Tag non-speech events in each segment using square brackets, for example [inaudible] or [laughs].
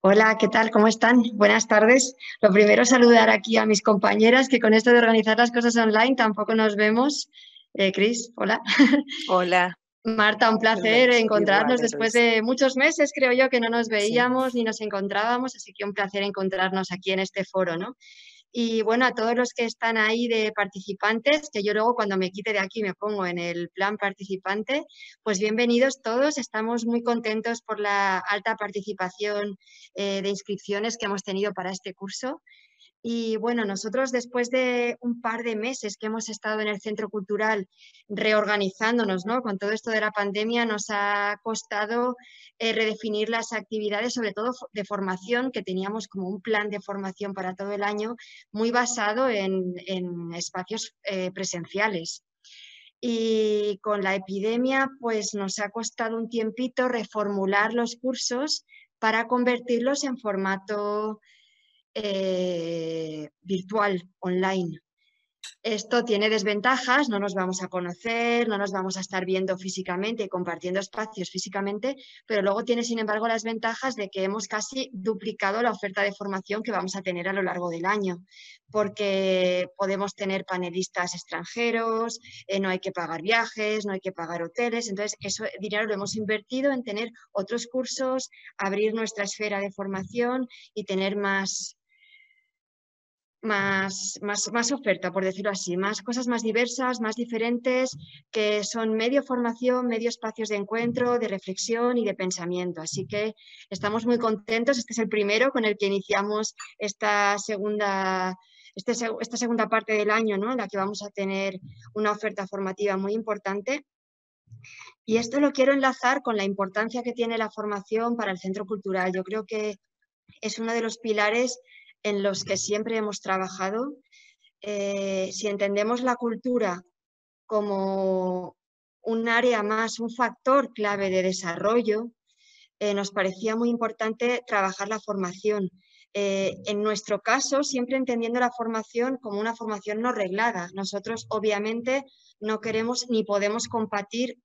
Hola, ¿qué tal? ¿Cómo están? Buenas tardes. Lo primero, saludar aquí a mis compañeras, que con esto de organizar las cosas online tampoco nos vemos. Eh, Cris, hola. [laughs] Hola. Marta, un placer encontrarnos después de muchos meses, creo yo, que no nos veíamos ni nos encontrábamos, así que un placer encontrarnos aquí en este foro, ¿no? Y bueno, a todos los que están ahí de participantes, que yo luego cuando me quite de aquí me pongo en el plan participante, pues bienvenidos todos. Estamos muy contentos por la alta participación eh, de inscripciones que hemos tenido para este curso y bueno, nosotros después de un par de meses que hemos estado en el centro cultural reorganizándonos, ¿no? Con todo esto de la pandemia nos ha costado eh, redefinir las actividades, sobre todo de formación, que teníamos como un plan de formación para todo el año muy basado en, espacios eh, presenciales. Y con la epidemia, pues nos ha costado un tiempito reformular los cursos para convertirlos en formato eh, virtual, online. Esto tiene desventajas, no nos vamos a conocer, no nos vamos a estar viendo físicamente y compartiendo espacios físicamente, pero luego tiene, sin embargo, las ventajas de que hemos casi duplicado la oferta de formación que vamos a tener a lo largo del año, porque podemos tener panelistas extranjeros, eh, no hay que pagar viajes, no hay que pagar hoteles, entonces eso dinero lo hemos invertido en tener otros cursos, abrir nuestra esfera de formación y tener más, más, más, más, oferta, por decirlo así, más cosas más diversas, más diferentes, que son medio formación, medio espacios de encuentro, de reflexión y de pensamiento. Así que estamos muy contentos. Este es el primero con el que iniciamos esta segunda, este esta segunda parte del año, ¿no? en la que vamos a tener una oferta formativa muy importante. Y esto lo quiero enlazar con la importancia que tiene la formación para el centro cultural. Yo creo que es uno de los pilares en los que siempre hemos trabajado. Eh, si entendemos la cultura como un área más, un factor clave de desarrollo, eh, nos parecía muy importante trabajar la formación eh, en nuestro caso, siempre entendiendo la formación como una formación no reglada. Nosotros, obviamente, no queremos ni podemos competir,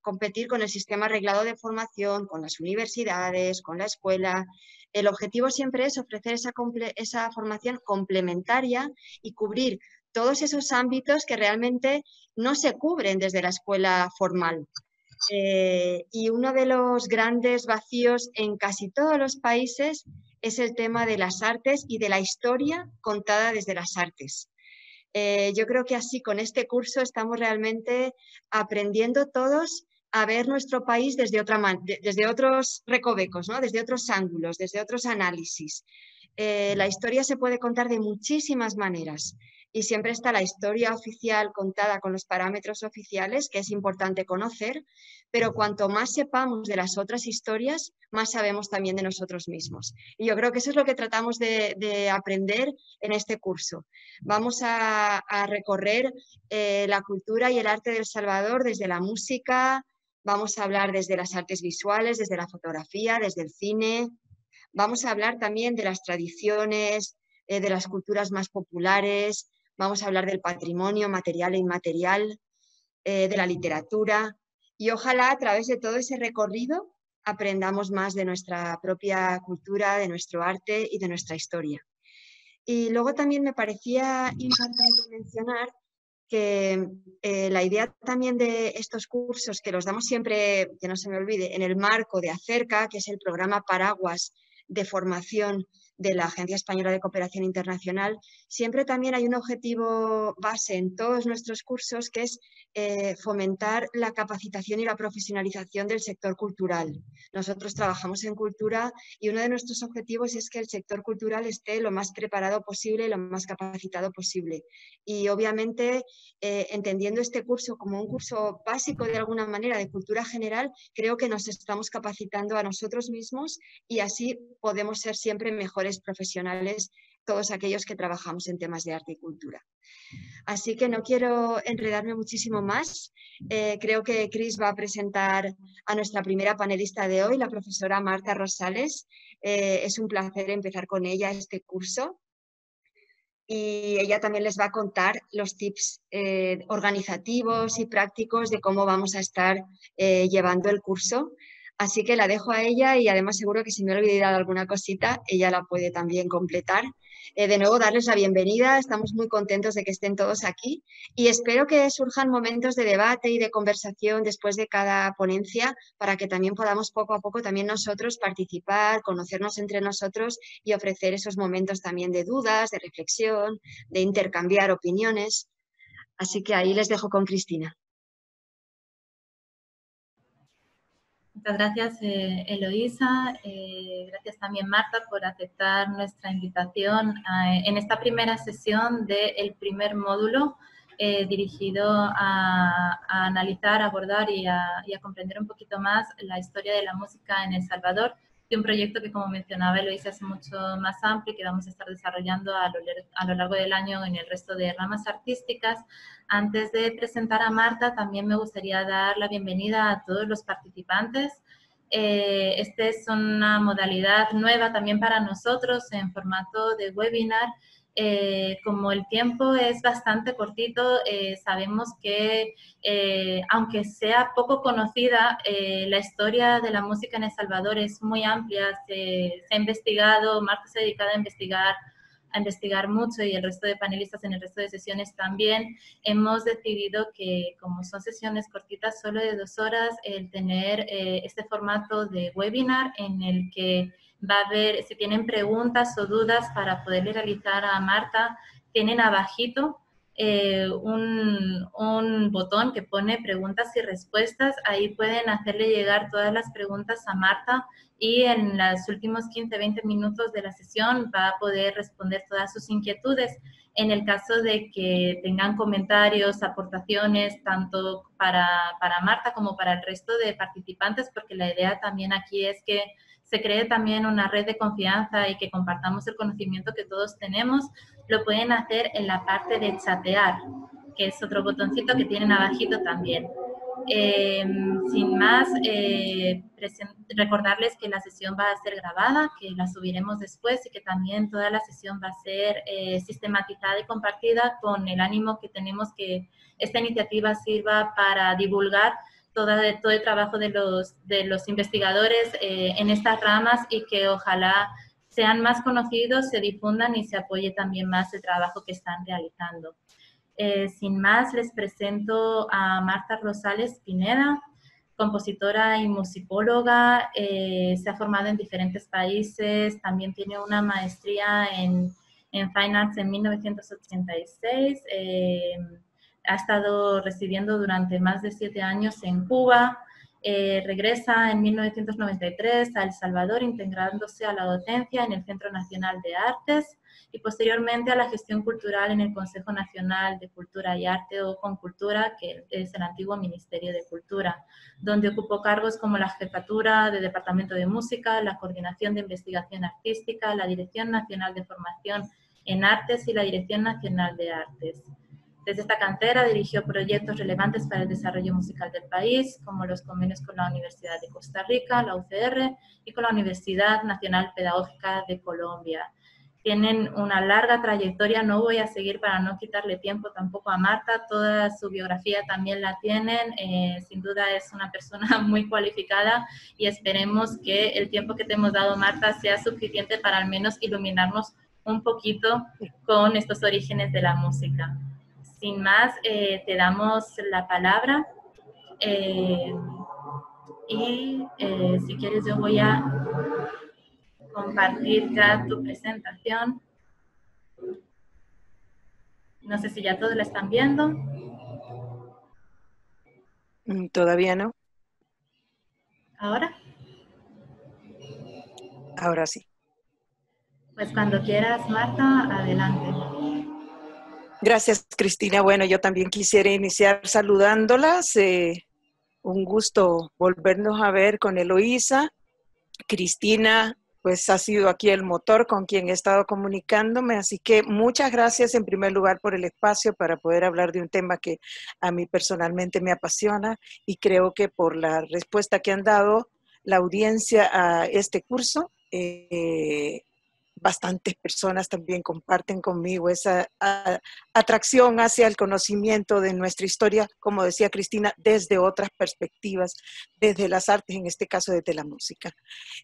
con el sistema reglado de formación, con las universidades, con la escuela. El objetivo siempre es ofrecer esa, formación complementaria y cubrir todos esos ámbitos que realmente no se cubren desde la escuela formal. Eh, y uno de los grandes vacíos en casi todos los países es el tema de las artes y de la historia contada desde las artes. Eh, yo creo que así, con este curso, estamos realmente aprendiendo todos a ver nuestro país desde, otra desde otros recovecos, ¿no? desde otros ángulos, desde otros análisis. Eh, la historia se puede contar de muchísimas maneras y siempre está la historia oficial contada con los parámetros oficiales, que es importante conocer, pero cuanto más sepamos de las otras historias, más sabemos también de nosotros mismos. Y yo creo que eso es lo que tratamos de, aprender en este curso. Vamos a, recorrer eh, la cultura y el arte del Salvador desde la música, vamos a hablar desde las artes visuales, desde la fotografía, desde el cine. Vamos a hablar también de las tradiciones, eh, de las culturas más populares, vamos a hablar del patrimonio material e inmaterial, eh, de la literatura y ojalá a través de todo ese recorrido aprendamos más de nuestra propia cultura, de nuestro arte y de nuestra historia. Y luego también me parecía importante mencionar que eh, la idea también de estos cursos que los damos siempre, que no se me olvide, en el marco de Acerca, que es el programa Paraguas de formación de la Agencia Española de Cooperación Internacional, siempre también hay un objetivo base en todos nuestros cursos que es eh, fomentar la capacitación y la profesionalización del sector cultural. Nosotros trabajamos en cultura y uno de nuestros objetivos es que el sector cultural esté lo más preparado posible lo más capacitado posible. Y obviamente, eh, entendiendo este curso como un curso básico de alguna manera de cultura general, creo que nos estamos capacitando a nosotros mismos y así podemos ser siempre mejores profesionales todos aquellos que trabajamos en temas de arte y cultura. Así que no quiero enredarme muchísimo más. Eh, creo que Cris va a presentar a nuestra primera panelista de hoy, la profesora Marta Rosales. Eh, es un placer empezar con ella este curso. Y ella también les va a contar los tips eh, organizativos y prácticos de cómo vamos a estar llevando el curso Así que la dejo a ella y además seguro que si me he olvidado alguna cosita, ella la puede también completar. Eh, de nuevo, darles la bienvenida. Estamos muy contentos de que estén todos aquí y espero que surjan momentos de debate y de conversación después de cada ponencia para que también podamos poco a poco también nosotros participar, conocernos entre nosotros y ofrecer esos momentos también de dudas, de reflexión, de intercambiar opiniones. Así que ahí les dejo con Cristina. Muchas gracias, Eloisa, eh, Eloísa. Eh, gracias también, Marta, por aceptar nuestra invitación en esta primera sesión del primer módulo eh, dirigido a, analizar, abordar y y a comprender un poquito más la historia de la música en El Salvador un proyecto que, como mencionaba, lo hice hace mucho más amplio y que vamos a estar desarrollando a lo, largo del año en el resto de ramas artísticas. Antes de presentar a Marta, también me gustaría dar la bienvenida a todos los participantes. Eh, esta es una modalidad nueva también para nosotros en formato de webinar eh, como el tiempo es bastante cortito, eh, sabemos que eh, aunque sea poco conocida, la historia de la música en El Salvador es muy amplia, se, ha investigado, Marta se ha dedicado a investigar a investigar mucho y el resto de panelistas en el resto de sesiones también, hemos decidido que como son sesiones cortitas, solo de dos horas, el tener este formato de webinar en el que va a ver si tienen preguntas o dudas para poderle realizar a Marta, tienen abajito eh, un, botón que pone preguntas y respuestas. Ahí pueden hacerle llegar todas las preguntas a Marta y en los últimos 15, 20 minutos de la sesión va a poder responder todas sus inquietudes. En el caso de que tengan comentarios, aportaciones, tanto para, para Marta como para el resto de participantes, porque la idea también aquí es que se cree también una red de confianza y que compartamos el conocimiento que todos tenemos, lo pueden hacer en la parte de chatear, que es otro botoncito que tienen abajito también. Em, sin más, eh, recordarles que la sesión va a ser grabada, que la subiremos después y que también toda la sesión va a ser eh, sistematizada y compartida con el ánimo que tenemos que esta iniciativa sirva para divulgar todo el trabajo de los, de los investigadores eh, en estas ramas y que ojalá sean más conocidos, se difundan y se apoye también más el trabajo que están realizando. Eh, sin más, les presento a Marta Rosales Pineda, compositora y musicóloga, eh, se ha formado en diferentes países, también tiene una maestría en, en Fine Arts en 1986 ha estado residiendo durante más de siete años en Cuba. Eh, regresa en 1993 a El Salvador integrándose a la docencia en el Centro Nacional de Artes y posteriormente a la gestión cultural en el Consejo Nacional de Cultura y Arte o Concultura, que es el antiguo Ministerio de Cultura, donde ocupó cargos como la jefatura de Departamento de Música, la Coordinación de Investigación Artística, la Dirección Nacional de Formación en Artes y la Dirección Nacional de Artes. Desde esta cantera dirigió proyectos relevantes para el desarrollo musical del país, como los convenios con la Universidad de Costa Rica, la UCR, y con la Universidad Nacional Pedagógica de Colombia. Tienen una larga trayectoria, no voy a seguir para no quitarle tiempo tampoco a Marta, toda su biografía también la tienen, eh, sin duda es una persona [laughs] muy cualificada y esperemos que el tiempo que te hemos dado, Marta, sea suficiente para al menos iluminarnos un poquito con estos orígenes de la música sin más, eh, te damos la palabra. Eh, y eh, si quieres, yo voy a compartir ya tu presentación. No sé si ya todos la están viendo. Mm, todavía no. ¿Ahora? Ahora sí. Pues cuando quieras, Marta, adelante. Gracias, Cristina. Bueno, yo también quisiera iniciar saludándolas. Eh, un gusto volvernos a ver con Eloísa. Cristina, pues ha sido aquí el motor con quien he estado comunicándome, así que muchas gracias en primer lugar por el espacio para poder hablar de un tema que a mí personalmente me apasiona y creo que por la respuesta que han dado la audiencia a este curso, eh, bastantes personas también comparten conmigo esa ah, atracción hacia el conocimiento de nuestra historia, como decía Cristina, desde otras perspectivas, desde las artes, en este caso desde la música.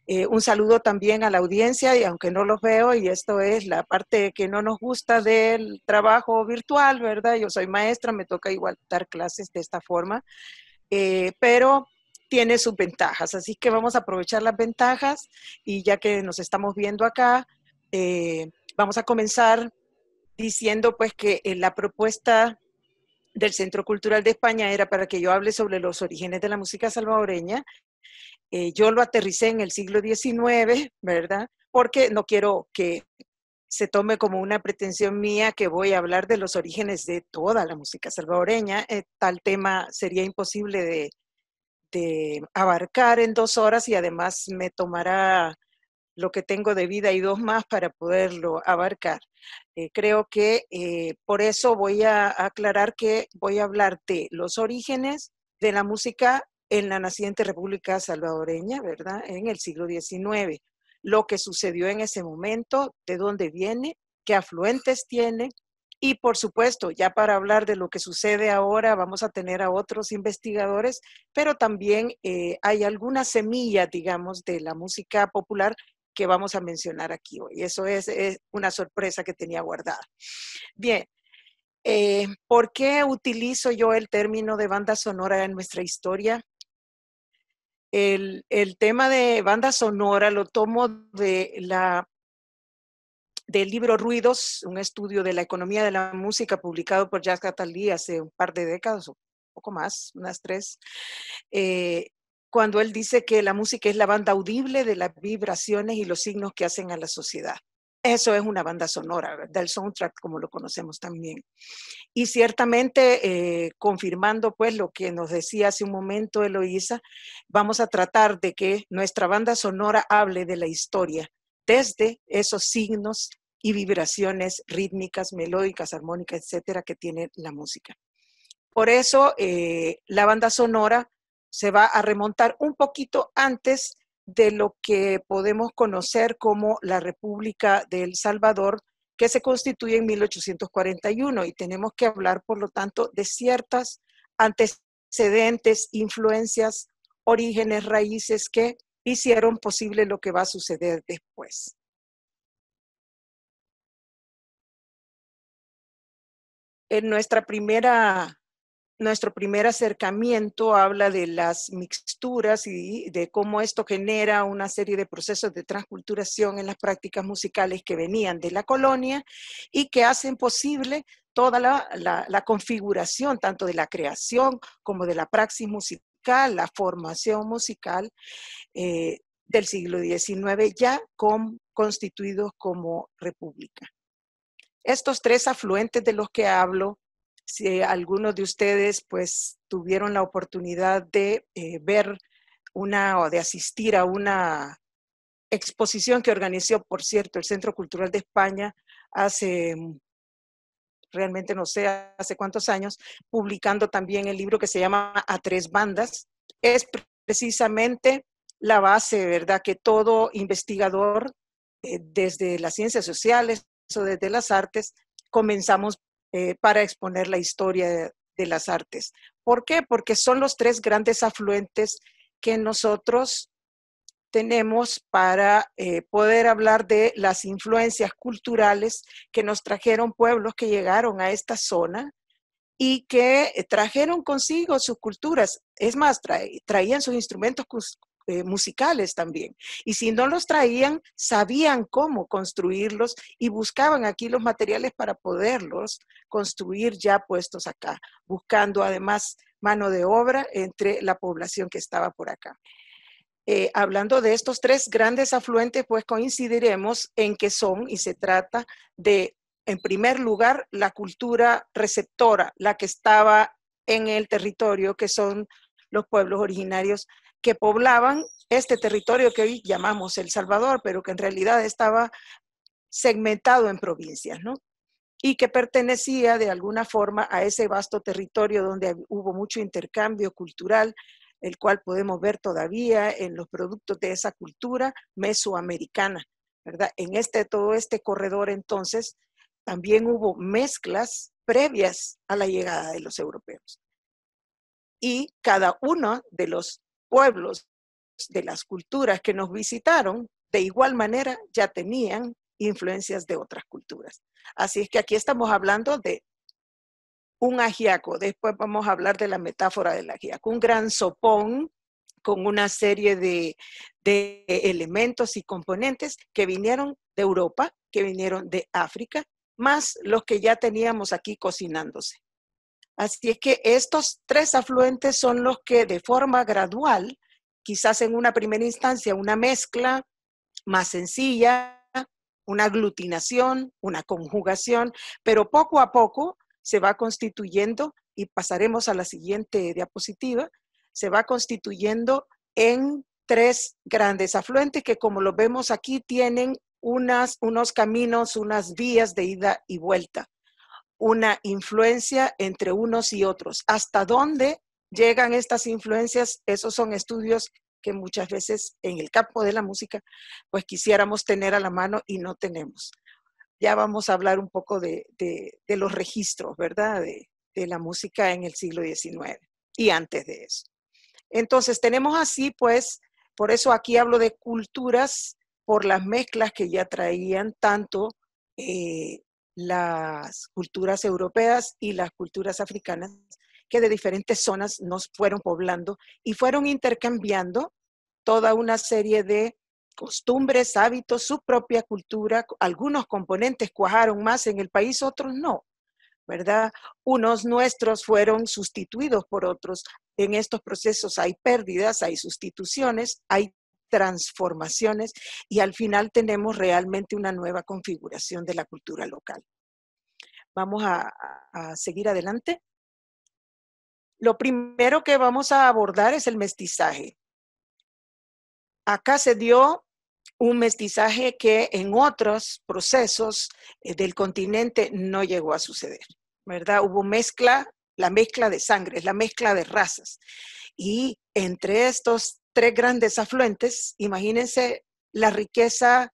Eh, un saludo también a la audiencia, y aunque no los veo, y esto es la parte que no nos gusta del trabajo virtual, ¿verdad? Yo soy maestra, me toca igual dar clases de esta forma, eh, pero tiene sus ventajas. Así que vamos a aprovechar las ventajas y ya que nos estamos viendo acá, eh, vamos a comenzar diciendo pues que eh, la propuesta del Centro Cultural de España era para que yo hable sobre los orígenes de la música salvadoreña. Eh, yo lo aterricé en el siglo XIX, ¿verdad? Porque no quiero que se tome como una pretensión mía que voy a hablar de los orígenes de toda la música salvadoreña. tal tema sería imposible de, de, abarcar en dos horas y además me tomará lo que tengo de vida y dos más para poderlo abarcar. Eh, creo que eh, por eso voy a aclarar que voy a hablar de los orígenes de la música en la naciente República Salvadoreña, ¿verdad? En el siglo XIX. Lo que sucedió en ese momento, de dónde viene, qué afluentes tiene, y por supuesto, ya para hablar de lo que sucede ahora, vamos a tener a otros investigadores, pero también eh, hay algunas semillas, digamos, de la música popular que vamos a mencionar aquí hoy. Eso es, una sorpresa que tenía guardada. Bien, eh, ¿por qué utilizo yo el término de banda sonora en nuestra historia? El, tema de banda sonora lo tomo de la del libro Ruidos, un estudio de la economía de la música publicado por Jazz Catalí hace un par de décadas o poco más, unas tres, eh, cuando él dice que la música es la banda audible de las vibraciones y los signos que hacen a la sociedad. Eso es una banda sonora, del soundtrack, como lo conocemos también. Y ciertamente, eh, confirmando pues lo que nos decía hace un momento Eloísa, vamos a tratar de que nuestra banda sonora hable de la historia desde esos signos y vibraciones rítmicas, melódicas, armónicas, etcétera, que tiene la música. Por eso, eh, la banda sonora se va a remontar un poquito antes de lo que podemos conocer como la República de El Salvador, que se constituye en 1841 y tenemos que hablar, por lo tanto, de ciertas antecedentes, influencias, orígenes, raíces que hicieron posible lo que va a suceder después. En nuestra primera nuestro primer acercamiento habla de las mixturas y de cómo esto genera una serie de procesos de transculturación en las prácticas musicales que venían de la colonia y que hacen posible toda la, configuración tanto de la creación como de la praxis musical, la formación musical eh, del siglo XIX ya constituidos como república. Estos tres afluentes de los que hablo si algunos de ustedes pues tuvieron la oportunidad de eh, ver una o de asistir a una exposición que organizó, por cierto, el Centro Cultural de España hace mm, realmente no sé hace cuántos años, publicando también el libro que se llama A tres bandas. Es precisamente la base, ¿verdad?, que todo investigador eh, desde las ciencias sociales o desde las artes comenzamos eh, para exponer la historia de, las artes. ¿Por qué? Porque son los tres grandes afluentes que nosotros tenemos para eh, poder hablar de las influencias culturales que nos trajeron pueblos que llegaron a esta zona y que eh, trajeron consigo sus culturas. Es más, traían sus instrumentos eh, musicales también. Y si no los traían, sabían cómo construirlos y buscaban aquí los materiales para poderlos construir ya puestos acá, buscando además mano de obra entre la población que estaba por acá. Eh, hablando de estos tres grandes afluentes, pues coincidiremos en que son y se trata de, en primer lugar, la cultura receptora, la que estaba en el territorio, que son los pueblos originarios que poblaban este territorio que hoy llamamos El Salvador, pero que en realidad estaba segmentado en provincias, ¿no? Y que pertenecía de alguna forma a ese vasto territorio donde hubo mucho intercambio cultural, el cual podemos ver todavía en los productos de esa cultura mesoamericana, ¿verdad? En este, todo este corredor entonces también hubo mezclas previas a la llegada de los europeos. Y cada uno de los pueblos, de las culturas que nos visitaron, de igual manera ya tenían influencias de otras culturas. Así es que aquí estamos hablando de un ajiaco, después vamos a hablar de la metáfora del ajiaco, un gran sopón con una serie de, de elementos y componentes que vinieron de Europa, que vinieron de África, más los que ya teníamos aquí cocinándose. Así es que estos tres afluentes son los que de forma gradual, quizás en una primera instancia una mezcla más sencilla, una aglutinación, una conjugación, pero poco a poco se va constituyendo, y pasaremos a la siguiente diapositiva, se va constituyendo en tres grandes afluentes que como lo vemos aquí tienen unos caminos, unas vías de ida y vuelta una influencia entre unos y otros. ¿Hasta dónde llegan estas influencias? Esos son estudios que muchas veces en el campo de la música, pues quisiéramos tener a la mano y no tenemos. Ya vamos a hablar un poco de, de, los registros, ¿verdad? De, la música en el siglo XIX y antes de eso. Entonces, tenemos así, pues, por eso aquí hablo de culturas, por las mezclas que ya traían tanto eh, las culturas europeas y las culturas africanas que de diferentes zonas nos fueron poblando y fueron intercambiando toda una serie de costumbres, hábitos, su propia cultura. Algunos componentes cuajaron más en el país, otros no, ¿verdad? Unos nuestros fueron sustituidos por otros. En estos procesos hay pérdidas, hay sustituciones, hay transformaciones y al final tenemos realmente una nueva configuración de la cultura local. Vamos a, seguir adelante. Lo primero que vamos a abordar es el mestizaje. Acá se dio un mestizaje que en otros procesos eh, del continente no llegó a suceder, ¿verdad? Hubo mezcla, la mezcla de sangre, la mezcla de razas. Y entre estos tres grandes afluentes, imagínense la riqueza,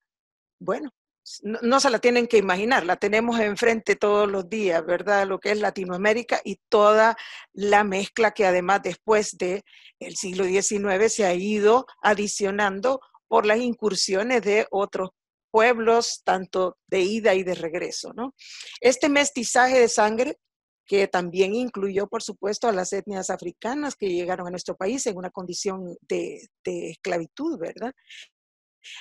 bueno, no, se la tienen que imaginar, la tenemos enfrente todos los días, ¿verdad? Lo que es Latinoamérica y toda la mezcla que además después del el siglo XIX se ha ido adicionando por las incursiones de otros pueblos, tanto de ida y de regreso, ¿no? Este mestizaje de sangre que también incluyó, por supuesto, a las etnias africanas que llegaron a nuestro país en una condición de, esclavitud, ¿verdad?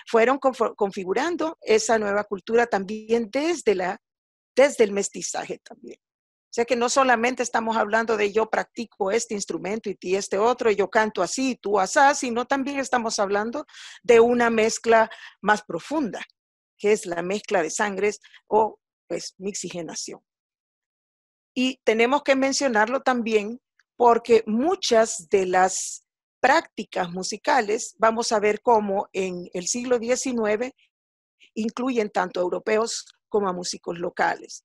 Fueron configurando esa nueva cultura también desde, la, desde el mestizaje también. O sea que no solamente estamos hablando de yo practico este instrumento y ti este otro, y yo canto así y tú asás, sino también estamos hablando de una mezcla más profunda, que es la mezcla de sangres o pues mixigenación. Y tenemos que mencionarlo también porque muchas de las prácticas musicales, vamos a ver cómo en el siglo XIX incluyen tanto a europeos como a músicos locales.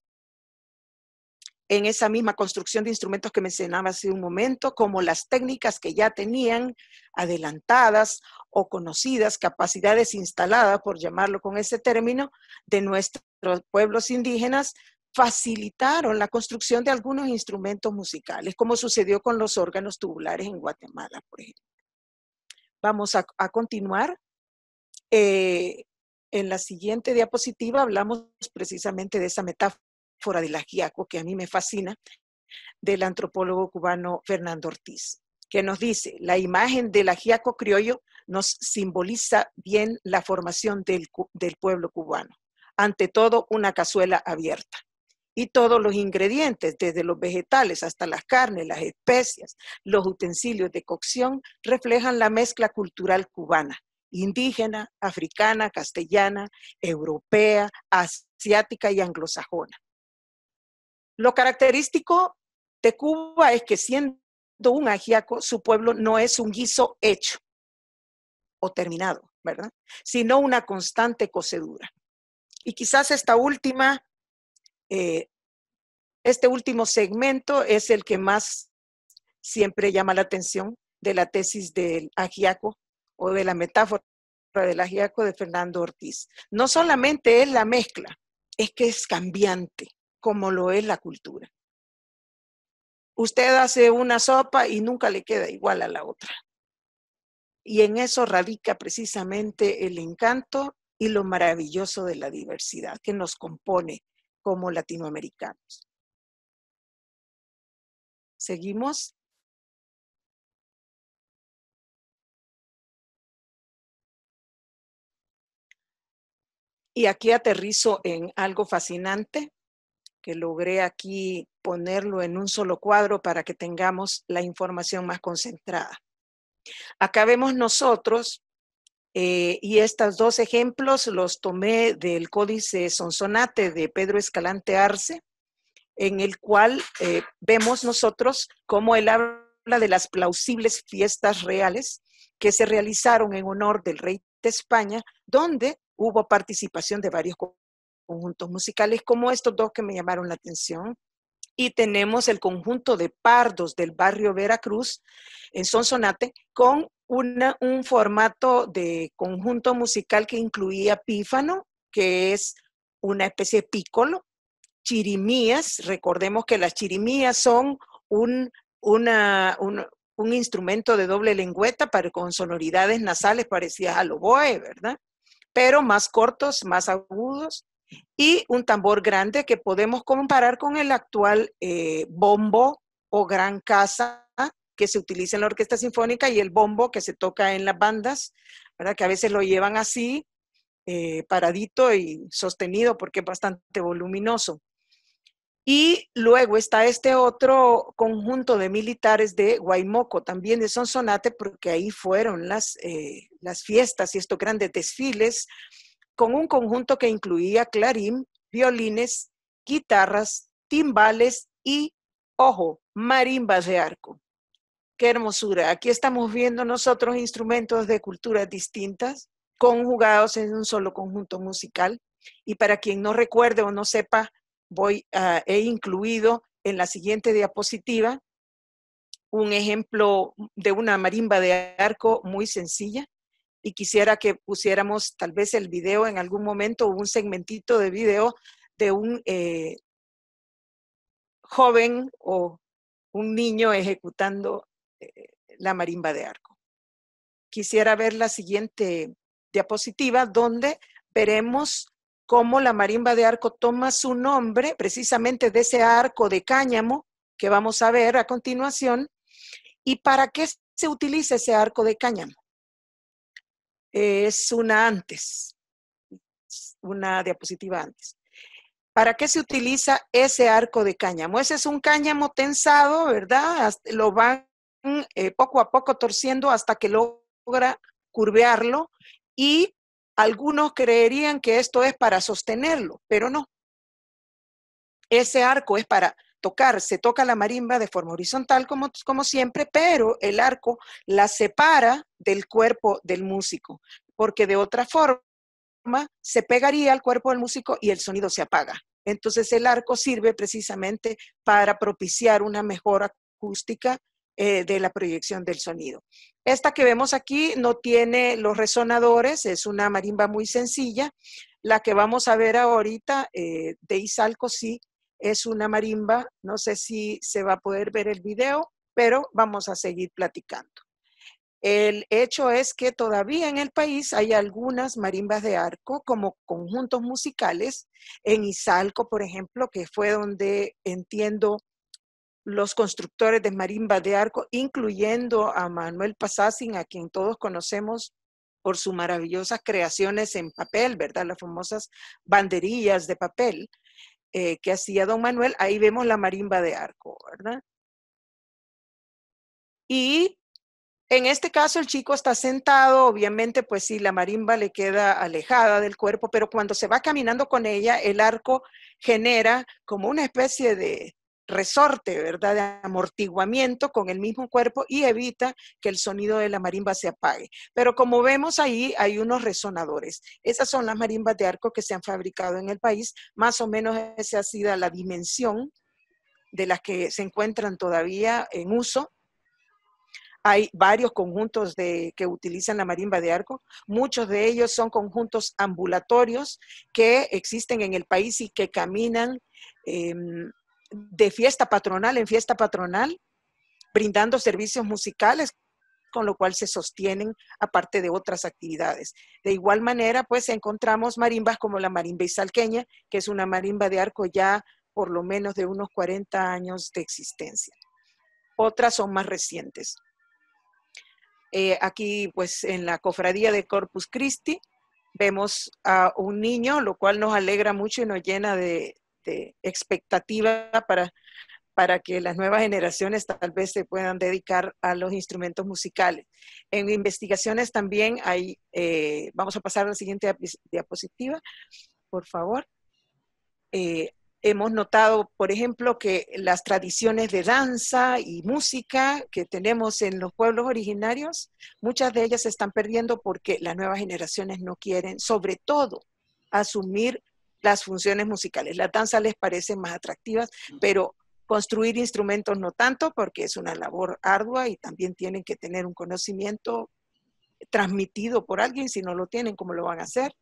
En esa misma construcción de instrumentos que mencionaba hace un momento, como las técnicas que ya tenían adelantadas o conocidas, capacidades instaladas, por llamarlo con ese término, de nuestros pueblos indígenas, facilitaron la construcción de algunos instrumentos musicales, como sucedió con los órganos tubulares en Guatemala, por ejemplo. Vamos a, continuar. Eh, en la siguiente diapositiva hablamos precisamente de esa metáfora del agiaco que a mí me fascina, del antropólogo cubano Fernando Ortiz, que nos dice, la imagen del agiaco criollo nos simboliza bien la formación del pueblo cubano, ante todo una cazuela abierta y todos los ingredientes, desde los vegetales hasta las carnes, las especias, los utensilios de cocción, reflejan la mezcla cultural cubana, indígena, africana, castellana, europea, asiática y anglosajona. Lo característico de Cuba es que siendo un agiaco, su pueblo no es un guiso hecho o terminado, ¿verdad? Sino una constante cocedura. Y quizás esta última eh, este último segmento es el que más siempre llama la atención de la tesis del agiaco o de la metáfora del agiaco de Fernando Ortiz. No solamente es la mezcla, es que es cambiante, como lo es la cultura. Usted hace una sopa y nunca le queda igual a la otra. Y en eso radica precisamente el encanto y lo maravilloso de la diversidad que nos compone como latinoamericanos. ¿Seguimos? Y aquí aterrizo en algo fascinante, que logré aquí ponerlo en un solo cuadro para que tengamos la información más concentrada. Acá vemos nosotros eh, y estos dos ejemplos los tomé del Códice Sonsonate de Pedro Escalante Arce, en el cual eh, vemos nosotros cómo él habla de las plausibles fiestas reales que se realizaron en honor del rey de España, donde hubo participación de varios conjuntos musicales, como estos dos que me llamaron la atención. Y tenemos el conjunto de pardos del barrio Veracruz en Sonsonate con un formato de conjunto musical que incluía pífano, que es una especie de pícolo, chirimías, recordemos que las chirimías son un, un, instrumento de doble lengüeta para, con sonoridades nasales parecidas al oboe, ¿verdad? Pero más cortos, más agudos, y un tambor grande que podemos comparar con el actual eh, bombo o gran casa que se utiliza en la orquesta sinfónica y el bombo que se toca en las bandas, ¿verdad? Que a veces lo llevan así, eh, paradito y sostenido porque es bastante voluminoso. Y luego está este otro conjunto de militares de Guaimoco, también de Sonsonate, porque ahí fueron las, eh, las fiestas y estos grandes desfiles, con un conjunto que incluía clarín, violines, guitarras, timbales y, ojo, marimbas de arco. Qué hermosura. Aquí estamos viendo nosotros instrumentos de culturas distintas, conjugados en un solo conjunto musical. Y para quien no recuerde o no sepa, voy he incluido en la siguiente diapositiva un ejemplo de una marimba de arco muy sencilla y quisiera que pusiéramos tal vez el video en algún momento un segmentito de video de un eh, joven o un niño ejecutando eh, la marimba de arco. Quisiera ver la siguiente diapositiva donde veremos cómo la marimba de arco toma su nombre precisamente de ese arco de cáñamo que vamos a ver a continuación y para qué se utiliza ese arco de cáñamo. Es una antes, una diapositiva antes. ¿Para qué se utiliza ese arco de cáñamo? Ese es un cáñamo tensado, ¿verdad? Lo van Mm, eh, poco a poco torciendo hasta que logra curvearlo y algunos creerían que esto es para sostenerlo, pero no. Ese arco es para tocar, se toca la marimba de forma horizontal como, como siempre, pero el arco la separa del cuerpo del músico, porque de otra forma se pegaría al cuerpo del músico y el sonido se apaga. Entonces el arco sirve precisamente para propiciar una mejor acústica eh, de la proyección del sonido. Esta que vemos aquí no tiene los resonadores, es una marimba muy sencilla. La que vamos a ver ahorita eh, de Izalco sí es una marimba, no sé si se va a poder ver el video, pero vamos a seguir platicando. El hecho es que todavía en el país hay algunas marimbas de arco como conjuntos musicales. En Izalco, por ejemplo, que fue donde entiendo los constructores de marimba de arco, incluyendo a Manuel Pasasin, a quien todos conocemos por sus maravillosas creaciones en papel, ¿verdad? Las famosas banderillas de papel eh, que hacía don Manuel. Ahí vemos la marimba de arco, ¿verdad? Y en este caso el chico está sentado, obviamente pues sí, la marimba le queda alejada del cuerpo, pero cuando se va caminando con ella, el arco genera como una especie de, resorte, ¿verdad?, de amortiguamiento con el mismo cuerpo y evita que el sonido de la marimba se apague. Pero como vemos ahí, hay unos resonadores. Esas son las marimbas de arco que se han fabricado en el país. Más o menos esa ha sido la dimensión de las que se encuentran todavía en uso. Hay varios conjuntos de, que utilizan la marimba de arco. Muchos de ellos son conjuntos ambulatorios que existen en el país y que caminan em, de fiesta patronal en fiesta patronal, brindando servicios musicales, con lo cual se sostienen aparte de otras actividades. De igual manera, pues encontramos marimbas como la marimba salqueña, que es una marimba de arco ya por lo menos de unos 40 años de existencia. Otras son más recientes. Eh, aquí, pues en la cofradía de Corpus Christi, vemos a un niño, lo cual nos alegra mucho y nos llena de, este, expectativa para, para que las nuevas generaciones tal vez se puedan dedicar a los instrumentos musicales. En investigaciones también hay, eh, vamos a pasar a la siguiente diapositiva, por favor. Eh, hemos notado, por ejemplo, que las tradiciones de danza y música que tenemos en los pueblos originarios, muchas de ellas se están perdiendo porque las nuevas generaciones no quieren, sobre todo, asumir las funciones musicales. La danza les parecen más atractivas, pero construir instrumentos no tanto, porque es una labor ardua y también tienen que tener un conocimiento transmitido por alguien, si no lo tienen, ¿cómo lo van a hacer?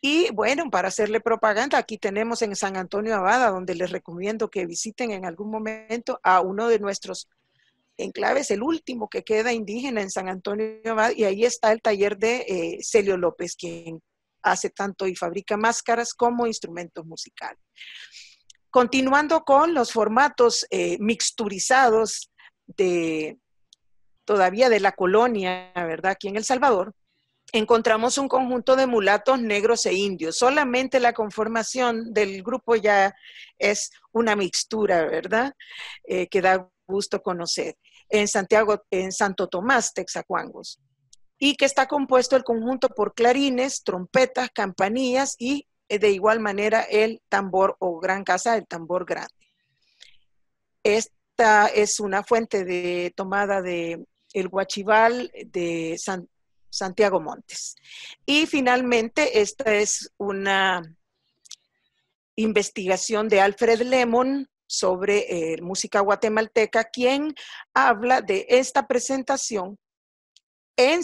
Y bueno, para hacerle propaganda, aquí tenemos en San Antonio Abada, donde les recomiendo que visiten en algún momento a uno de nuestros enclaves, el último que queda indígena en San Antonio Abada, y ahí está el taller de eh, Celio López, quien hace tanto y fabrica máscaras como instrumentos musicales. Continuando con los formatos eh, mixturizados de todavía de la colonia, ¿verdad? Aquí en El Salvador, encontramos un conjunto de mulatos negros e indios. Solamente la conformación del grupo ya es una mixtura, ¿verdad? Eh, que da gusto conocer. En Santiago, en Santo Tomás, Texacuangos y que está compuesto el conjunto por clarines, trompetas, campanillas y eh, de igual manera el tambor o gran casa, el tambor grande. Esta es una fuente de tomada de el Guachival de Santiago Montes. Y finalmente, esta es una investigación de Alfred Lemon sobre eh, música guatemalteca, quien habla de esta presentación en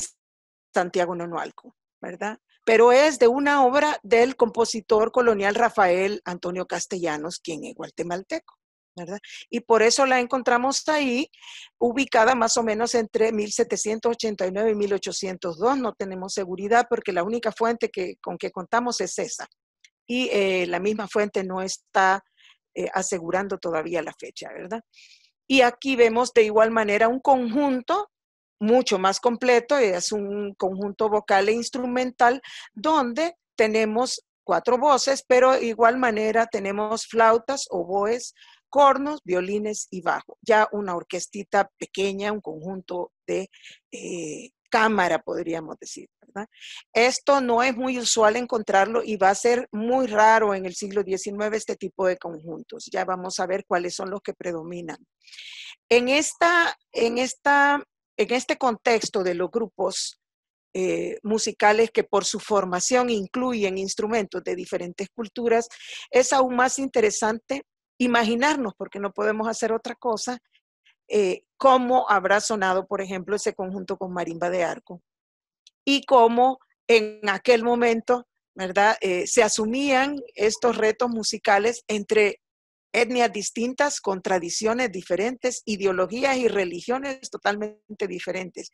Santiago Nonualco, ¿verdad? Pero es de una obra del compositor colonial Rafael Antonio Castellanos, quien es guatemalteco. ¿verdad? Y por eso la encontramos ahí, ubicada más o menos entre 1789 y 1802. No tenemos seguridad porque la única fuente que, con que contamos es esa. Y eh, la misma fuente no está eh, asegurando todavía la fecha, ¿verdad? Y aquí vemos de igual manera un conjunto mucho más completo, es un conjunto vocal e instrumental donde tenemos cuatro voces, pero de igual manera tenemos flautas, oboes, cornos, violines y bajo. Ya una orquestita pequeña, un conjunto de eh, cámara, podríamos decir. ¿verdad? Esto no es muy usual encontrarlo y va a ser muy raro en el siglo XIX este tipo de conjuntos. Ya vamos a ver cuáles son los que predominan. En esta, en esta en este contexto de los grupos eh, musicales que por su formación incluyen instrumentos de diferentes culturas, es aún más interesante imaginarnos, porque no podemos hacer otra cosa, eh, cómo habrá sonado, por ejemplo, ese conjunto con marimba de arco y cómo en aquel momento, ¿verdad? Eh, se asumían estos retos musicales entre etnias distintas, con tradiciones diferentes, ideologías y religiones totalmente diferentes.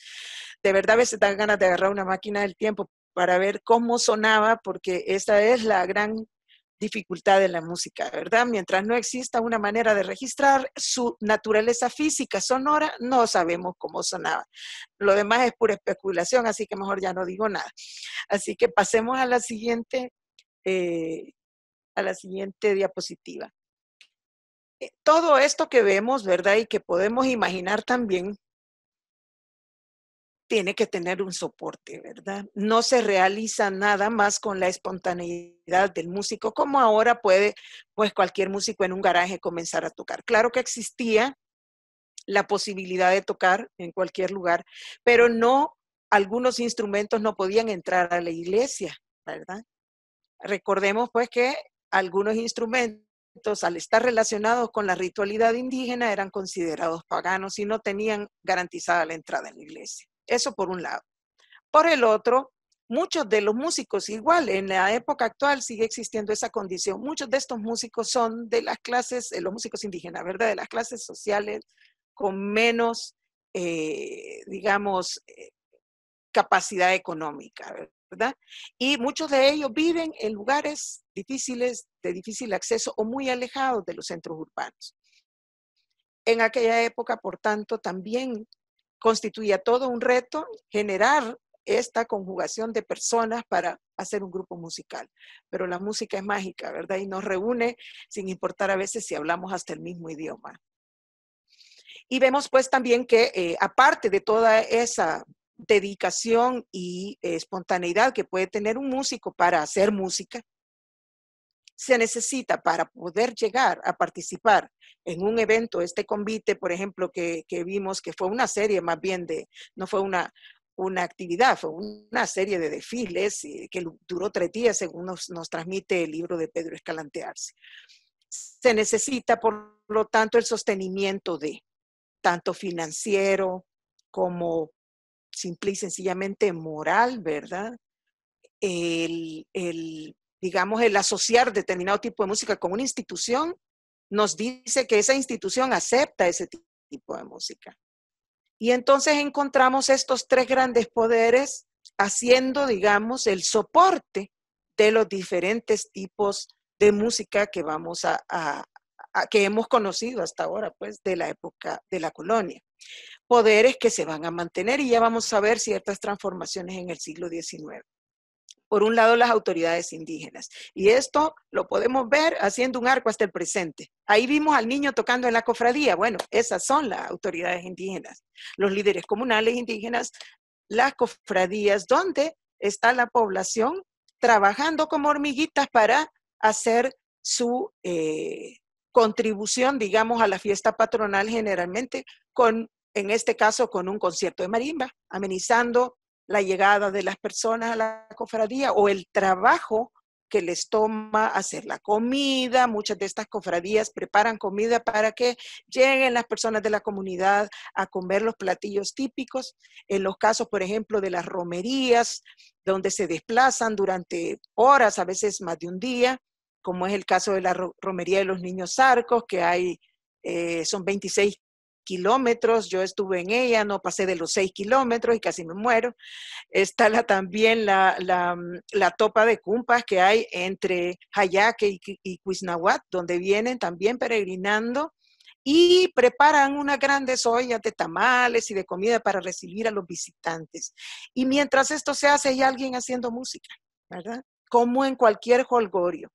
De verdad a veces dan ganas de agarrar una máquina del tiempo para ver cómo sonaba, porque esa es la gran dificultad de la música, ¿verdad? Mientras no exista una manera de registrar su naturaleza física sonora, no sabemos cómo sonaba. Lo demás es pura especulación, así que mejor ya no digo nada. Así que pasemos a la siguiente, eh, a la siguiente diapositiva. Eh, todo esto que vemos, ¿verdad? Y que podemos imaginar también, tiene que tener un soporte, ¿verdad? No se realiza nada más con la espontaneidad del músico, como ahora puede, pues cualquier músico en un garaje comenzar a tocar. Claro que existía la posibilidad de tocar en cualquier lugar, pero no, algunos instrumentos no podían entrar a la iglesia, ¿verdad? Recordemos pues que algunos instrumentos al estar relacionados con la ritualidad indígena, eran considerados paganos y no tenían garantizada la entrada en la iglesia. Eso por un lado. Por el otro, muchos de los músicos, igual en la época actual sigue existiendo esa condición, muchos de estos músicos son de las clases, eh, los músicos indígenas, ¿verdad? De las clases sociales con menos, eh, digamos, eh, capacidad económica, ¿verdad? ¿verdad? Y muchos de ellos viven en lugares difíciles, de difícil acceso o muy alejados de los centros urbanos. En aquella época, por tanto, también constituía todo un reto generar esta conjugación de personas para hacer un grupo musical. Pero la música es mágica, ¿verdad? Y nos reúne sin importar a veces si hablamos hasta el mismo idioma. Y vemos pues también que eh, aparte de toda esa dedicación y espontaneidad que puede tener un músico para hacer música, se necesita para poder llegar a participar en un evento, este convite, por ejemplo, que, vimos que fue una serie más bien de, no fue una, una actividad, fue una serie de desfiles eh, que duró tres días, según nos, transmite el libro de Pedro Escalante Se necesita, por lo tanto, el sostenimiento de, tanto financiero como simple y sencillamente moral, ¿verdad? El, digamos, el asociar determinado tipo de música con una institución nos dice que esa institución acepta ese tipo de música. Y entonces encontramos estos tres grandes poderes haciendo, digamos, el soporte de los diferentes tipos de música que vamos a, que hemos conocido hasta ahora, pues, de la época de la colonia poderes que se van a mantener y ya vamos a ver ciertas transformaciones en el siglo XIX. Por un lado, las autoridades indígenas. Y esto lo podemos ver haciendo un arco hasta el presente. Ahí vimos al niño tocando en la cofradía. Bueno, esas son las autoridades indígenas, los líderes comunales indígenas, las cofradías, donde está la población trabajando como hormiguitas para hacer su eh, contribución, digamos, a la fiesta patronal generalmente con en este caso con un concierto de marimba, amenizando la llegada de las personas a la cofradía o el trabajo que les toma hacer la comida. Muchas de estas cofradías preparan comida para que lleguen las personas de la comunidad a comer los platillos típicos. En los casos, por ejemplo, de las romerías, donde se desplazan durante horas, a veces más de un día, como es el caso de la romería de los niños arcos, que hay, eh, son 26 kilómetros, yo estuve en ella, no pasé de los seis kilómetros y casi me muero. Está la, también la, mm, topa de cumpas que hay entre Hayaque y, Cuisnahuat, donde vienen también peregrinando y preparan unas grandes ollas de tamales y de comida para recibir a los visitantes. Y mientras esto se hace, hay alguien haciendo música, ¿verdad? Como en cualquier holgorio.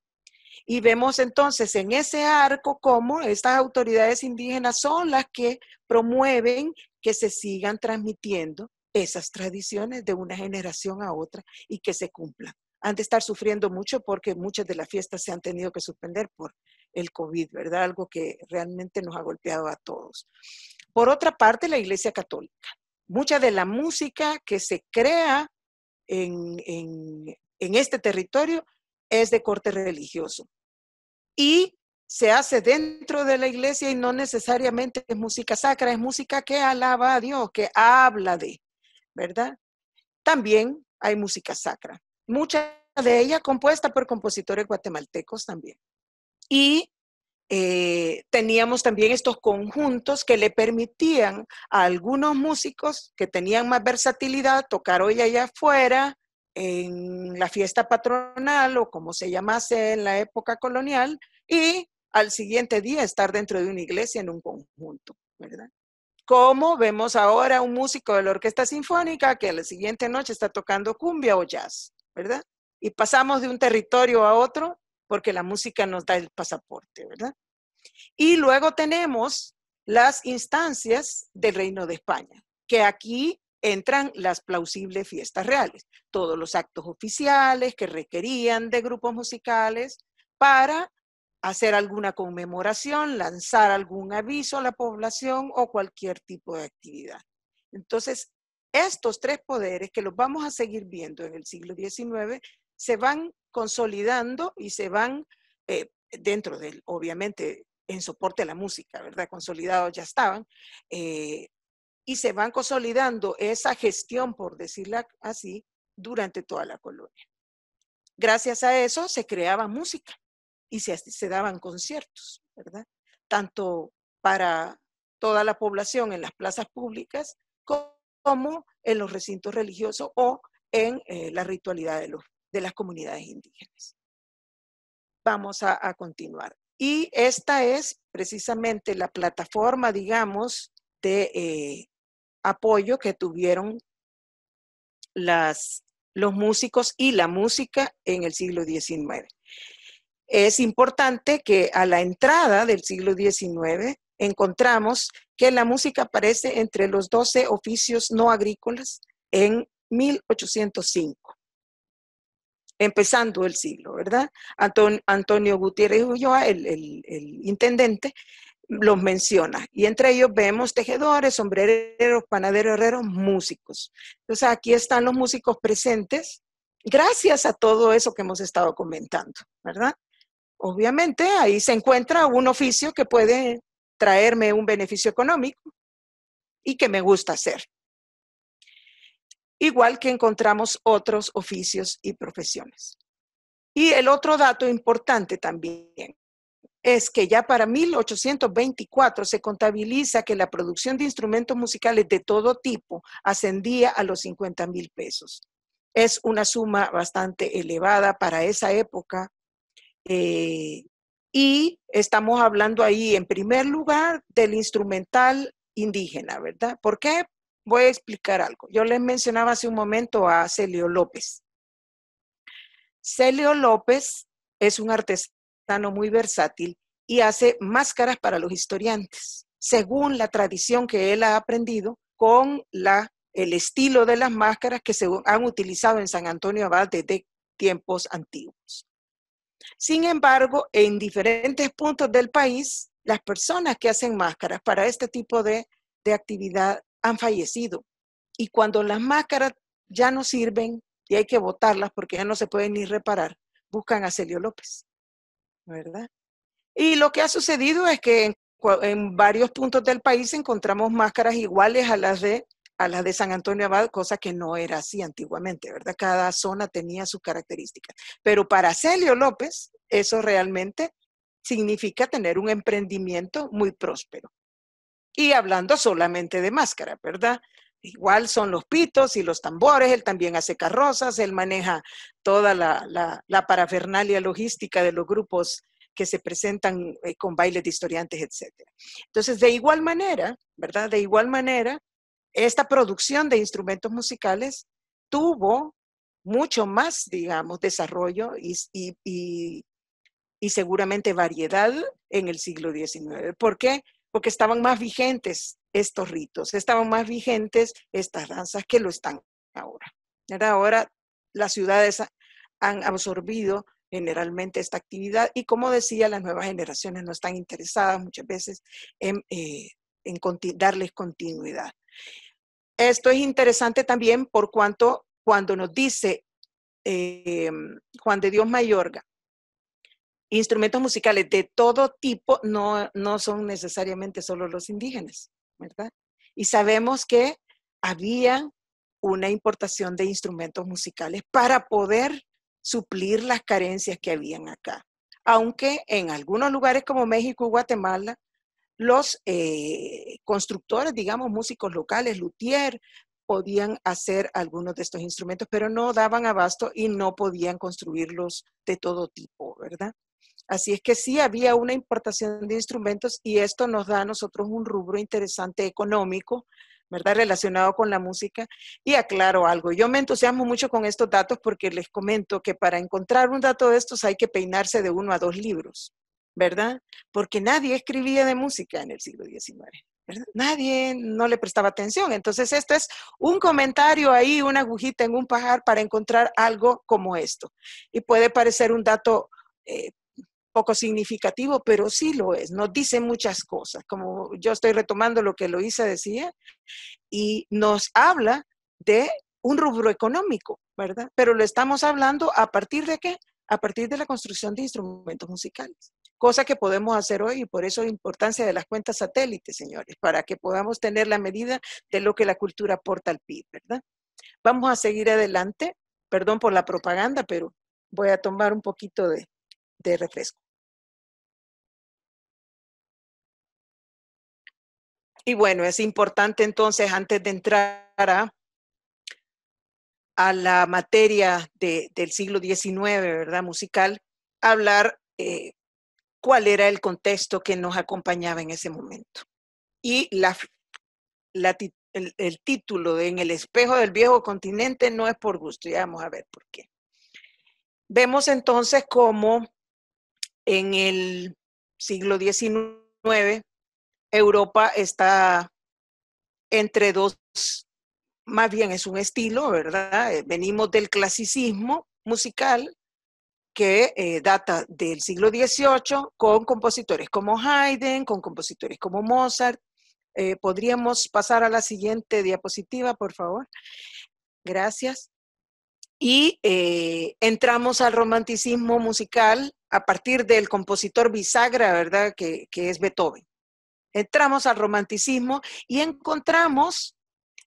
Y vemos entonces en ese arco cómo estas autoridades indígenas son las que promueven que se sigan transmitiendo esas tradiciones de una generación a otra y que se cumplan. Han de estar sufriendo mucho porque muchas de las fiestas se han tenido que suspender por el COVID, ¿verdad? Algo que realmente nos ha golpeado a todos. Por otra parte, la Iglesia Católica. Mucha de la música que se crea en, en este territorio es de corte religioso. Y se hace dentro de la iglesia y no necesariamente es música sacra, es música que alaba a Dios, que habla de, ¿verdad? También hay música sacra, mucha de ella compuesta por compositores guatemaltecos también. Y eh, teníamos también estos conjuntos que le permitían a algunos músicos que tenían más versatilidad tocar hoy allá afuera, en la fiesta patronal o como se llamase en la época colonial y al siguiente día estar dentro de una iglesia en un conjunto, ¿verdad? Como vemos ahora un músico de la orquesta sinfónica que la siguiente noche está tocando cumbia o jazz, ¿verdad? Y pasamos de un territorio a otro porque la música nos da el pasaporte, ¿verdad? Y luego tenemos las instancias del Reino de España, que aquí entran las plausibles fiestas reales, todos los actos oficiales que requerían de grupos musicales para hacer alguna conmemoración, lanzar algún aviso a la población o cualquier tipo de actividad. Entonces, estos tres poderes que los vamos a seguir viendo en el siglo XIX se van consolidando y se van eh, dentro del, obviamente, en soporte a la música, ¿verdad? Consolidados ya estaban, eh, y se van consolidando esa gestión, por decirla así, durante toda la colonia. Gracias a eso se creaba música y se, daban conciertos, ¿verdad? Tanto para toda la población en las plazas públicas como en los recintos religiosos o en eh, la ritualidad de, las comunidades indígenas. Vamos a, continuar. Y esta es precisamente la plataforma, digamos, de eh, apoyo que tuvieron los músicos y la música en el siglo XIX. Es importante que a la entrada del siglo XIX encontramos que la música aparece entre los 12 oficios no agrícolas en 1805, empezando el siglo, ¿verdad? Antonio, Gutiérrez Ulloa, el intendente, los menciona. Y entre ellos vemos tejedores, sombrereros, panaderos, herreros, músicos. Entonces aquí están los músicos presentes, gracias a todo eso que hemos estado comentando, ¿verdad? Obviamente ahí se encuentra un oficio que puede traerme un beneficio económico y que me gusta hacer. Igual que encontramos otros oficios y profesiones. Y el otro dato importante también, es que ya para 1824 se contabiliza que la producción de instrumentos musicales de todo tipo ascendía a los 50 mil pesos. Es una suma bastante elevada para esa época. Eh, y estamos hablando ahí, en primer lugar, del instrumental indígena, ¿verdad? ¿Por qué? Voy a explicar algo. Yo les mencionaba hace un momento a Celio López. Celio López es un artesano muy versátil y hace máscaras para los historiantes, según la tradición que él ha aprendido con la, el estilo de las máscaras que se han utilizado en San Antonio Abad desde tiempos antiguos. Sin embargo, en diferentes puntos del país, las personas que hacen máscaras para este tipo de, de actividad han fallecido. Y cuando las máscaras ya no sirven y hay que botarlas porque ya no se pueden ni reparar, buscan a Celio López. ¿verdad? Y lo que ha sucedido es que en, varios puntos del país encontramos máscaras iguales a las de a las de San Antonio Abad, cosa que no era así antiguamente, ¿verdad? Cada zona tenía sus características. Pero para Celio López, eso realmente significa tener un emprendimiento muy próspero. Y hablando solamente de máscara, ¿verdad? igual son los pitos y los tambores, él también hace carrozas, él maneja toda la, parafernalia logística de los grupos que se presentan eh, con bailes de historiantes, etc. Entonces, de igual manera, ¿verdad? De igual manera, esta producción de instrumentos musicales tuvo mucho más, digamos, desarrollo y, y seguramente variedad en el siglo XIX. ¿Por qué? porque estaban más vigentes estos ritos, estaban más vigentes estas danzas que lo están ahora. Ahora las ciudades han absorbido generalmente esta actividad y como decía, las nuevas generaciones no están interesadas muchas veces en, eh, darles continuidad. Esto es interesante también por cuanto cuando nos dice em, Juan de Dios Mayorga instrumentos musicales de todo tipo no, son necesariamente solo los indígenas, ¿verdad? Y sabemos que había una importación de instrumentos musicales para poder suplir las carencias que habían acá. Aunque en algunos lugares como México y Guatemala, los eh, constructores, digamos, músicos locales, luthier, podían hacer algunos de estos instrumentos, pero no daban abasto y no podían construirlos de todo tipo, ¿verdad? Así es que sí había una importación de instrumentos y esto nos da a nosotros un rubro interesante económico, ¿verdad? Relacionado con la música. Y aclaro algo, yo me entusiasmo mucho con estos datos porque les comento que para encontrar un dato de estos hay que peinarse de uno a dos libros, ¿verdad? Porque nadie escribía de música en el siglo XIX. ¿verdad? Nadie no le prestaba atención. Entonces, esto es un comentario ahí, una agujita en un pajar para encontrar algo como esto. Y puede parecer un dato eh, poco significativo, pero sí lo es, nos dice muchas cosas, como yo estoy retomando lo que Loisa decía, y nos habla de un rubro económico, ¿verdad? Pero lo estamos hablando a partir de qué? A partir de la construcción de instrumentos musicales, cosa que podemos hacer hoy y por eso la importancia de las cuentas satélites, señores, para que podamos tener la medida de lo que la cultura aporta al PIB, ¿verdad? Vamos a seguir adelante, perdón por la propaganda, pero voy a tomar un poquito de, de refresco. Y bueno, es importante entonces, antes de entrar a, la materia del siglo XIX, ¿verdad? Musical, hablar eh, cuál era el contexto que nos acompañaba en ese momento. Y la, el, el, título de En el espejo del viejo continente no es por gusto, ya vamos a ver por qué. Vemos entonces cómo en el siglo XIX Europa está entre dos, más bien es un estilo, ¿verdad? Eh, venimos del clasicismo musical que eh, data del siglo XVIII con compositores como Haydn, con compositores como Mozart. Eh, Podríamos pasar a la siguiente diapositiva, por favor. Gracias. Y entramos al romanticismo musical a partir del compositor bisagra, ¿verdad? que es Beethoven entramos al romanticismo y encontramos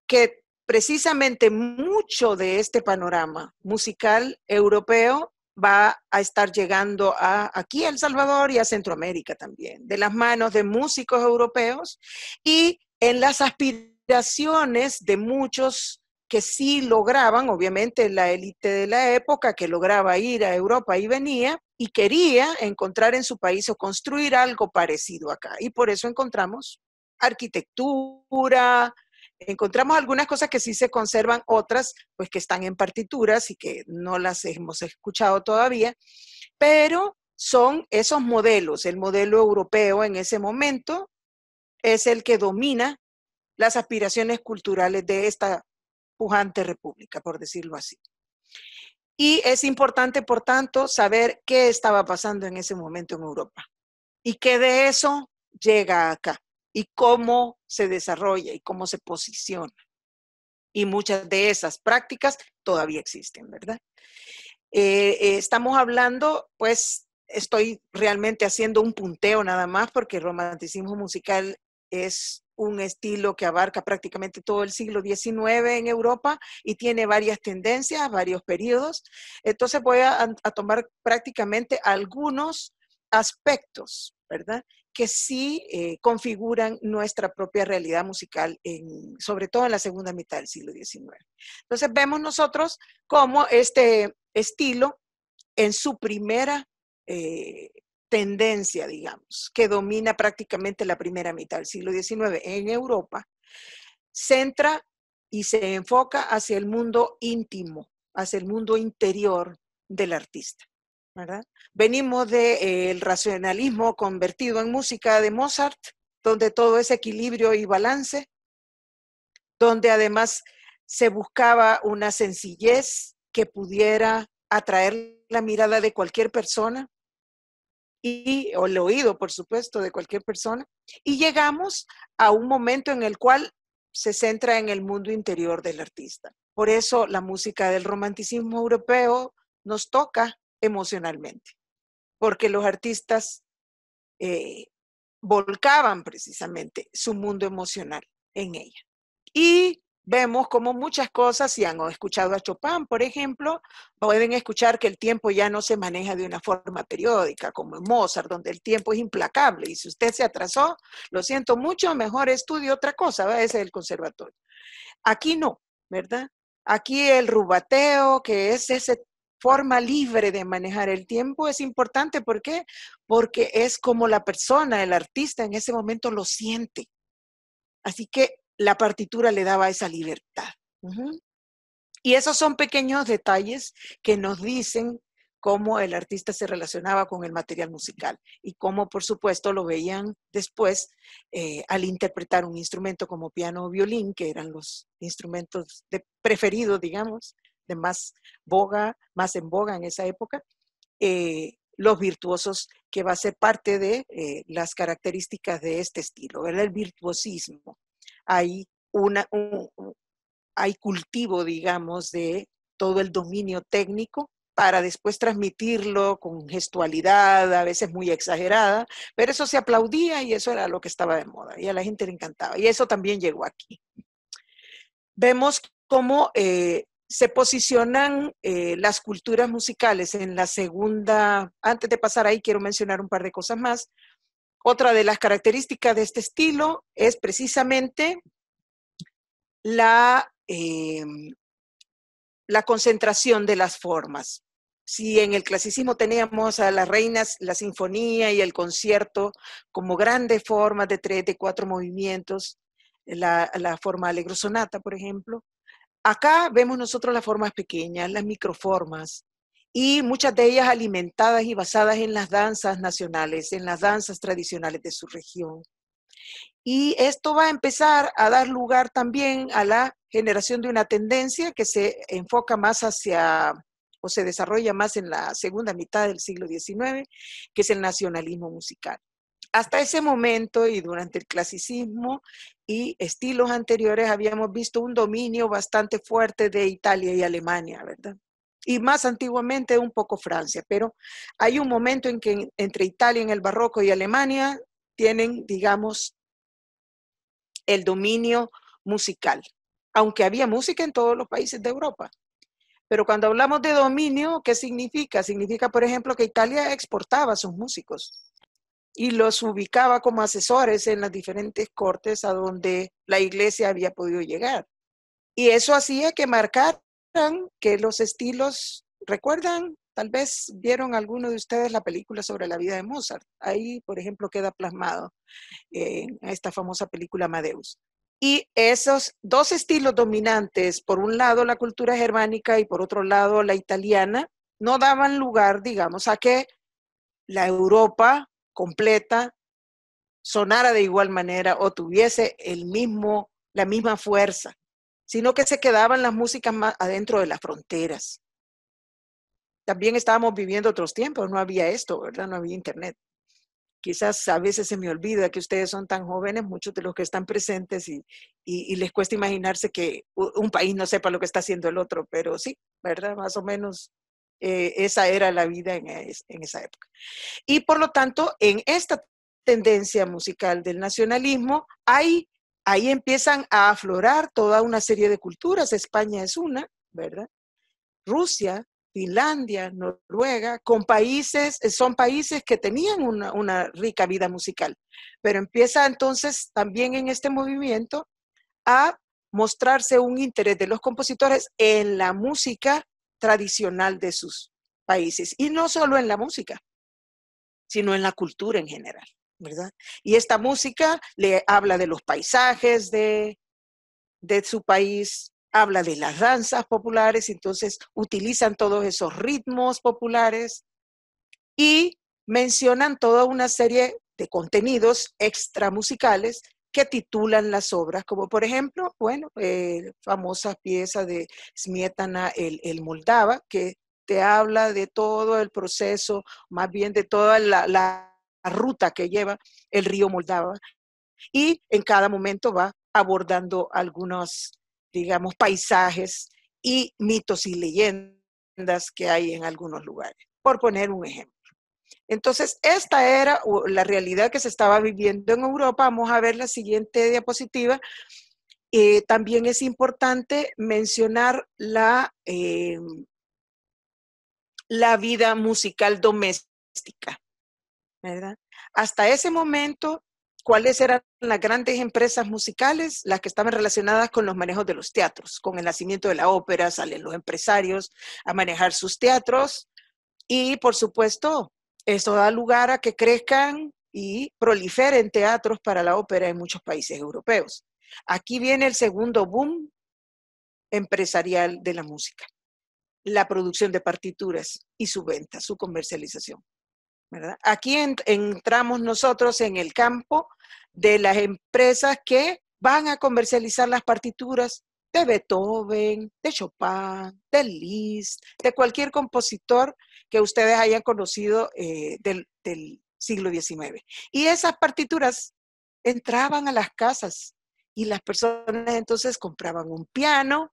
que precisamente mucho de este panorama musical europeo va a estar llegando a, aquí a El Salvador y a Centroamérica también, de las manos de músicos europeos y en las aspiraciones de muchos que sí lograban, obviamente la élite de la época, que lograba ir a Europa y venía, y quería encontrar en su país o construir algo parecido acá. Y por eso encontramos arquitectura, encontramos algunas cosas que sí se conservan, otras pues que están en partituras y que no las hemos escuchado todavía, pero son esos modelos. El modelo europeo en ese momento es el que domina las aspiraciones culturales de esta pujante república, por decirlo así. Y es importante, por tanto, saber qué estaba pasando en ese momento en Europa y qué de eso llega acá y cómo se desarrolla y cómo se posiciona. Y muchas de esas prácticas todavía existen, ¿verdad? Eh, eh, estamos hablando, pues estoy realmente haciendo un punteo nada más porque el romanticismo musical es un estilo que abarca prácticamente todo el siglo XIX en Europa y tiene varias tendencias, varios periodos. Entonces voy a, tomar prácticamente algunos aspectos, ¿verdad? que sí eh, configuran nuestra propia realidad musical, sobre todo en la segunda mitad del siglo XIX. Entonces vemos nosotros cómo este estilo en su primera eh, tendencia, digamos, que domina prácticamente la primera mitad del siglo XIX en Europa, centra y se enfoca hacia el mundo íntimo, hacia el mundo interior del artista. Venimos del eh, racionalismo convertido en música de Mozart, donde todo es equilibrio y balance, donde además se buscaba una sencillez que pudiera atraer la mirada de cualquier persona, y, o el oído, por supuesto, de cualquier persona, y llegamos a un momento en el cual se centra en el mundo interior del artista. Por eso la música del romanticismo europeo nos toca emocionalmente, porque los artistas eh, volcaban precisamente su mundo emocional en ella. Y vemos como muchas cosas, si han escuchado a Chopin, por ejemplo, pueden escuchar que el tiempo ya no se maneja de una forma periódica, como en Mozart, donde el tiempo es implacable. Y si usted se atrasó, lo siento mucho, mejor estudie otra cosa, ese es el conservatorio. Aquí no, ¿verdad? Aquí el rubateo, que es esa forma libre de manejar el tiempo, es importante. ¿Por qué? Porque es como la persona, el artista en ese momento lo siente. Así que la partitura le daba esa libertad. Y esos son pequeños detalles que nos dicen cómo el artista se relacionaba con el material musical y cómo, por supuesto, lo veían después eh, al interpretar un instrumento como piano o violín, que eran los instrumentos de, preferidos, digamos, de más boga, más en boga en esa época, eh, los virtuosos, que va a ser parte de eh, las características de este estilo, ¿verdad? el virtuosismo hay, una, hay cultivo, digamos, de todo el dominio técnico para después transmitirlo con gestualidad, a veces muy exagerada, pero eso se aplaudía y eso era lo que estaba de moda y a la gente le encantaba. Y eso también llegó aquí. Vemos cómo eh, se posicionan eh, las culturas musicales en la segunda, antes de pasar ahí, quiero mencionar un par de cosas más. Otra de las características de este estilo es precisamente la, eh, la concentración de las formas. Si en el clasicismo teníamos a las reinas, la sinfonía y el concierto como grandes formas de tres, de cuatro movimientos, la, la forma alegro sonata, por ejemplo, acá vemos nosotros las formas pequeñas, las microformas, y muchas de ellas alimentadas y basadas en las danzas nacionales, en las danzas tradicionales de su región. Y esto va a empezar a dar lugar también a la generación de una tendencia que se enfoca más hacia o se desarrolla más en la segunda mitad del siglo XIX, que es el nacionalismo musical. Hasta ese momento y durante el clasicismo y estilos anteriores habíamos visto un dominio bastante fuerte de Italia y Alemania, ¿verdad? y más antiguamente un poco Francia, pero hay un momento en que entre Italia en el barroco y Alemania tienen, digamos, el dominio musical, aunque había música en todos los países de Europa. Pero cuando hablamos de dominio, ¿qué significa? Significa, por ejemplo, que Italia exportaba sus músicos y los ubicaba como asesores en las diferentes cortes a donde la iglesia había podido llegar. Y eso hacía que marcar que los estilos, recuerdan, tal vez vieron alguno de ustedes la película sobre la vida de Mozart. Ahí, por ejemplo, queda plasmado en esta famosa película Amadeus. Y esos dos estilos dominantes, por un lado la cultura germánica y por otro lado la italiana, no daban lugar, digamos, a que la Europa completa sonara de igual manera o tuviese el mismo, la misma fuerza sino que se quedaban las músicas más adentro de las fronteras. También estábamos viviendo otros tiempos, no había esto, ¿verdad? No había internet. Quizás a veces se me olvida que ustedes son tan jóvenes, muchos de los que están presentes, y, les cuesta imaginarse que un país no sepa lo que está haciendo el otro, pero sí, ¿verdad? Más o menos eh, esa era la vida en, e, en, esa época. Y por lo tanto, en esta tendencia musical del nacionalismo hay ahí empiezan a aflorar toda una serie de culturas. España es una, ¿verdad? Rusia, Finlandia, Noruega, con países, eh, son países que tenían una, una, rica vida musical. Pero empieza entonces también en este movimiento a mostrarse un interés de los compositores en la música tradicional de sus países. Y no solo en la música, sino en la cultura en general. Y esta música le habla de los paisajes de, de su país, habla de las danzas populares, entonces utilizan todos esos ritmos populares y mencionan toda una serie de contenidos extramusicales que titulan las obras, como por ejemplo, bueno, eh, famosa pieza de Smietana, el, el, Moldava, que te habla de todo el proceso, más bien de toda la ruta que lleva el río Moldava y en cada momento va abordando algunos, digamos, paisajes y mitos y leyendas que hay en algunos lugares, por poner un ejemplo. Entonces, esta era la realidad que se estaba viviendo en Europa. Vamos a ver la siguiente diapositiva. Eh, también es importante mencionar la, eh, la vida musical doméstica. ¿verdad? Hasta ese momento, ¿cuáles eran las grandes empresas musicales? Las que estaban relacionadas con los manejos de los teatros. Con el nacimiento de la ópera salen los empresarios a manejar sus teatros y, por supuesto, eso da lugar a que crezcan y proliferen teatros para la ópera en muchos países europeos. Aquí viene el segundo boom empresarial de la música, la producción de partituras y su venta, su comercialización. Aquí entramos nosotros en el campo de las empresas que van a comercializar las partituras de Beethoven, de Chopin, de Liszt, de cualquier compositor que ustedes hayan conocido eh, del, siglo XIX. Y esas partituras entraban a las casas y las personas entonces compraban un piano,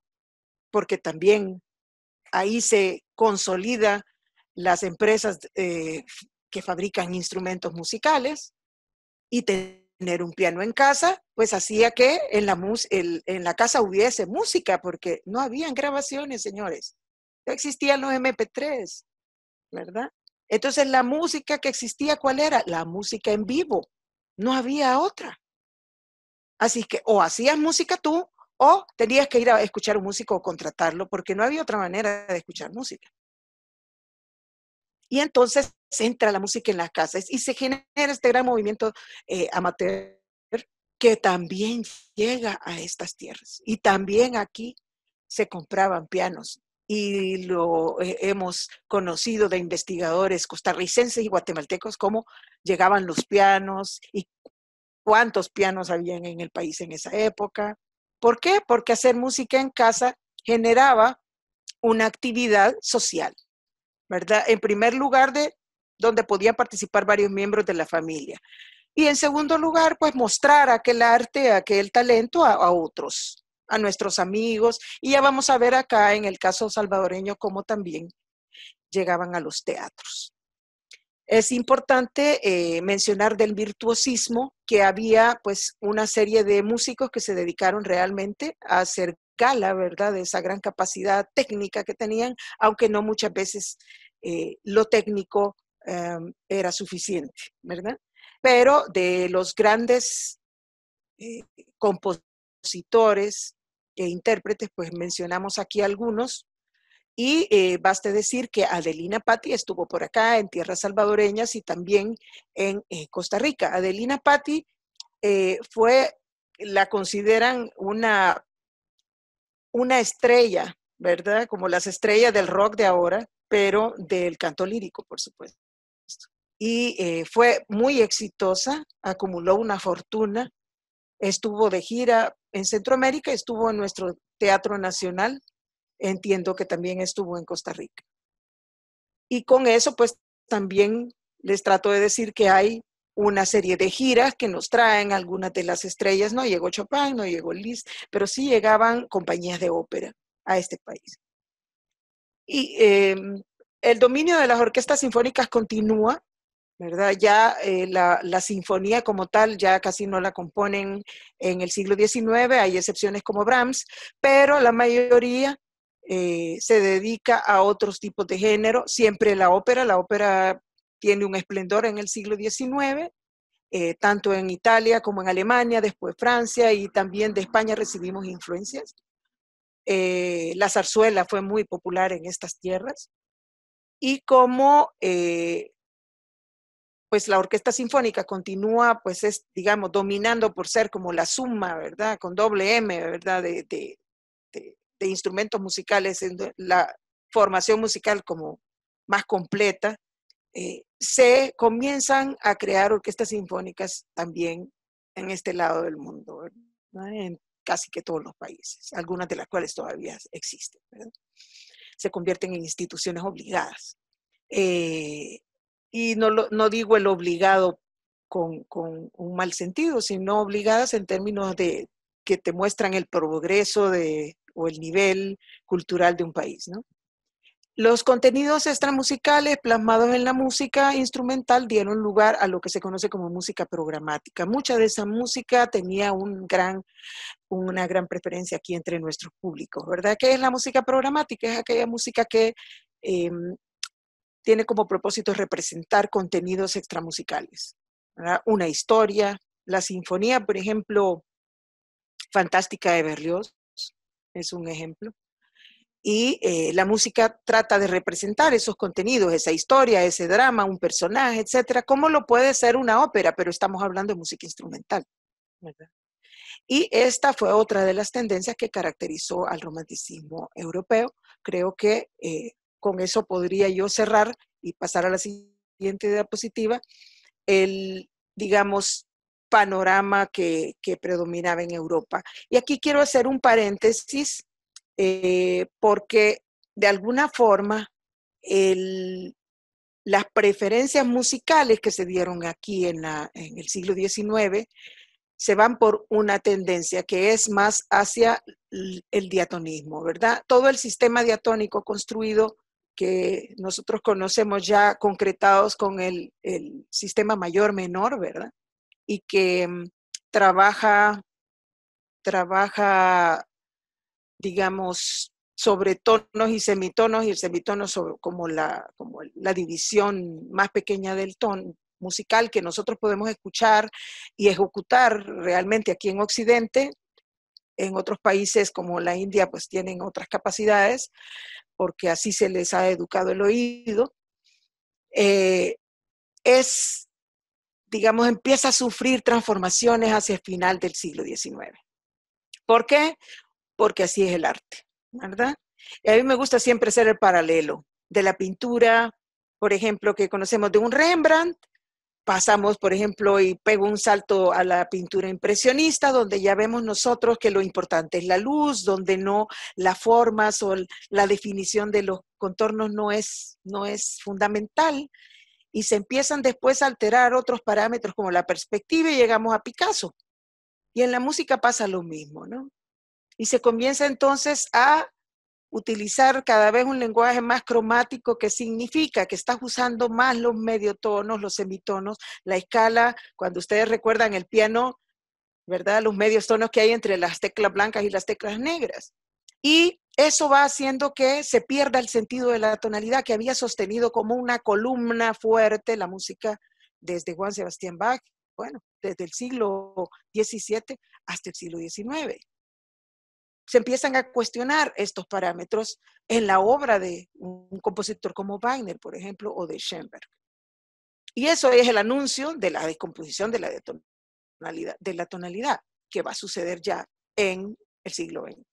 porque también ahí se consolida las empresas eh, que fabrican instrumentos musicales y tener un piano en casa, pues hacía que en la, en la casa hubiese música, porque no habían grabaciones, señores. No existían los MP3, ¿verdad? Entonces la música que existía, ¿cuál era? La música en vivo. No había otra. Así que o hacías música tú o tenías que ir a escuchar un músico o contratarlo porque no había otra manera de escuchar música. Y entonces entra la música en las casas y se genera este gran movimiento eh, amateur que también llega a estas tierras. Y también aquí se compraban pianos y lo eh, hemos conocido de investigadores costarricenses y guatemaltecos, cómo llegaban los pianos y cuántos pianos habían en el país en esa época. ¿Por qué? Porque hacer música en casa generaba una actividad social, ¿verdad? En primer lugar, de donde podían participar varios miembros de la familia. Y en segundo lugar, pues mostrar aquel arte, aquel talento a, otros, a nuestros amigos. Y ya vamos a ver acá en el caso salvadoreño cómo también llegaban a los teatros. Es importante eh, mencionar del virtuosismo que había pues una serie de músicos que se dedicaron realmente a hacer gala, ¿verdad? De esa gran capacidad técnica que tenían, aunque no muchas veces eh, lo técnico Em, era suficiente, ¿verdad? Pero de los grandes eh, compositores e intérpretes, pues mencionamos aquí algunos, y eh, basta decir que Adelina Patti estuvo por acá en tierras salvadoreñas y también en eh, Costa Rica. Adelina Patti fue, la consideran una, una estrella, ¿verdad? Como las estrellas del rock de ahora, pero del canto lírico, por supuesto y eh, fue muy exitosa, acumuló una fortuna, estuvo de gira en Centroamérica, estuvo en nuestro Teatro Nacional, entiendo que también estuvo en Costa Rica. Y con eso, pues también les trato de decir que hay una serie de giras que nos traen algunas de las estrellas, no llegó Chopin, no llegó Liszt, pero sí llegaban compañías de ópera a este país. Y em, el dominio de las orquestas sinfónicas continúa ¿verdad? Ya eh, la, sinfonía como tal ya casi no la componen en el siglo XIX, hay excepciones como Brahms, pero la mayoría eh, se dedica a otros tipos de género, siempre la ópera, la ópera tiene un esplendor en el siglo XIX, eh, tanto en Italia como en Alemania, después Francia y también de España recibimos influencias. la zarzuela fue muy popular en estas tierras y como pues la Orquesta Sinfónica continúa, pues es, digamos, dominando por ser como la suma, ¿verdad? Con doble M, ¿verdad? De, de, instrumentos musicales, en la formación musical como más completa. Eh, se comienzan a crear orquestas sinfónicas también en este lado del mundo, ¿verdad? en casi que todos los países, algunas de las cuales todavía existen. ¿verdad? Se convierten en instituciones obligadas. Eh, y no, no digo el obligado con, con, un mal sentido, sino obligadas en términos de que te muestran el progreso de, o el nivel cultural de un país, ¿no? Los contenidos extramusicales plasmados en la música instrumental dieron lugar a lo que se conoce como música programática. Mucha de esa música tenía un gran, una gran preferencia aquí entre nuestros públicos, ¿verdad? ¿Qué es la música programática? Es aquella música que em, tiene como propósito representar contenidos extramusicales, una historia, la sinfonía, por ejemplo, fantástica de Berlioz, es un ejemplo. Y eh, la música trata de representar esos contenidos, esa historia, ese drama, un personaje, etcétera, ¿Cómo lo puede ser una ópera, pero estamos hablando de música instrumental. Y esta fue otra de las tendencias que caracterizó al romanticismo europeo. Creo que eh, con eso podría yo cerrar y pasar a la siguiente diapositiva, el, digamos, panorama que, predominaba en Europa. Y aquí quiero hacer un paréntesis eh, porque de alguna forma las preferencias musicales que se dieron aquí en, en el siglo XIX se van por una tendencia que es más hacia el diatonismo, ¿verdad? Todo el sistema diatónico construido que nosotros conocemos ya concretados con el, sistema mayor-menor, ¿verdad? Y que mm, trabaja, trabaja, digamos, sobre tonos y semitonos, y el semitono como, la, como la división más pequeña del tono musical que nosotros podemos escuchar y ejecutar realmente aquí en Occidente. En otros países como la India, pues tienen otras capacidades, porque así se les ha educado el oído, eh, es, digamos, empieza a sufrir transformaciones hacia el final del siglo XIX. ¿Por qué? Porque así es el arte, ¿verdad? Y a mí me gusta siempre hacer el paralelo de la pintura, por ejemplo, que conocemos de un Rembrandt pasamos, por ejemplo, y pego un salto a la pintura impresionista, donde ya vemos nosotros que lo importante es la luz, donde no las formas o la definición de los contornos no es, no es fundamental. Y se empiezan después a alterar otros parámetros como la perspectiva y llegamos a Picasso. Y en la música pasa lo mismo, ¿no? Y se comienza entonces a utilizar cada vez un lenguaje más cromático que significa que estás usando más los tonos, los semitonos, la escala, cuando ustedes recuerdan el piano, ¿verdad? Los medios tonos que hay entre las teclas blancas y las teclas negras. Y eso va haciendo que se pierda el sentido de la tonalidad que había sostenido como una columna fuerte la música desde Juan Sebastián Bach, bueno, desde el siglo XVII hasta el siglo XIX se empiezan a cuestionar estos parámetros en la obra de un compositor como Wagner, por ejemplo, o de Schoenberg. Y eso es el anuncio de la descomposición de la, tonalidad, de la tonalidad, que va a suceder ya en el siglo XX.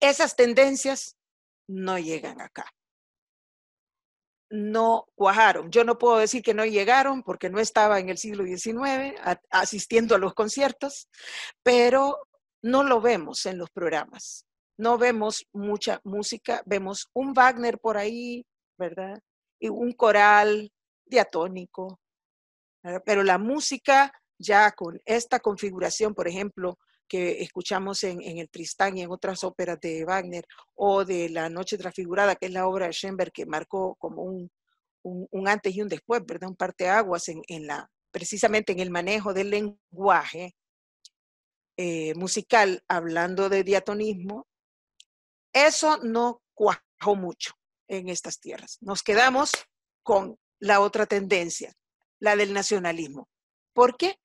Esas tendencias no llegan acá. No cuajaron. Yo no puedo decir que no llegaron porque no estaba en el siglo XIX asistiendo a los conciertos, pero no lo vemos en los programas. No vemos mucha música, vemos un Wagner por ahí, ¿verdad? Y un coral diatónico. Pero la música ya con esta configuración, por ejemplo, que escuchamos en, el Tristán y en otras óperas de Wagner, o de La Noche Transfigurada, que es la obra de Schoenberg que marcó como un, antes y un después, ¿verdad? Un parteaguas en, en la, precisamente en el manejo del lenguaje eh, musical hablando de diatonismo, eso no cuajó mucho en estas tierras. Nos quedamos con la otra tendencia, la del nacionalismo. ¿Por qué?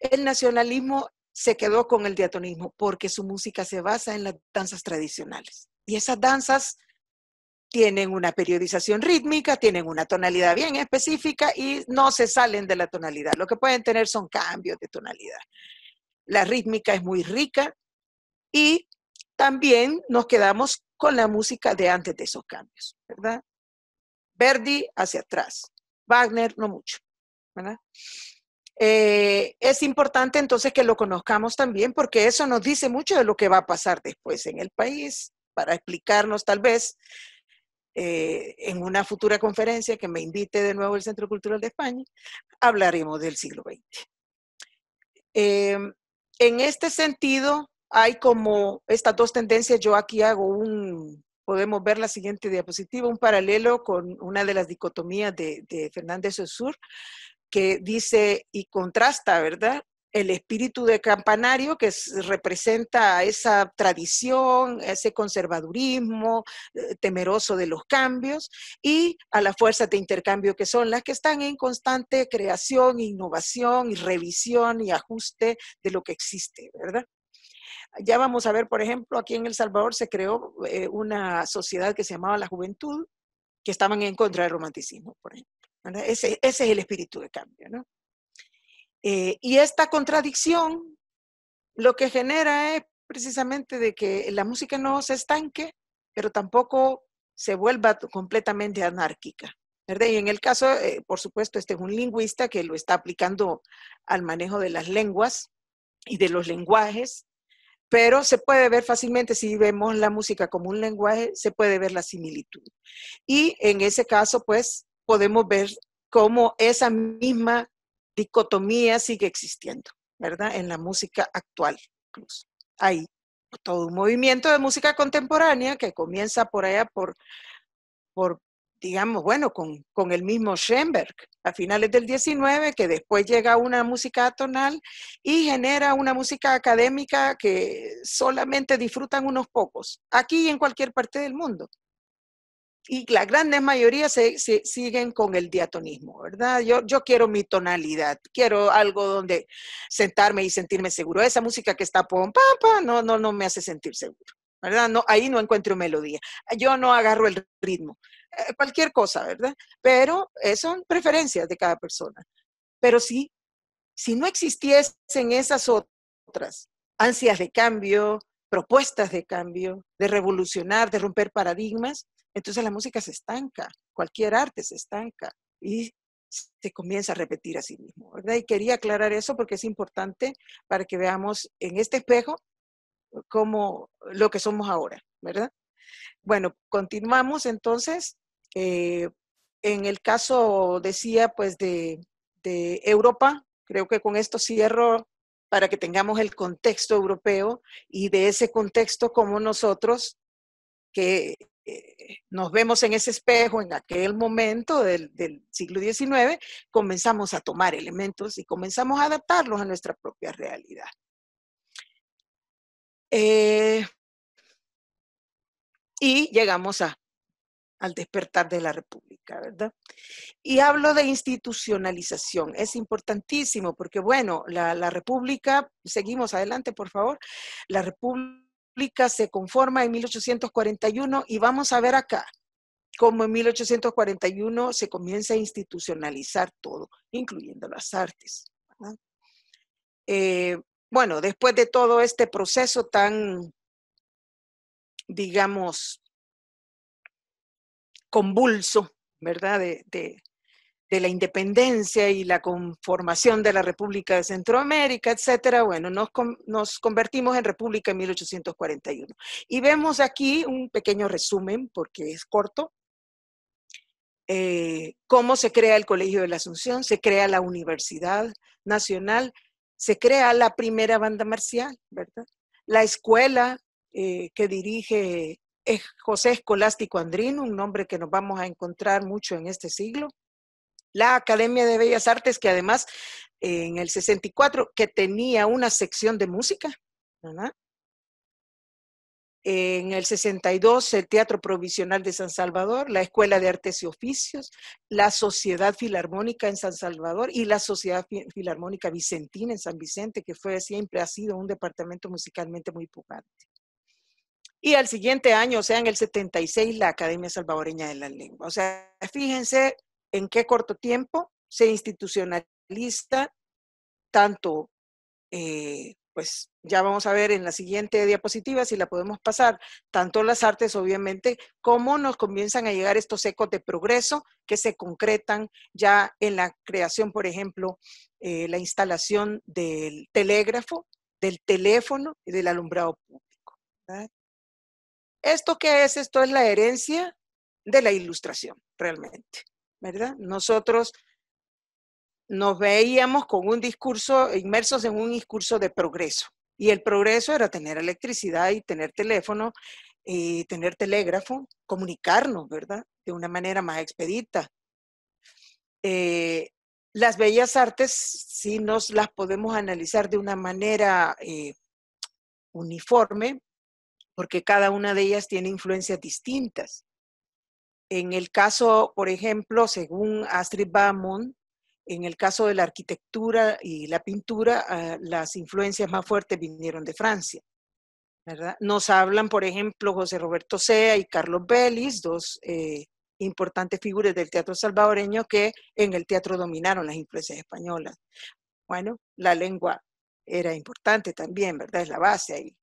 El nacionalismo se quedó con el diatonismo porque su música se basa en las danzas tradicionales. Y esas danzas tienen una periodización rítmica, tienen una tonalidad bien específica y no se salen de la tonalidad. Lo que pueden tener son cambios de tonalidad la rítmica es muy rica y también nos quedamos con la música de antes de esos cambios, ¿verdad? Verdi hacia atrás, Wagner no mucho, ¿verdad? Eh, es importante entonces que lo conozcamos también porque eso nos dice mucho de lo que va a pasar después en el país para explicarnos tal vez eh, en una futura conferencia que me invite de nuevo el Centro Cultural de España, hablaremos del siglo XX. En este sentido, hay como estas dos tendencias, yo aquí hago un, podemos ver la siguiente diapositiva, un paralelo con una de las dicotomías de, Fernández Osur, que dice y contrasta, ¿verdad? el espíritu de campanario que representa esa tradición, ese conservadurismo eh, temeroso de los cambios y a las fuerzas de intercambio que son las que están en constante creación, innovación revisión y ajuste de lo que existe, ¿verdad? Ya vamos a ver, por ejemplo, aquí en El Salvador se creó eh, una sociedad que se llamaba la Juventud, que estaban en contra del romanticismo, por ejemplo. Ese, ese, es el espíritu de cambio, ¿no? Eh, y esta contradicción lo que genera es precisamente de que la música no se estanque, pero tampoco se vuelva completamente anárquica. ¿verdad? Y en el caso, eh, por supuesto, este es un lingüista que lo está aplicando al manejo de las lenguas y de los lenguajes, pero se puede ver fácilmente, si vemos la música como un lenguaje, se puede ver la similitud. Y en ese caso, pues, podemos ver cómo esa misma dicotomía sigue existiendo, ¿verdad? En la música actual incluso. Hay todo un movimiento de música contemporánea que comienza por allá por, por digamos, bueno, con, el mismo Schoenberg a finales del 19, que después llega una música atonal y genera una música académica que solamente disfrutan unos pocos, aquí y en cualquier parte del mundo, y la gran mayoría se, siguen con el diatonismo, ¿verdad? Yo, yo quiero mi tonalidad, quiero algo donde sentarme y sentirme seguro. Esa música que está pom, pam, pam, no, no, no me hace sentir seguro, ¿verdad? No, ahí no encuentro melodía. Yo no agarro el ritmo, eh, cualquier cosa, ¿verdad? Pero eh, son preferencias de cada persona. Pero sí, si no existiesen esas otras ansias de cambio, propuestas de cambio, de revolucionar, de romper paradigmas, entonces la música se estanca, cualquier arte se estanca y se comienza a repetir a sí mismo, ¿verdad? Y quería aclarar eso porque es importante para que veamos en este espejo eh, como lo que somos ahora, ¿verdad? Bueno, continuamos entonces. Eh, en el caso, decía, pues de, de Europa, creo que con esto cierro para que tengamos el contexto europeo y de ese contexto como nosotros, que eh, nos vemos en ese espejo en aquel momento del, siglo XIX, comenzamos a tomar elementos y comenzamos a adaptarlos a nuestra propia realidad. Eh, y llegamos al despertar de la República, ¿verdad? Y hablo de institucionalización, es importantísimo porque, bueno, la República, seguimos adelante, por favor, la República se conforma en 1841 y vamos a ver acá cómo en 1841 se comienza a institucionalizar todo, incluyendo las artes. Eh, bueno, después de todo este proceso tan, digamos, convulso, ¿verdad? de, de la independencia y la conformación de la República de Centroamérica, etcétera, bueno, nos, convertimos en República en 1841. Y vemos aquí un pequeño resumen, porque es corto, eh, cómo se crea el Colegio de la Asunción, se crea la Universidad Nacional, se crea la primera banda marcial, ¿verdad? La escuela eh, que dirige es eh, José Escolástico Andrino, un nombre que nos vamos a encontrar mucho en este siglo la Academia de Bellas Artes, que además en el 64, que tenía una sección de música. ¿verdad? En el 62, el Teatro Provisional de San Salvador, la Escuela de Artes y Oficios, la Sociedad Filarmónica en San Salvador y la Sociedad Filarmónica Vicentina en San Vicente, que fue siempre ha sido un departamento musicalmente muy pujante. Y al siguiente año, o sea, en el 76, la Academia Salvadoreña de la Lengua. O sea, fíjense en qué corto tiempo se institucionaliza tanto, eh, pues ya vamos a ver en la siguiente diapositiva si la podemos pasar, tanto las artes obviamente, como nos comienzan a llegar estos ecos de progreso que se concretan ya en la creación, por ejemplo, eh, la instalación del telégrafo, del teléfono y del alumbrado público. ¿Esto qué es? Esto es la herencia de la ilustración, realmente. ¿verdad? Nosotros nos veíamos con un discurso, inmersos en un discurso de progreso. Y el progreso era tener electricidad y tener teléfono y eh, tener telégrafo, comunicarnos, ¿verdad? De una manera más expedita. Eh, las bellas artes sí nos las podemos analizar de una manera eh, uniforme, porque cada una de ellas tiene influencias distintas. En el caso, por ejemplo, según Astrid Bamon, en el caso de la arquitectura y la pintura, ah, las influencias más fuertes vinieron de Francia. ¿verdad? Nos hablan, por ejemplo, José Roberto Sea y Carlos Vélez, dos eh, importantes figuras del teatro salvadoreño que en el teatro dominaron las influencias españolas. Bueno, la lengua era importante también, ¿verdad? Es la base ahí.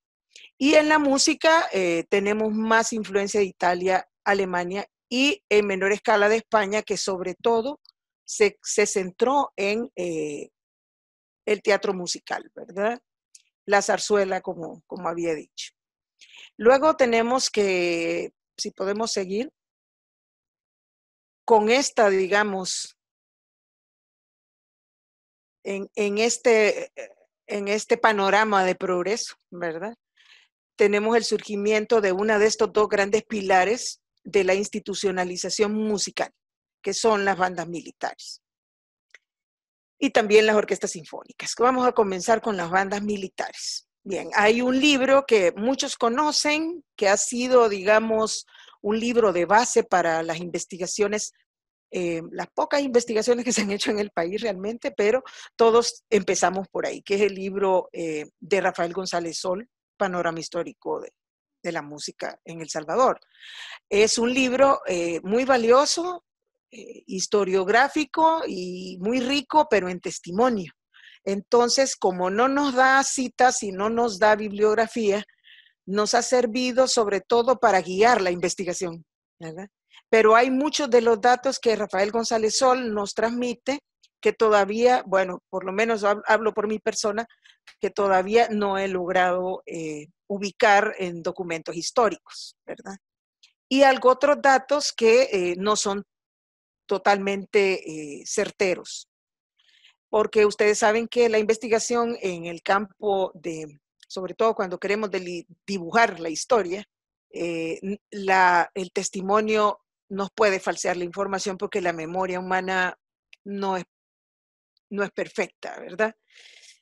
Y en la música eh, tenemos más influencia de Italia, Alemania y en menor escala de España, que sobre todo se, se centró en eh, el teatro musical, ¿verdad? La zarzuela, como, como había dicho. Luego tenemos que, si podemos seguir, con esta, digamos, en, este, en este panorama de progreso, ¿verdad? Tenemos el surgimiento de una de estos dos grandes pilares de la institucionalización musical, que son las bandas militares. Y también las orquestas sinfónicas. Vamos a comenzar con las bandas militares. Bien, hay un libro que muchos conocen, que ha sido, digamos, un libro de base para las investigaciones, eh, las pocas investigaciones que se han hecho en el país realmente, pero todos empezamos por ahí, que es el libro eh, de Rafael González Sol, Panorama Histórico de, de la música en El Salvador. Es un libro eh, muy valioso, eh, historiográfico y muy rico, pero en testimonio. Entonces, como no nos da citas y no nos da bibliografía, nos ha servido sobre todo para guiar la investigación. Pero hay muchos de los datos que Rafael González Sol nos transmite que todavía, bueno, por lo menos hablo por mi persona, que todavía no he logrado eh, ubicar en documentos históricos, ¿verdad? Y algo otros datos que eh, no son totalmente eh, certeros, porque ustedes saben que la investigación en el campo de, sobre todo cuando queremos dibujar la historia, eh, el testimonio nos puede falsear la información porque la memoria humana no no es perfecta, ¿verdad?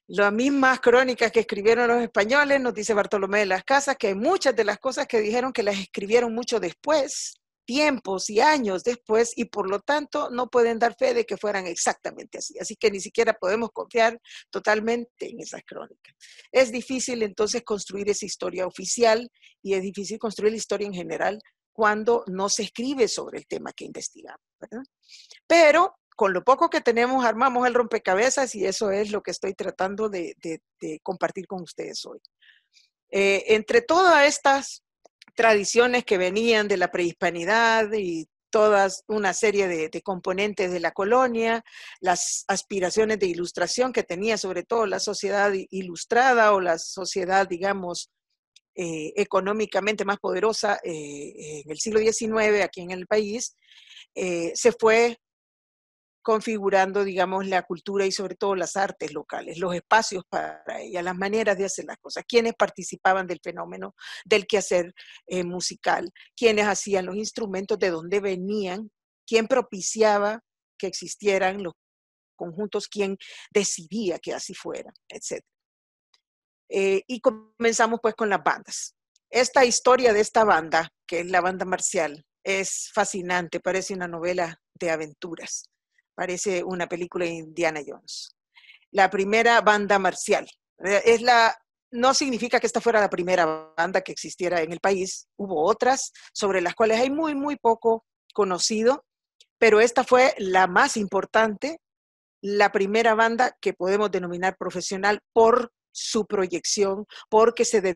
las mismas crónicas que escribieron los españoles, nos dice Bartolomé de las Casas, que muchas de las cosas que dijeron que las escribieron mucho después, tiempos y años después, y por lo tanto no pueden dar fe de que fueran exactamente así. Así que ni siquiera podemos confiar totalmente en esas crónicas. Es difícil entonces construir esa historia oficial y es difícil construir la historia en general cuando no se escribe sobre el tema que investigamos. ¿verdad? Pero con lo poco que tenemos armamos el rompecabezas y eso es lo que estoy tratando de, compartir con ustedes hoy. Eh, entre todas estas tradiciones que venían de la prehispanidad y todas una serie de, componentes de la colonia, las aspiraciones de ilustración que tenía sobre todo la sociedad ilustrada o la sociedad, digamos, eh, económicamente más poderosa eh, en el siglo XIX aquí en el país, se fue configurando, digamos, la cultura y sobre todo las artes locales, los espacios para ella, las maneras de hacer las cosas, quiénes participaban del fenómeno del quehacer eh, musical, quiénes hacían los instrumentos, de dónde venían, quién propiciaba que existieran los conjuntos, quién decidía que así fuera, etc. Eh, y comenzamos pues con las bandas. Esta historia de esta banda, que es la banda marcial, es fascinante, parece una novela de aventuras parece una película de Indiana Jones. La primera banda marcial. Eh, es la, no significa que esta fuera la primera banda que existiera en el país. Hubo otras sobre las cuales hay muy, muy poco conocido, pero esta fue la más importante, la primera banda que podemos denominar profesional por su proyección, porque se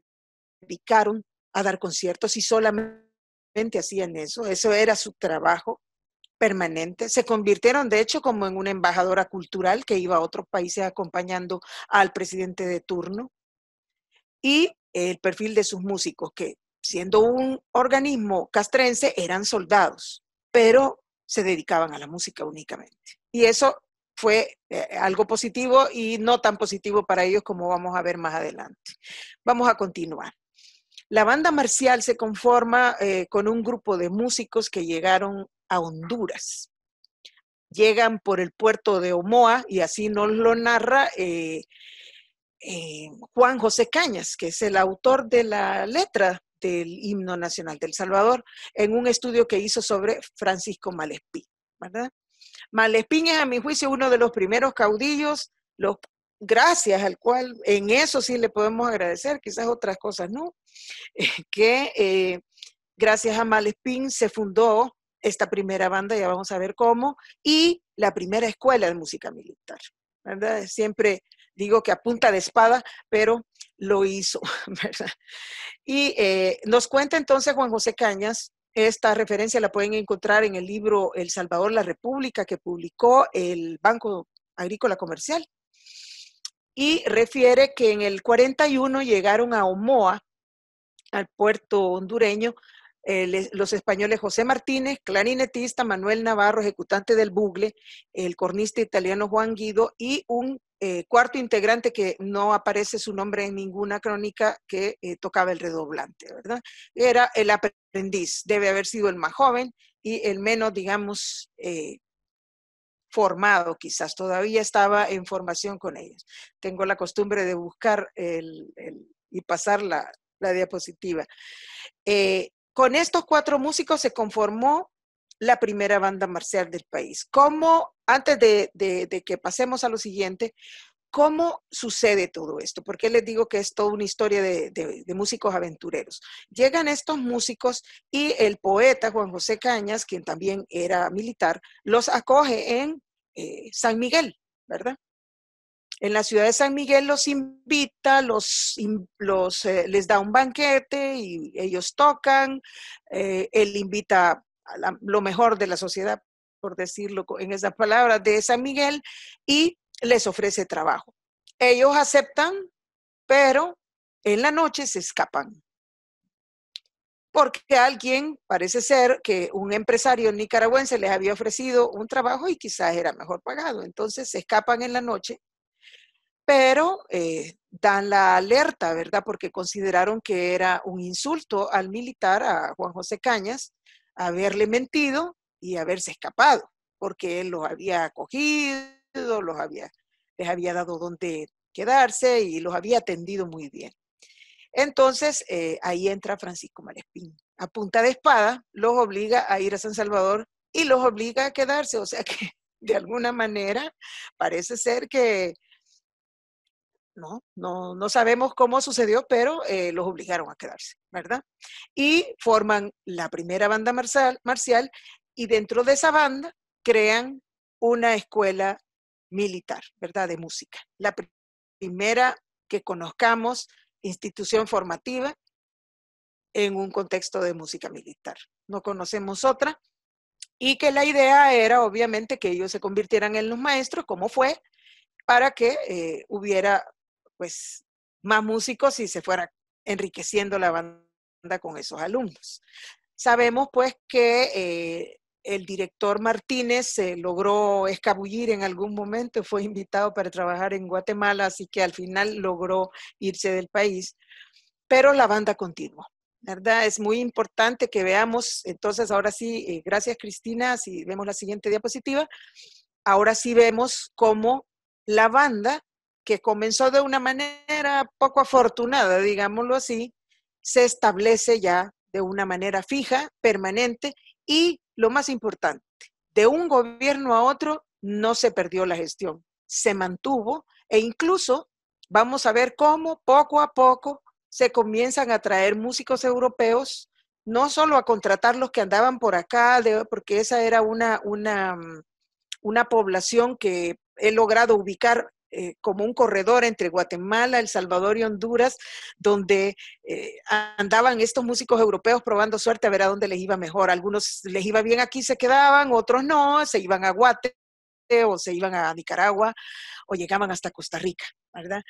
dedicaron a dar conciertos y solamente hacían eso. Eso era su trabajo permanente. Se convirtieron, de hecho, como en una embajadora cultural que iba a otros países acompañando al presidente de turno. Y el perfil de sus músicos, que siendo un organismo castrense, eran soldados, pero se dedicaban a la música únicamente. Y eso fue eh, algo positivo y no tan positivo para ellos como vamos a ver más adelante. Vamos a continuar. La banda marcial se conforma eh, con un grupo de músicos que llegaron a Honduras. Llegan por el puerto de Omoa y así nos lo narra eh, eh, Juan José Cañas, que es el autor de la letra del himno nacional del Salvador, en un estudio que hizo sobre Francisco Malespín, ¿verdad? Malespín es, a mi juicio, uno de los primeros caudillos, los, gracias al cual, en eso sí le podemos agradecer, quizás otras cosas no, [laughs] que eh, gracias a Malespín se fundó esta primera banda, ya vamos a ver cómo, y la primera escuela de música militar. Siempre digo que a punta de espada, pero lo hizo, [laughs] Y eh, nos cuenta entonces Juan José Cañas, esta referencia la pueden encontrar en el libro El Salvador, la República, que publicó el Banco Agrícola Comercial. Y refiere que en el 41 llegaron a Omoa, al puerto hondureño, eh, los españoles José Martínez, clarinetista Manuel Navarro, ejecutante del bugle, el cornista italiano Juan Guido y un eh, cuarto integrante que no aparece su nombre en ninguna crónica que eh, tocaba el redoblante, ¿verdad? Era el aprendiz, debe haber sido el más joven y el menos, digamos, formado quizás, todavía estaba en formación con ellos. Tengo la costumbre de buscar y pasar la, la diapositiva. Eh, con estos cuatro músicos se conformó la primera banda marcial del país. ¿Cómo, antes de, que pasemos a lo siguiente, cómo sucede todo esto? Porque les digo que es toda una historia de, músicos aventureros. Llegan estos músicos y el poeta Juan José Cañas, quien también era militar, los acoge en eh, San Miguel, ¿verdad? en la ciudad de San Miguel los invita, los, eh, les da un banquete y ellos tocan, eh, él invita a lo mejor de la sociedad, por decirlo en esas palabras, de San Miguel y les ofrece trabajo. Ellos aceptan, pero en la noche se escapan. Porque alguien, parece ser que un empresario nicaragüense les había ofrecido un trabajo y quizás era mejor pagado. Entonces se escapan en la noche pero eh, dan la alerta, ¿verdad? Porque consideraron que era un insulto al militar, a Juan José Cañas, haberle mentido y haberse escapado, porque él los había acogido, los había, les había dado donde quedarse y los había atendido muy bien. Entonces, eh, ahí entra Francisco Malespín. A punta de espada, los obliga a ir a San Salvador y los obliga a quedarse, o sea que de alguna manera parece ser que ¿no? No, sabemos cómo sucedió, pero eh, los obligaron a quedarse, ¿verdad? Y forman la primera banda marcial, marcial y dentro de esa banda crean una escuela militar, ¿verdad? De música. La primera que conozcamos institución formativa en un contexto de música militar. No conocemos otra. Y que la idea era, obviamente, que ellos se convirtieran en los maestros, como fue, para que eh, hubiera pues más músicos y se fuera enriqueciendo la banda con esos alumnos. Sabemos pues que eh, el director Martínez se logró escabullir en algún momento, fue invitado para trabajar en Guatemala, así que al final logró irse del país, pero la banda continuó. ¿Verdad? Es muy importante que veamos, entonces ahora sí, eh, gracias Cristina, si vemos la siguiente diapositiva, ahora sí vemos cómo la banda que comenzó de una manera poco afortunada, digámoslo así, se establece ya de una manera fija, permanente y, lo más importante, de un gobierno a otro no se perdió la gestión, se mantuvo e incluso vamos a ver cómo poco a poco se comienzan a traer músicos europeos, no solo a contratar los que andaban por acá, porque esa era una, una, mm, una población que he logrado ubicar eh, como un corredor entre Guatemala, El Salvador y Honduras, donde eh, andaban estos músicos europeos probando suerte a ver a dónde les iba mejor. Algunos les iba bien aquí, se quedaban, otros no, se iban a Guate o se iban a Nicaragua o llegaban hasta Costa Rica, ¿verdad?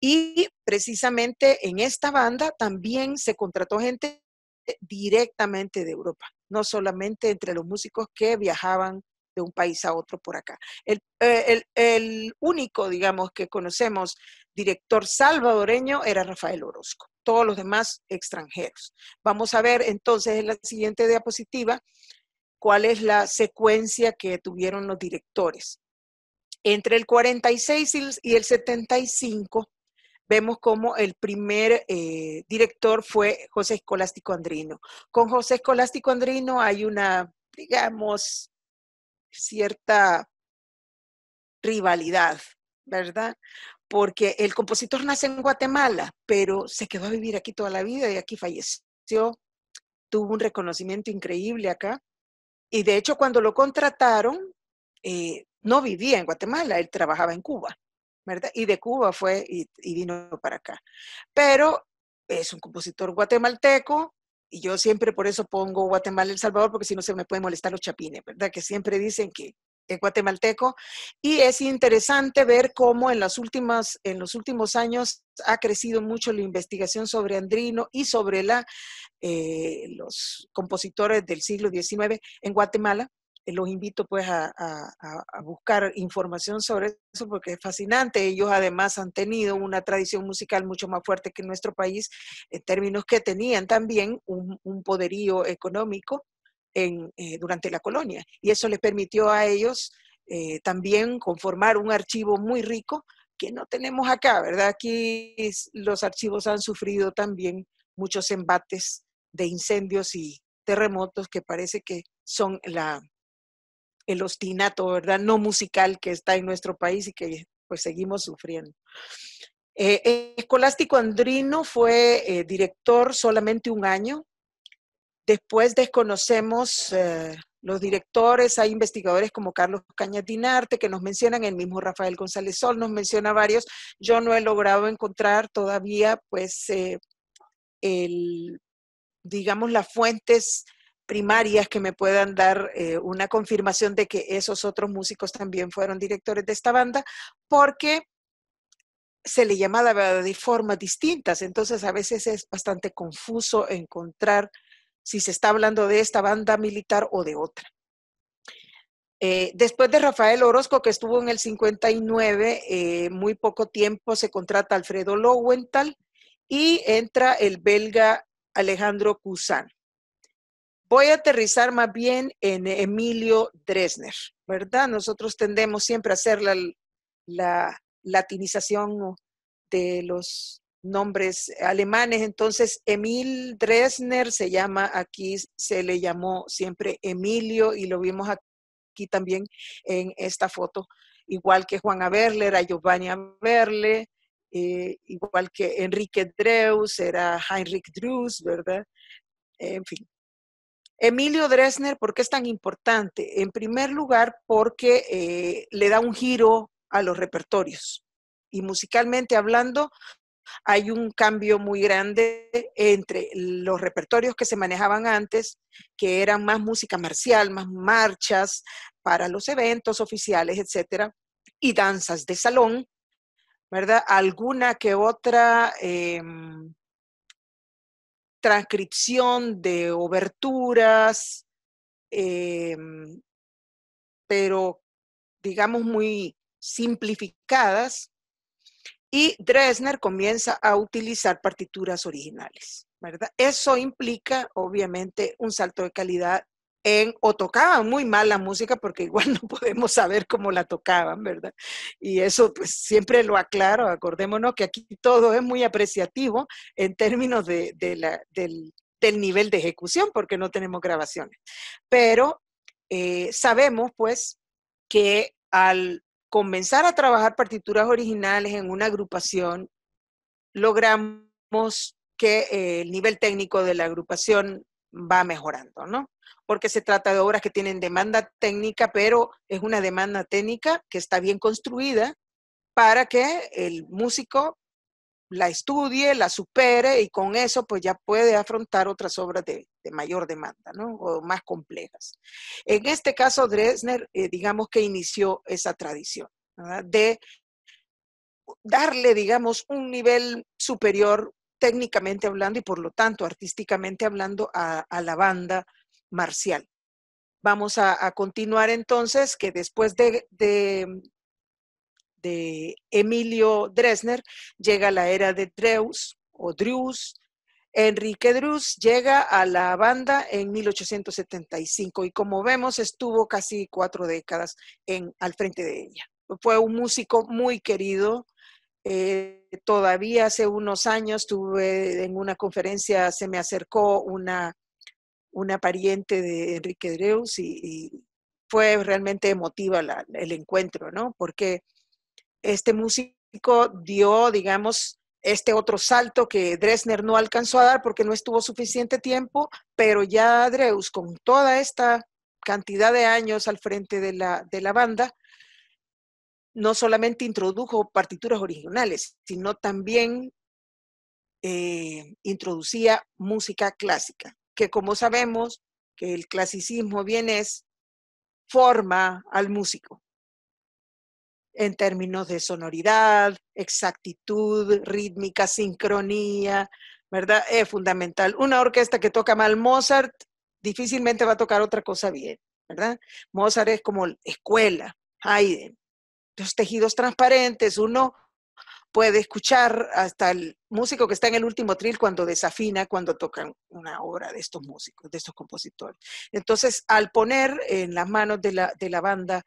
Y precisamente en esta banda también se contrató gente directamente de Europa, no solamente entre los músicos que viajaban de un país a otro por acá. Eh, el, único, digamos, que conocemos director salvadoreño era Rafael Orozco, todos los demás extranjeros. Vamos a ver entonces en la siguiente diapositiva cuál es la secuencia que tuvieron los directores. Entre el 46 y el 75 vemos como el primer eh, director fue José Escolástico Andrino. Con José Escolástico Andrino hay una, digamos, cierta rivalidad, ¿verdad? Porque el compositor nace en Guatemala, pero se quedó a vivir aquí toda la vida y aquí falleció. Tuvo un reconocimiento increíble acá. Y de hecho, cuando lo contrataron, eh, no vivía en Guatemala, él trabajaba en Cuba, ¿verdad? Y de Cuba fue y vino para acá. Pero es un compositor guatemalteco, y yo siempre por eso pongo Guatemala El Salvador, porque si no se me pueden molestar los chapines, ¿verdad? Que siempre dicen que es guatemalteco. Y es interesante ver cómo en, las últimas, en los últimos años ha crecido mucho la investigación sobre Andrino y sobre la, eh, los compositores del siglo XIX en Guatemala, eh, los invito pues a, buscar información sobre eso porque es fascinante. Ellos además han tenido una tradición musical mucho más fuerte que en nuestro país, en términos que tenían también un, poderío económico eh, durante la colonia. Y eso les permitió a ellos eh, también conformar un archivo muy rico que no tenemos acá, ¿verdad? Aquí los archivos han sufrido también muchos embates de incendios y terremotos que parece que son la, el ostinato, ¿verdad? No musical que está en nuestro país y que pues seguimos sufriendo. Eh, eh, Escolástico Andrino fue eh, director solamente un año. Después desconocemos los directores, hay investigadores como Carlos Cañatinarte, Dinarte que nos mencionan, el mismo Rafael González Sol nos menciona varios. Yo no he logrado encontrar todavía, pues, el, digamos, las fuentes primarias que me puedan dar eh, una confirmación de que esos otros músicos también fueron directores de esta banda, porque se le llamaba de formas distintas, entonces a veces es bastante confuso encontrar si se está hablando de esta banda militar o de otra. Eh, después de Rafael Orozco, que estuvo en el 59, eh, muy poco tiempo se contrata Alfredo Lowenthal y entra el belga Alejandro Cusán. Voy a aterrizar más bien en Emilio Dresner, ¿verdad? Nosotros tendemos siempre a hacer la, latinización de los nombres alemanes. Entonces, Emil Dresner se llama aquí, se le llamó siempre Emilio y lo vimos aquí también en esta foto, igual que Juan Averle, era Giovanni Averle, eh, igual que Enrique Dreus, era Heinrich Drews, ¿verdad? En fin. Emilio Dresner, ¿por qué es tan importante? En primer lugar, porque eh, le da un giro a los repertorios. Y musicalmente hablando, hay un cambio muy grande entre los repertorios que se manejaban antes, que eran más música marcial, más marchas para los eventos oficiales, etcétera, y danzas de salón, ¿verdad? Alguna que otra em, transcripción de oberturas, em, pero digamos muy simplificadas, y Dresner comienza a utilizar partituras originales, ¿verdad? Eso implica, obviamente, un salto de calidad o tocaban muy mal la música porque igual [laughs] no podemos saber cómo la tocaban, ¿verdad? Y eso pues siempre lo aclaro, acordémonos que aquí todo es muy apreciativo en términos de, del, nivel de ejecución porque no tenemos grabaciones. Pero eh, sabemos pues que al comenzar a trabajar partituras originales en una agrupación, logramos que eh, el nivel técnico de la agrupación va mejorando, ¿no? Porque se trata de obras que tienen demanda técnica, pero es una demanda técnica que está bien construida para que el músico la estudie, la supere y con eso pues ya puede afrontar otras obras de, mayor demanda, ¿no? O más complejas. En este caso, Dresner, eh, digamos que inició esa tradición de darle, digamos, un nivel superior técnicamente hablando y por lo tanto artísticamente hablando a, la banda marcial. Vamos a, continuar entonces que después de, de, Emilio Dresner llega la era de Dreus o Drews. Enrique Drews llega a la banda en 1875 y como vemos estuvo casi cuatro décadas en, al frente de ella. Fue un músico muy querido, eh, todavía hace unos años tuve en una conferencia, se me acercó una, pariente de Enrique Dreus y, fue realmente emotiva el encuentro, ¿no? Porque este músico dio, digamos, este otro salto que Dresner no alcanzó a dar porque no estuvo suficiente tiempo, pero ya Dreus, con toda esta cantidad de años al frente de la, de la banda, no solamente introdujo partituras originales, sino también eh, introducía música clásica, que como sabemos que el clasicismo bien es forma al músico en términos de sonoridad, exactitud rítmica, sincronía, ¿verdad? Es fundamental. Una orquesta que toca mal Mozart difícilmente va a tocar otra cosa bien, ¿verdad? Mozart es como escuela, Haydn, los tejidos transparentes, uno puede escuchar hasta el músico que está en el último tril cuando desafina, cuando tocan una obra de estos músicos, de estos compositores. Entonces, al poner en las manos de la, de la banda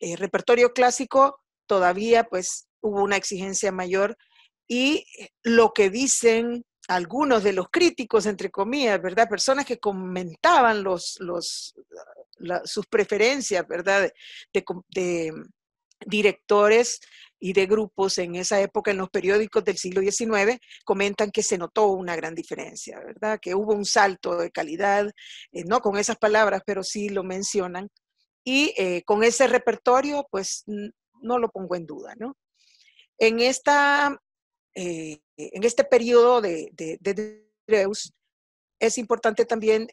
eh, repertorio clásico, todavía pues hubo una exigencia mayor y eh, lo que dicen algunos de los críticos, entre comillas, ¿verdad? Personas que comentaban los, los, sus preferencias, ¿verdad? de directores y de grupos en esa época en los periódicos del siglo XIX comentan que se notó una gran diferencia, ¿verdad? Que hubo un salto de calidad, eh, no con esas palabras, pero sí lo mencionan. Y eh, con ese repertorio, pues no lo pongo en duda, ¿no? En, esta, eh, en este periodo de, de, de es importante también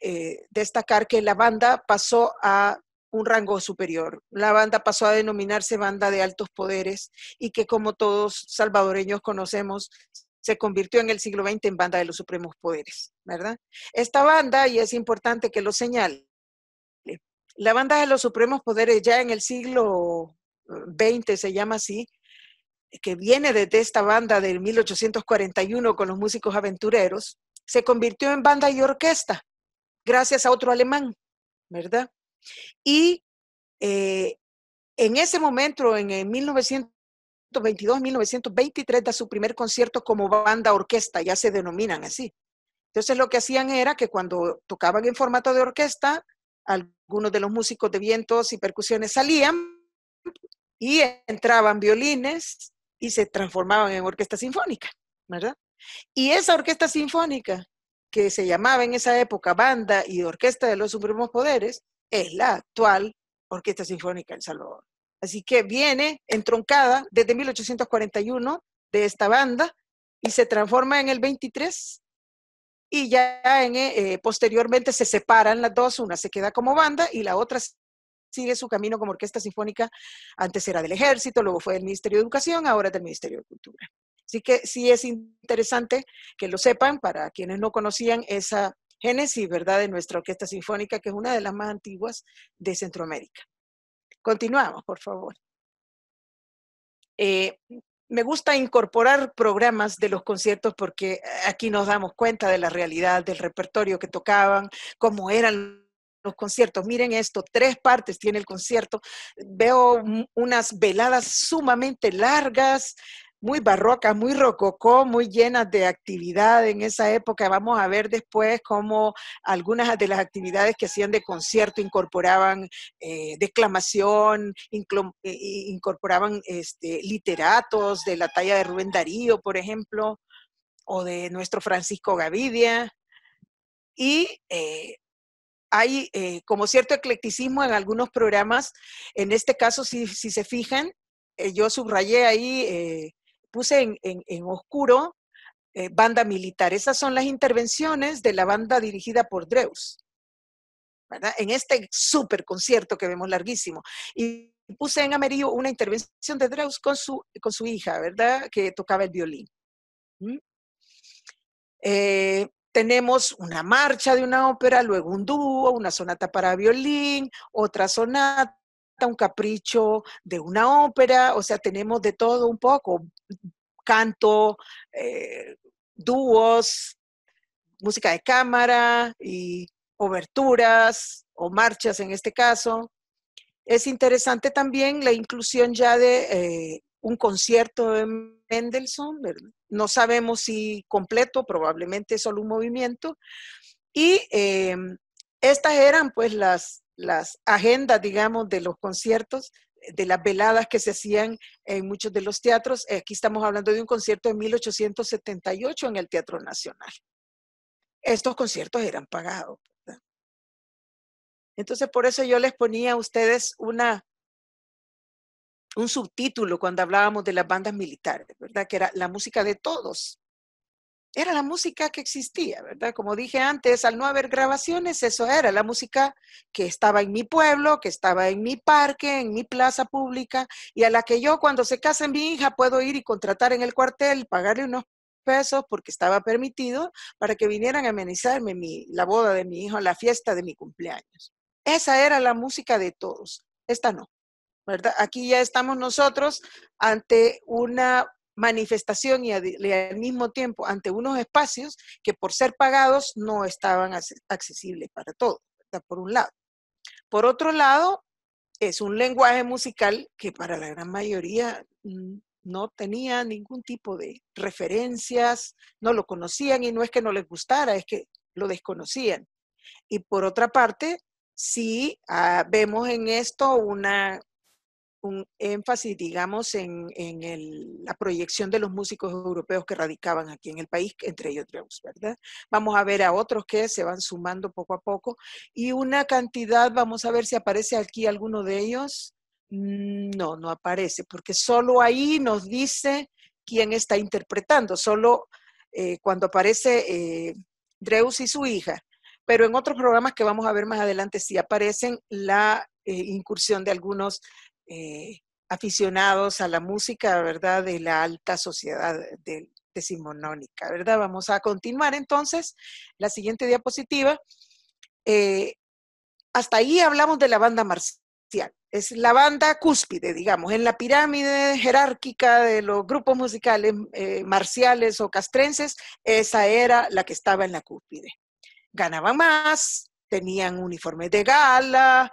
destacar que la banda pasó a un rango superior. La banda pasó a denominarse banda de altos poderes y que como todos salvadoreños conocemos, se convirtió en el siglo XX en banda de los supremos poderes, ¿verdad? Esta banda, y es importante que lo señale, la banda de los supremos poderes ya en el siglo XX eh, se llama así, que viene desde esta banda del 1841 con los músicos aventureros, se convirtió en banda y orquesta gracias a otro alemán, ¿verdad? Y eh, en ese momento, en, en 1922, 1923, da su primer concierto como banda orquesta, ya se denominan así. Entonces lo que hacían era que cuando tocaban en formato de orquesta, algunos de los músicos de vientos y percusiones salían y entraban violines y se transformaban en orquesta sinfónica, ¿verdad? Y esa orquesta sinfónica, que se llamaba en esa época banda y orquesta de los supremos poderes, es la actual Orquesta Sinfónica del Salvador. Así que viene entroncada desde 1841 de esta banda y se transforma en el 23 y ya en, eh, posteriormente se separan las dos, una se queda como banda y la otra sigue su camino como orquesta sinfónica, antes era del ejército, luego fue del Ministerio de Educación, ahora es del Ministerio de Cultura. Así que sí es interesante que lo sepan para quienes no conocían esa génesis, ¿verdad?, de nuestra orquesta sinfónica, que es una de las más antiguas de Centroamérica. Continuamos, por favor. Eh, me gusta incorporar programas de los conciertos porque aquí nos damos cuenta de la realidad, del repertorio que tocaban, cómo eran los conciertos. Miren esto, tres partes tiene el concierto. Veo unas veladas sumamente largas, muy barrocas, muy rococó, muy llenas de actividad en esa época. Vamos a ver después cómo algunas de las actividades que hacían de concierto incorporaban eh, declamación, eh, incorporaban este, literatos de la talla de Rubén Darío, por ejemplo, o de nuestro Francisco Gavidia. Y eh, hay como cierto eclecticismo en algunos programas. En este caso, si se fijan, yo subrayé ahí puse en, oscuro eh, banda militar. Esas son las intervenciones de la banda dirigida por Dreus, ¿verdad? En este súper concierto que vemos larguísimo. Y puse en amarillo una intervención de Dreus con su, con su hija, ¿verdad? Que tocaba el violín. Eh, tenemos una marcha de una ópera, luego un dúo, una sonata para violín, otra sonata un capricho de una ópera, o sea, tenemos de todo un poco, canto, eh, dúos, música de cámara y oberturas o marchas en este caso. Es interesante también la inclusión ya de eh, un concierto de Mendelssohn, no sabemos si completo, probablemente solo un movimiento. Y em, estas eran pues las, las agendas, digamos, de los conciertos, de las veladas que se hacían en muchos de los teatros. Aquí estamos hablando de un concierto de 1878 en el Teatro Nacional. Estos conciertos eran pagados. Entonces, por eso yo les ponía a ustedes una, un subtítulo cuando hablábamos de las bandas militares, ¿verdad? Que era la música de todos era la música que existía, ¿verdad? Como dije antes, al no haber grabaciones, eso era la música que estaba en mi pueblo, que estaba en mi parque, en mi plaza pública, y a la que yo cuando se casa mi hija puedo ir y contratar en el cuartel, pagarle unos pesos porque estaba permitido para que vinieran a amenizarme mi, la boda de mi hijo, la fiesta de mi cumpleaños. Esa era la música de todos, esta no, ¿verdad? Aquí ya estamos nosotros ante una manifestación y al mismo tiempo ante unos espacios que por ser pagados no estaban accesibles para todos, por un lado. Por otro lado, es un lenguaje musical que para la gran mayoría no tenía ningún tipo de referencias, no lo conocían y no es que no les gustara, es que lo desconocían. Y por otra parte, sí ah, vemos en esto una un énfasis, digamos, en, la proyección de los músicos europeos que radicaban aquí en el país, entre ellos ellos ¿verdad? Vamos a ver a otros que se van sumando poco a poco y una cantidad, vamos a ver si aparece aquí alguno de ellos. Mm, no, no aparece, porque solo ahí nos dice quién está interpretando, solo eh, cuando aparece eh, y su hija. Pero en otros programas que vamos a ver más adelante sí aparecen la eh, incursión de algunos eh, aficionados a la música, ¿verdad? De la alta sociedad de, decimonónica, ¿verdad? Vamos a continuar entonces la siguiente diapositiva. Eh, hasta ahí hablamos de la banda marcial. Es la banda cúspide, digamos, en la pirámide jerárquica de los grupos musicales eh, marciales o castrenses, esa era la que estaba en la cúspide. Ganaban más, tenían uniformes de gala,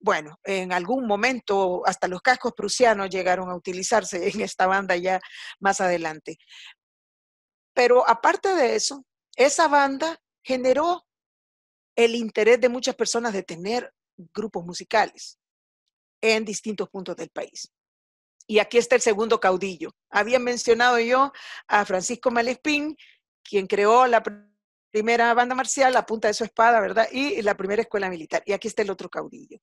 bueno, en algún momento hasta los cascos prusianos llegaron a utilizarse en esta banda ya más adelante. Pero aparte de eso, esa banda generó el interés de muchas personas de tener grupos musicales en distintos puntos del país. Y aquí está el segundo caudillo. Había mencionado yo a Francisco Malespín, quien creó la primera banda marcial, la punta de su espada, ¿verdad? Y la primera escuela militar. Y aquí está el otro caudillo.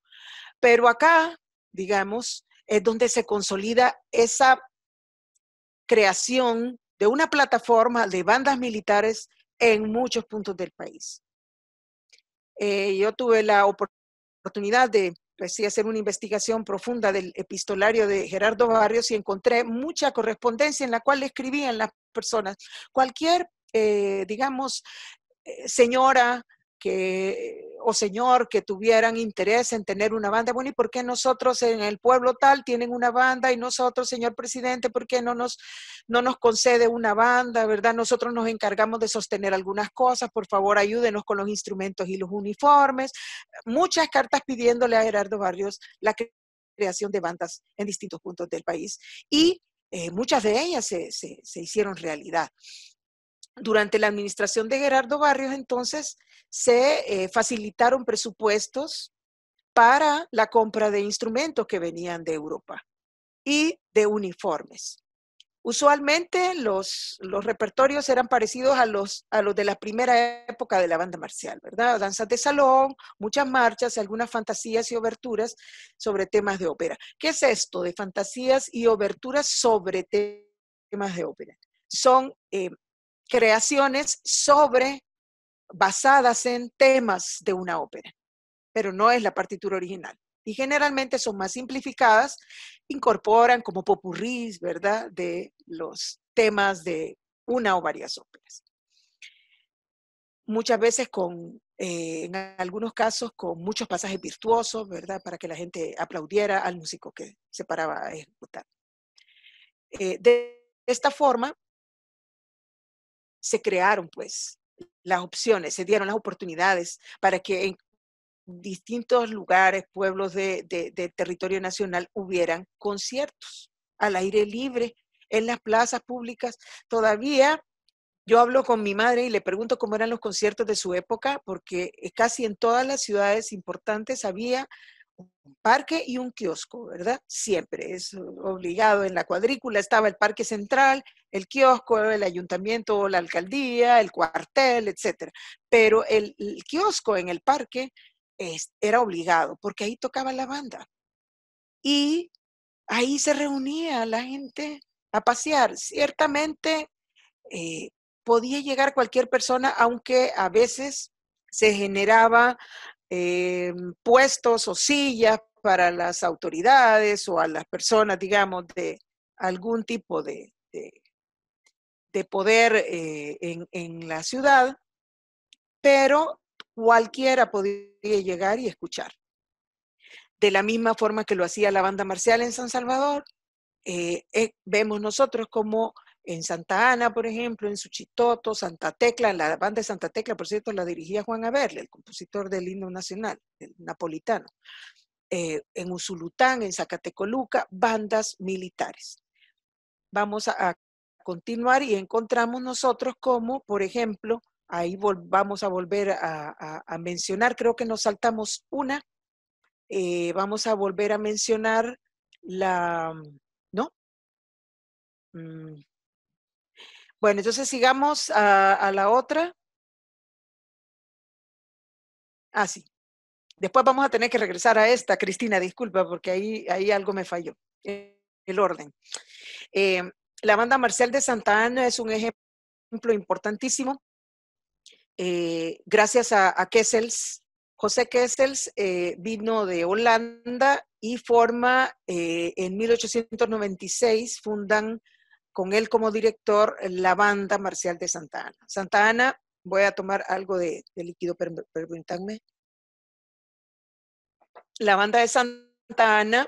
Pero acá, digamos, es donde se consolida esa creación de una plataforma de bandas militares en muchos puntos del país. Eh, yo tuve la oportunidad de pues hacer una investigación profunda del epistolario de Gerardo Barrios y encontré mucha correspondencia en la cual escribían las personas cualquier eh, digamos, eh, señora que, o señor que tuvieran interés en tener una banda. Bueno, ¿y por qué nosotros en el pueblo tal tienen una banda y nosotros, señor presidente, por qué no nos, no nos concede una banda, verdad? Nosotros nos encargamos de sostener algunas cosas, por favor ayúdenos con los instrumentos y los uniformes. Muchas cartas pidiéndole a Gerardo Barrios la creación de bandas en distintos puntos del país y eh, muchas de ellas se, se hicieron realidad. Durante la administración de Gerardo Barrios, entonces, se eh, facilitaron presupuestos para la compra de instrumentos que venían de Europa y de uniformes. Usualmente los, los repertorios eran parecidos a los, a los de la primera época de la banda marcial, ¿verdad? Danzas de salón, muchas marchas, algunas fantasías y oberturas sobre temas de ópera. ¿Qué es esto de fantasías y oberturas sobre temas de ópera? Son eh, creaciones sobre, basadas en temas de una ópera, pero no es la partitura original. Y generalmente son más simplificadas, incorporan como popurrís, ¿verdad?, de los temas de una o varias óperas. Muchas veces con, eh, en algunos casos, con muchos pasajes virtuosos, ¿verdad?, para que la gente aplaudiera al músico que se paraba a ejecutar. Eh, de esta forma, se crearon pues las opciones, se dieron las oportunidades para que en distintos lugares, pueblos de, de, territorio nacional hubieran conciertos al aire libre, en las plazas públicas. Todavía yo hablo con mi madre y le pregunto cómo eran los conciertos de su época, porque eh, casi en todas las ciudades importantes había un parque y un kiosco, ¿verdad? Siempre es obligado. En la cuadrícula estaba el parque central, el kiosco, el ayuntamiento, la alcaldía, el cuartel, etc. Pero el, kiosco en el parque es, era obligado porque ahí tocaba la banda. Y ahí se reunía la gente a pasear. Ciertamente eh, podía llegar cualquier persona, aunque a veces se generaba Em, puestos o sillas para las autoridades o a las personas, digamos, de algún tipo de, de, poder eh, en, la ciudad, pero cualquiera podía llegar y escuchar. De la misma forma que lo hacía la banda marcial en San Salvador, eh, eh, vemos nosotros como en Santa Ana, por ejemplo, en Suchitoto, Santa Tecla, la banda de Santa Tecla, por cierto, la dirigía Juan Averle, el compositor del himno nacional, el napolitano, eh, en Usulután, en Zacatecoluca, bandas militares. Vamos a, continuar y encontramos nosotros como, por ejemplo, ahí vamos a volver a, mencionar, creo que nos saltamos una, eh, vamos a volver a mencionar la, ¿no? Mm. Bueno, entonces sigamos a, la otra. Ah, sí. Después vamos a tener que regresar a esta, Cristina, disculpa, porque ahí, ahí algo me falló, eh, el orden. Eh, la banda Marcial de Santa Ana es un ejemplo importantísimo. Eh, gracias a, Kessels, José Kessels vino de Holanda y forma en 1896, fundan con él como director, la banda marcial de Santa Ana. Santa Ana, voy a tomar algo de, de líquido, permítanme. La banda de Santa Ana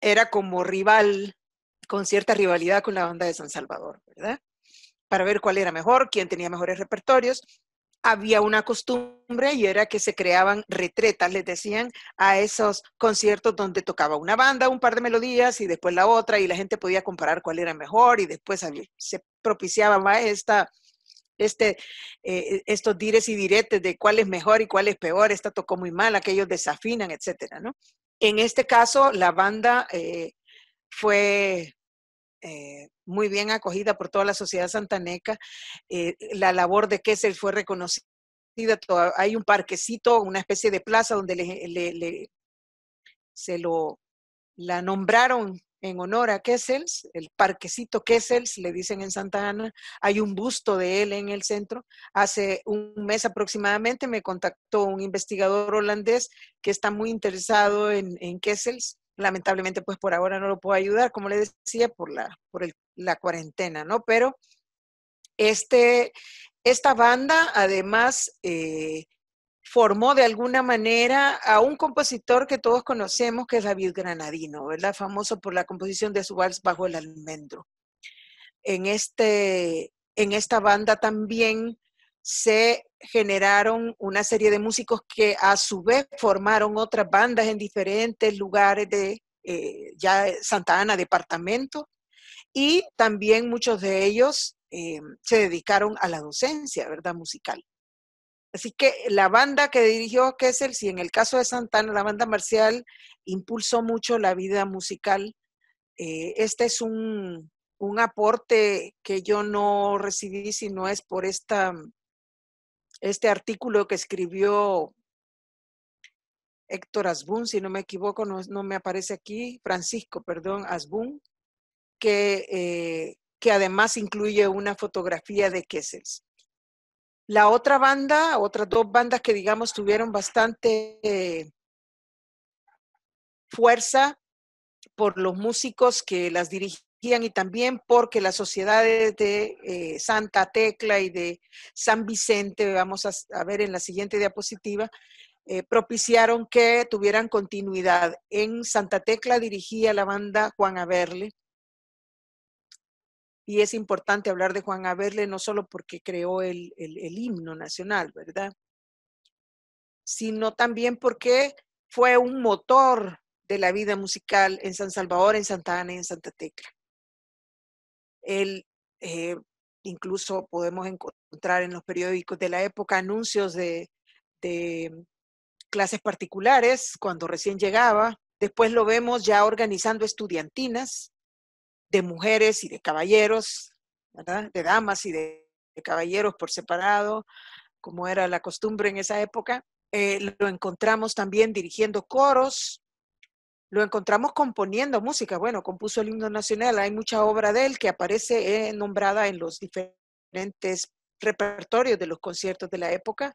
era como rival, con cierta rivalidad con la banda de San Salvador, ¿verdad? Para ver cuál era mejor, quién tenía mejores repertorios había una costumbre y era que se creaban retretas, les decían, a esos conciertos donde tocaba una banda un par de melodías y después la otra y la gente podía comparar cuál era mejor y después se propiciaba más esta, este, eh, estos dires y diretes de cuál es mejor y cuál es peor, esta tocó muy mal, aquellos desafinan, etc. ¿no? En este caso, la banda eh, fue eh, muy bien acogida por toda la sociedad santaneca. Eh, la labor de Kessel fue reconocida. Hay un parquecito, una especie de plaza donde le, se lo la nombraron en honor a Kessels, el parquecito Kessels, le dicen en Santa Ana, hay un busto de él en el centro. Hace un mes aproximadamente me contactó un investigador holandés que está muy interesado en, en Kessels lamentablemente pues por ahora no lo puedo ayudar, como le decía, por la, por la cuarentena, ¿no? Pero este, esta banda además eh, formó de alguna manera a un compositor que todos conocemos, que es David Granadino, ¿verdad? Famoso por la composición de su vals Bajo el Almendro. En, este, en esta banda también se generaron una serie de músicos que a su vez formaron otras bandas en diferentes lugares de eh, ya Santa Ana, departamento, y también muchos de ellos eh, se dedicaron a la docencia, ¿verdad? Musical. Así que la banda que dirigió Kessel, si en el caso de Santa Ana, la banda marcial impulsó mucho la vida musical, eh, este es un, un aporte que yo no recibí, si no es por esta este artículo que escribió Héctor Asbun, si no me equivoco, no, me aparece aquí, Francisco, perdón, Asbun, que, eh, que además incluye una fotografía de Kessels. La otra banda, otras dos bandas que digamos tuvieron bastante eh, fuerza por los músicos que las dirigieron, y también porque las sociedades de eh, Santa Tecla y de San Vicente, vamos a, ver en la siguiente diapositiva, eh, propiciaron que tuvieran continuidad. En Santa Tecla dirigía la banda Juan Averle. Y es importante hablar de Juan Averle no solo porque creó el, el himno nacional, ¿verdad? Sino también porque fue un motor de la vida musical en San Salvador, en Santa Ana y en Santa Tecla. Él, eh, incluso podemos encontrar en los periódicos de la época anuncios de, mm, clases particulares cuando recién llegaba. Después lo vemos ya organizando estudiantinas de mujeres y de caballeros, de damas y de, caballeros por separado, como era la costumbre en esa época. Eh, lo encontramos también dirigiendo coros, lo encontramos componiendo música. Bueno, compuso el himno nacional. Hay mucha obra de él que aparece eh, nombrada en los diferentes repertorios de los conciertos de la época.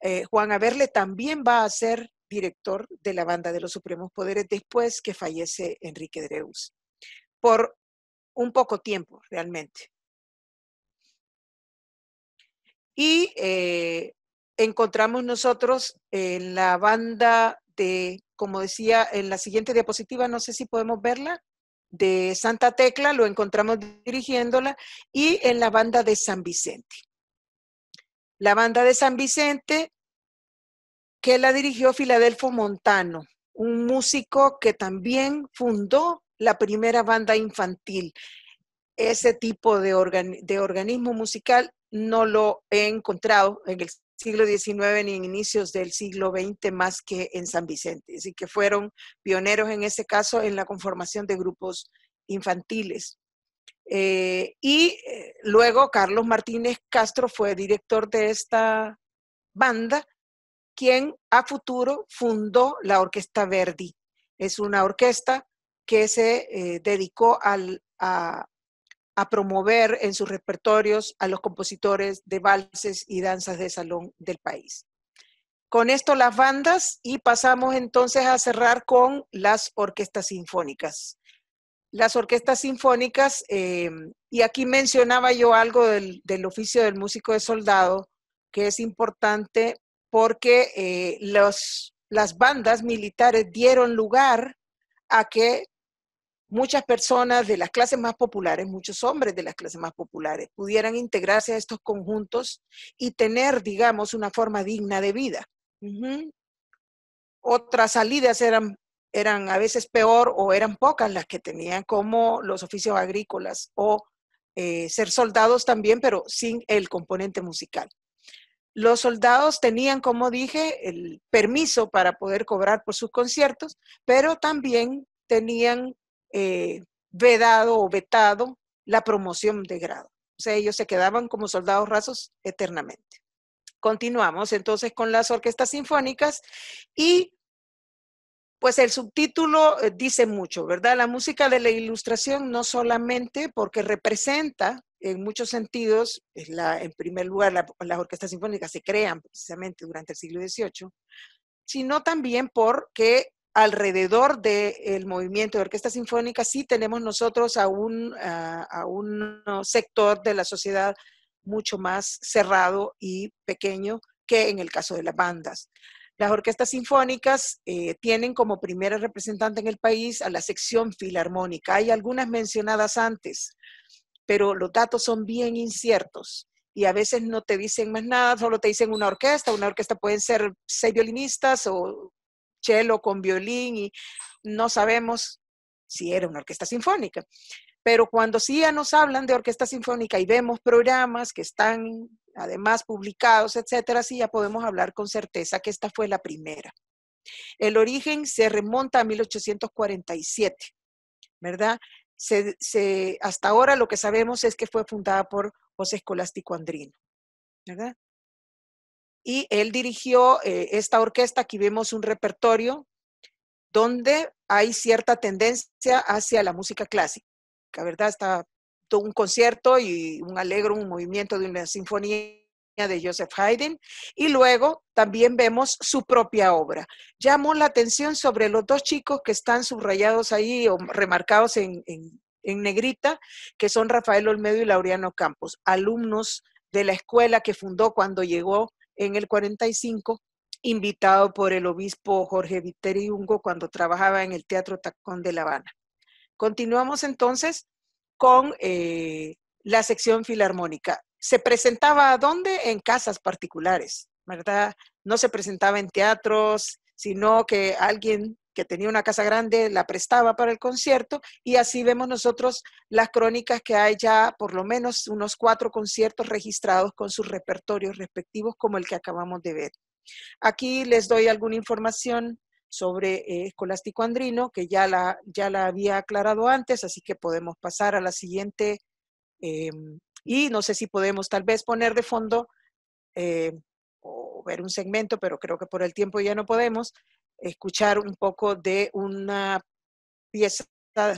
Eh, Juan Averle también va a ser director de la banda de los Supremos Poderes después que fallece Enrique Dreus, por un poco tiempo realmente. Y eh, encontramos nosotros en la banda de como decía en la siguiente diapositiva, no sé si podemos verla, de Santa Tecla, lo encontramos dirigiéndola, y en la banda de San Vicente. La banda de San Vicente, que la dirigió Filadelfo Montano, un músico que también fundó la primera banda infantil. Ese tipo de, organismo musical no lo he encontrado en el siglo XIX ni en inicios del siglo XX más que en San Vicente. Así que fueron pioneros en ese caso en la conformación de grupos infantiles. Eh, y eh, luego Carlos Martínez Castro fue director de esta banda, quien a futuro fundó la Orquesta Verdi. Es una orquesta que se eh, dedicó al, a a promover en sus repertorios a los compositores de valses y danzas de salón del país. Con esto las bandas y pasamos entonces a cerrar con las orquestas sinfónicas. Las orquestas sinfónicas, eh, y aquí mencionaba yo algo del, oficio del músico de soldado, que es importante porque eh, los, las bandas militares dieron lugar a que muchas personas de las clases más populares, muchos hombres de las clases más populares, pudieran integrarse a estos conjuntos y tener, digamos, una forma digna de vida. Otras salidas eran, eran a veces peor o eran pocas las que tenían, como los oficios agrícolas o eh, ser soldados también, pero sin el componente musical. Los soldados tenían, como dije, el permiso para poder cobrar por sus conciertos, pero también tenían eh, vedado o vetado la promoción de grado. O sea, ellos se quedaban como soldados rasos eternamente. Continuamos entonces con las orquestas sinfónicas y pues el subtítulo eh, dice mucho, ¿verdad? La música de la ilustración no solamente porque representa en muchos sentidos, en primer lugar, las orquestas sinfónicas se crean precisamente durante el siglo XVIII, sino también porque alrededor del movimiento de orquesta sinfónica, sí tenemos nosotros a un, a, un sector de la sociedad mucho más cerrado y pequeño que en el caso de las bandas. Las orquestas sinfónicas eh, tienen como primera representante en el país a la sección filarmónica. Hay algunas mencionadas antes, pero los datos son bien inciertos y a veces no te dicen más nada, solo te dicen una orquesta. Una orquesta pueden ser seis violinistas o cello, con violín y no sabemos si era una orquesta sinfónica. Pero cuando sí ya nos hablan de orquesta sinfónica y vemos programas que están además publicados, etcétera, sí ya podemos hablar con certeza que esta fue la primera. El origen se remonta a 1847, ¿verdad? Se, hasta ahora lo que sabemos es que fue fundada por José Escolástico Andrino, ¿verdad? y él dirigió eh, esta orquesta. Aquí vemos un repertorio donde hay cierta tendencia hacia la música clásica, ¿verdad? Está todo un concierto y un alegro, un movimiento de una sinfonía de Joseph Haydn y luego también vemos su propia obra. Llamó la atención sobre los dos chicos que están subrayados ahí o remarcados en, en, en negrita, que son Rafael Olmedo y Laureano Campos, alumnos de la escuela que fundó cuando llegó en el 45, invitado por el obispo Jorge Viteri Ungo cuando trabajaba en el Teatro Tacón de La Habana. Continuamos entonces con eh, la sección filarmónica. Se presentaba dónde? En casas particulares, ¿verdad? No se presentaba en teatros, sino que alguien que tenía una casa grande, la prestaba para el concierto y así vemos nosotros las crónicas que hay ya por lo menos unos cuatro conciertos registrados con sus repertorios respectivos como el que acabamos de ver. Aquí les doy alguna información sobre eh, Escolástico Andrino, que ya la, ya la había aclarado antes, así que podemos pasar a la siguiente. Eh, y no sé si podemos tal vez poner de fondo eh, o ver un segmento, pero creo que por el tiempo ya no podemos, escuchar un poco de una pieza,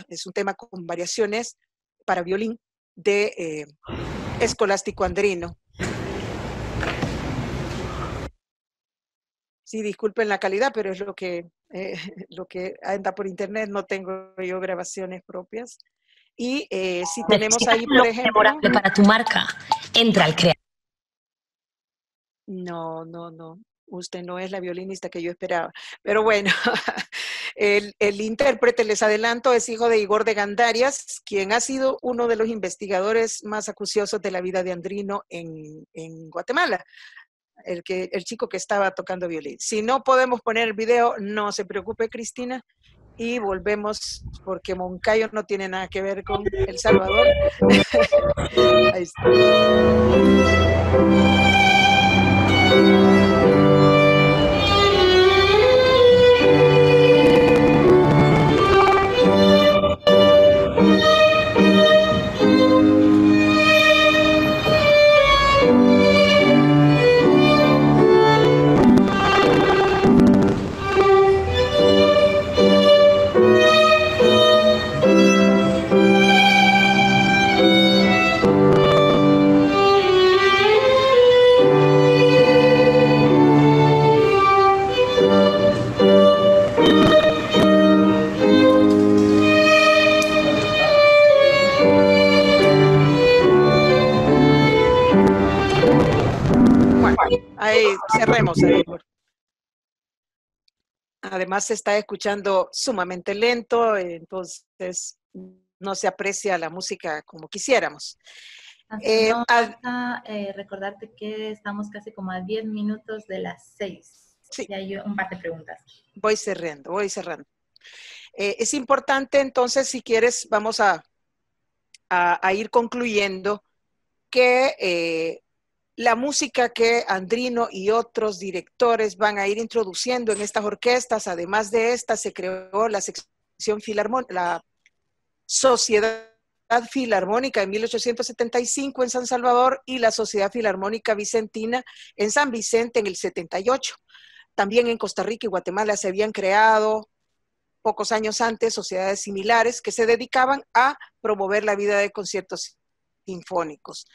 es un tema con variaciones para violín de eh, Escolástico Andrino. Sí, disculpen la calidad, pero es lo que, eh, [laughs] lo que anda por internet, no tengo yo grabaciones propias. Y eh, si tenemos ahí, por ejemplo... Para tu marca, entra al crear. No, no, no usted no es la violinista que yo esperaba. Pero bueno, [laughs] el, intérprete, les adelanto, es hijo de Igor de Gandarias, quien ha sido uno de los investigadores más acuciosos de la vida de Andrino en, Guatemala. El, que, el chico que estaba tocando violín. Si no podemos poner el video, no se preocupe, Cristina y volvemos porque Moncayo no tiene nada que ver con El Salvador. [laughs] Ahí está. Ahí, cerremos. Además, se está escuchando sumamente lento, entonces no se aprecia la música como quisiéramos. Eh, a, eh, recordarte que estamos casi como a 10 minutos de las 6. Y hay un par de preguntas. Voy cerrando, voy cerrando. Eh, es importante entonces, si quieres, vamos a, a, a ir concluyendo que la música que Andrino y otros directores van a ir introduciendo en estas orquestas. Además de esta, se creó la sección filarmónica, la Sociedad Filarmónica en 1875 en San Salvador y la Sociedad Filarmónica Vicentina en San Vicente en el 78. También en Costa Rica y Guatemala se habían creado pocos años antes sociedades similares que se dedicaban a promover la vida de conciertos sinfónicos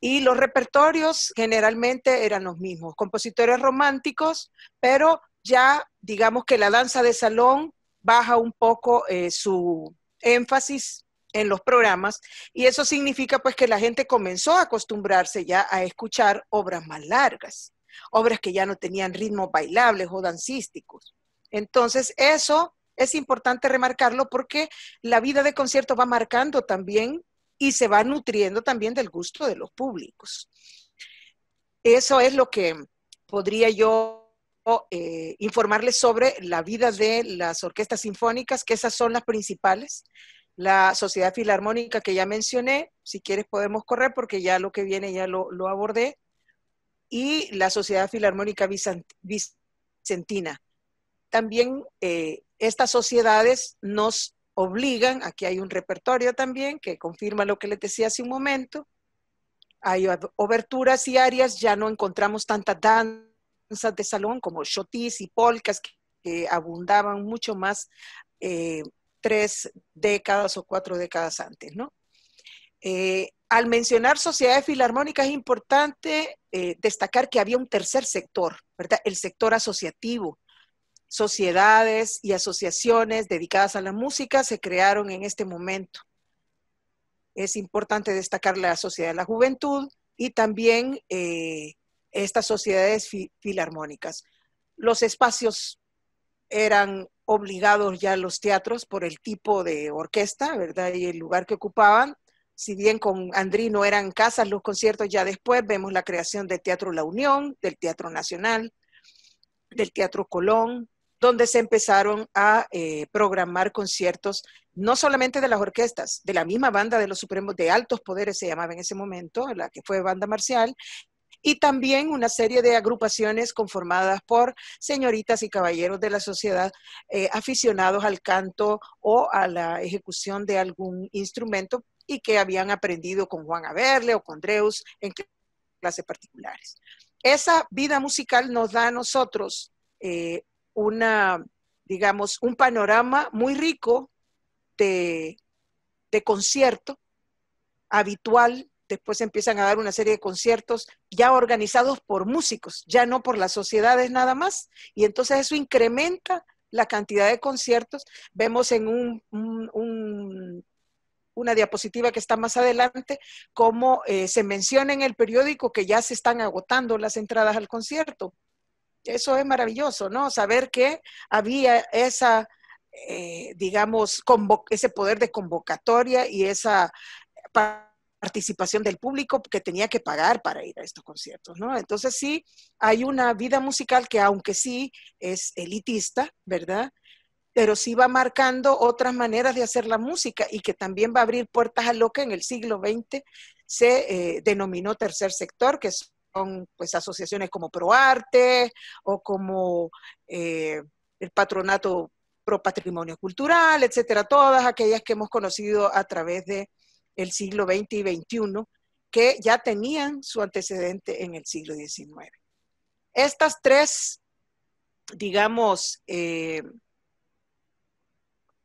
y los repertorios generalmente eran los mismos, compositores románticos, pero ya digamos que la danza de salón baja un poco eh, su énfasis en los programas y eso significa pues que la gente comenzó a acostumbrarse ya a escuchar obras más largas, obras que ya no tenían ritmos bailables o dancísticos. Entonces eso es importante remarcarlo porque la vida de concierto va marcando también y se va nutriendo también del gusto de los públicos. Eso es lo que podría yo eh, informarles sobre la vida de las orquestas sinfónicas, que esas son las principales. La Sociedad Filarmónica que ya mencioné, si quieres podemos correr porque ya lo que viene ya lo, abordé, y la Sociedad Filarmónica Vicentina. También eh, estas sociedades nos obligan, aquí hay un repertorio también que confirma lo que les decía hace un momento, hay oberturas y áreas, ya no encontramos tantas danzas de salón como shotis y polcas que, abundaban mucho más eh, tres décadas o cuatro décadas antes, ¿no? Eh, al mencionar sociedades filarmónicas es importante eh, destacar que había un tercer sector, ¿verdad? El sector asociativo, sociedades y asociaciones dedicadas a la música se crearon en este momento. Es importante destacar la Sociedad de la Juventud y también eh, estas sociedades filarmónicas. Los espacios eran obligados ya a los teatros por el tipo de orquesta, ¿verdad? Y el lugar que ocupaban. Si bien con no eran casas los conciertos, ya después vemos la creación del Teatro La Unión, del Teatro Nacional, del Teatro Colón, donde se empezaron a eh, programar conciertos, no solamente de las orquestas, de la misma banda de los Supremos de Altos Poderes se llamaba en ese momento, la que fue banda marcial, y también una serie de agrupaciones conformadas por señoritas y caballeros de la sociedad eh, aficionados al canto o a la ejecución de algún instrumento y que habían aprendido con Juan Averle o con Dreus en clases particulares. Esa vida musical nos da a nosotros eh, una, digamos, un panorama muy rico de, concierto habitual. Después empiezan a dar una serie de conciertos ya organizados por músicos, ya no por las sociedades nada más. Y entonces eso incrementa la cantidad de conciertos. Vemos en un, una diapositiva que está más adelante cómo eh, se menciona en el periódico que ya se están agotando las entradas al concierto. Eso es maravilloso, ¿no? Saber que había esa, eh, digamos, ese poder de convocatoria y esa participación del público que tenía que pagar para ir a estos conciertos, ¿no? Entonces sí, hay una vida musical que aunque sí es elitista, ¿verdad? pero sí va marcando otras maneras de hacer la música y que también va a abrir puertas a lo que en el siglo XX se eh, denominó tercer sector, que es pues asociaciones como ProArte o como eh, el Patronato Pro Patrimonio Cultural, etcétera, todas aquellas que hemos conocido a través de el siglo XX y XXI, que ya tenían su antecedente en el siglo XIX. Estas tres, digamos, eh,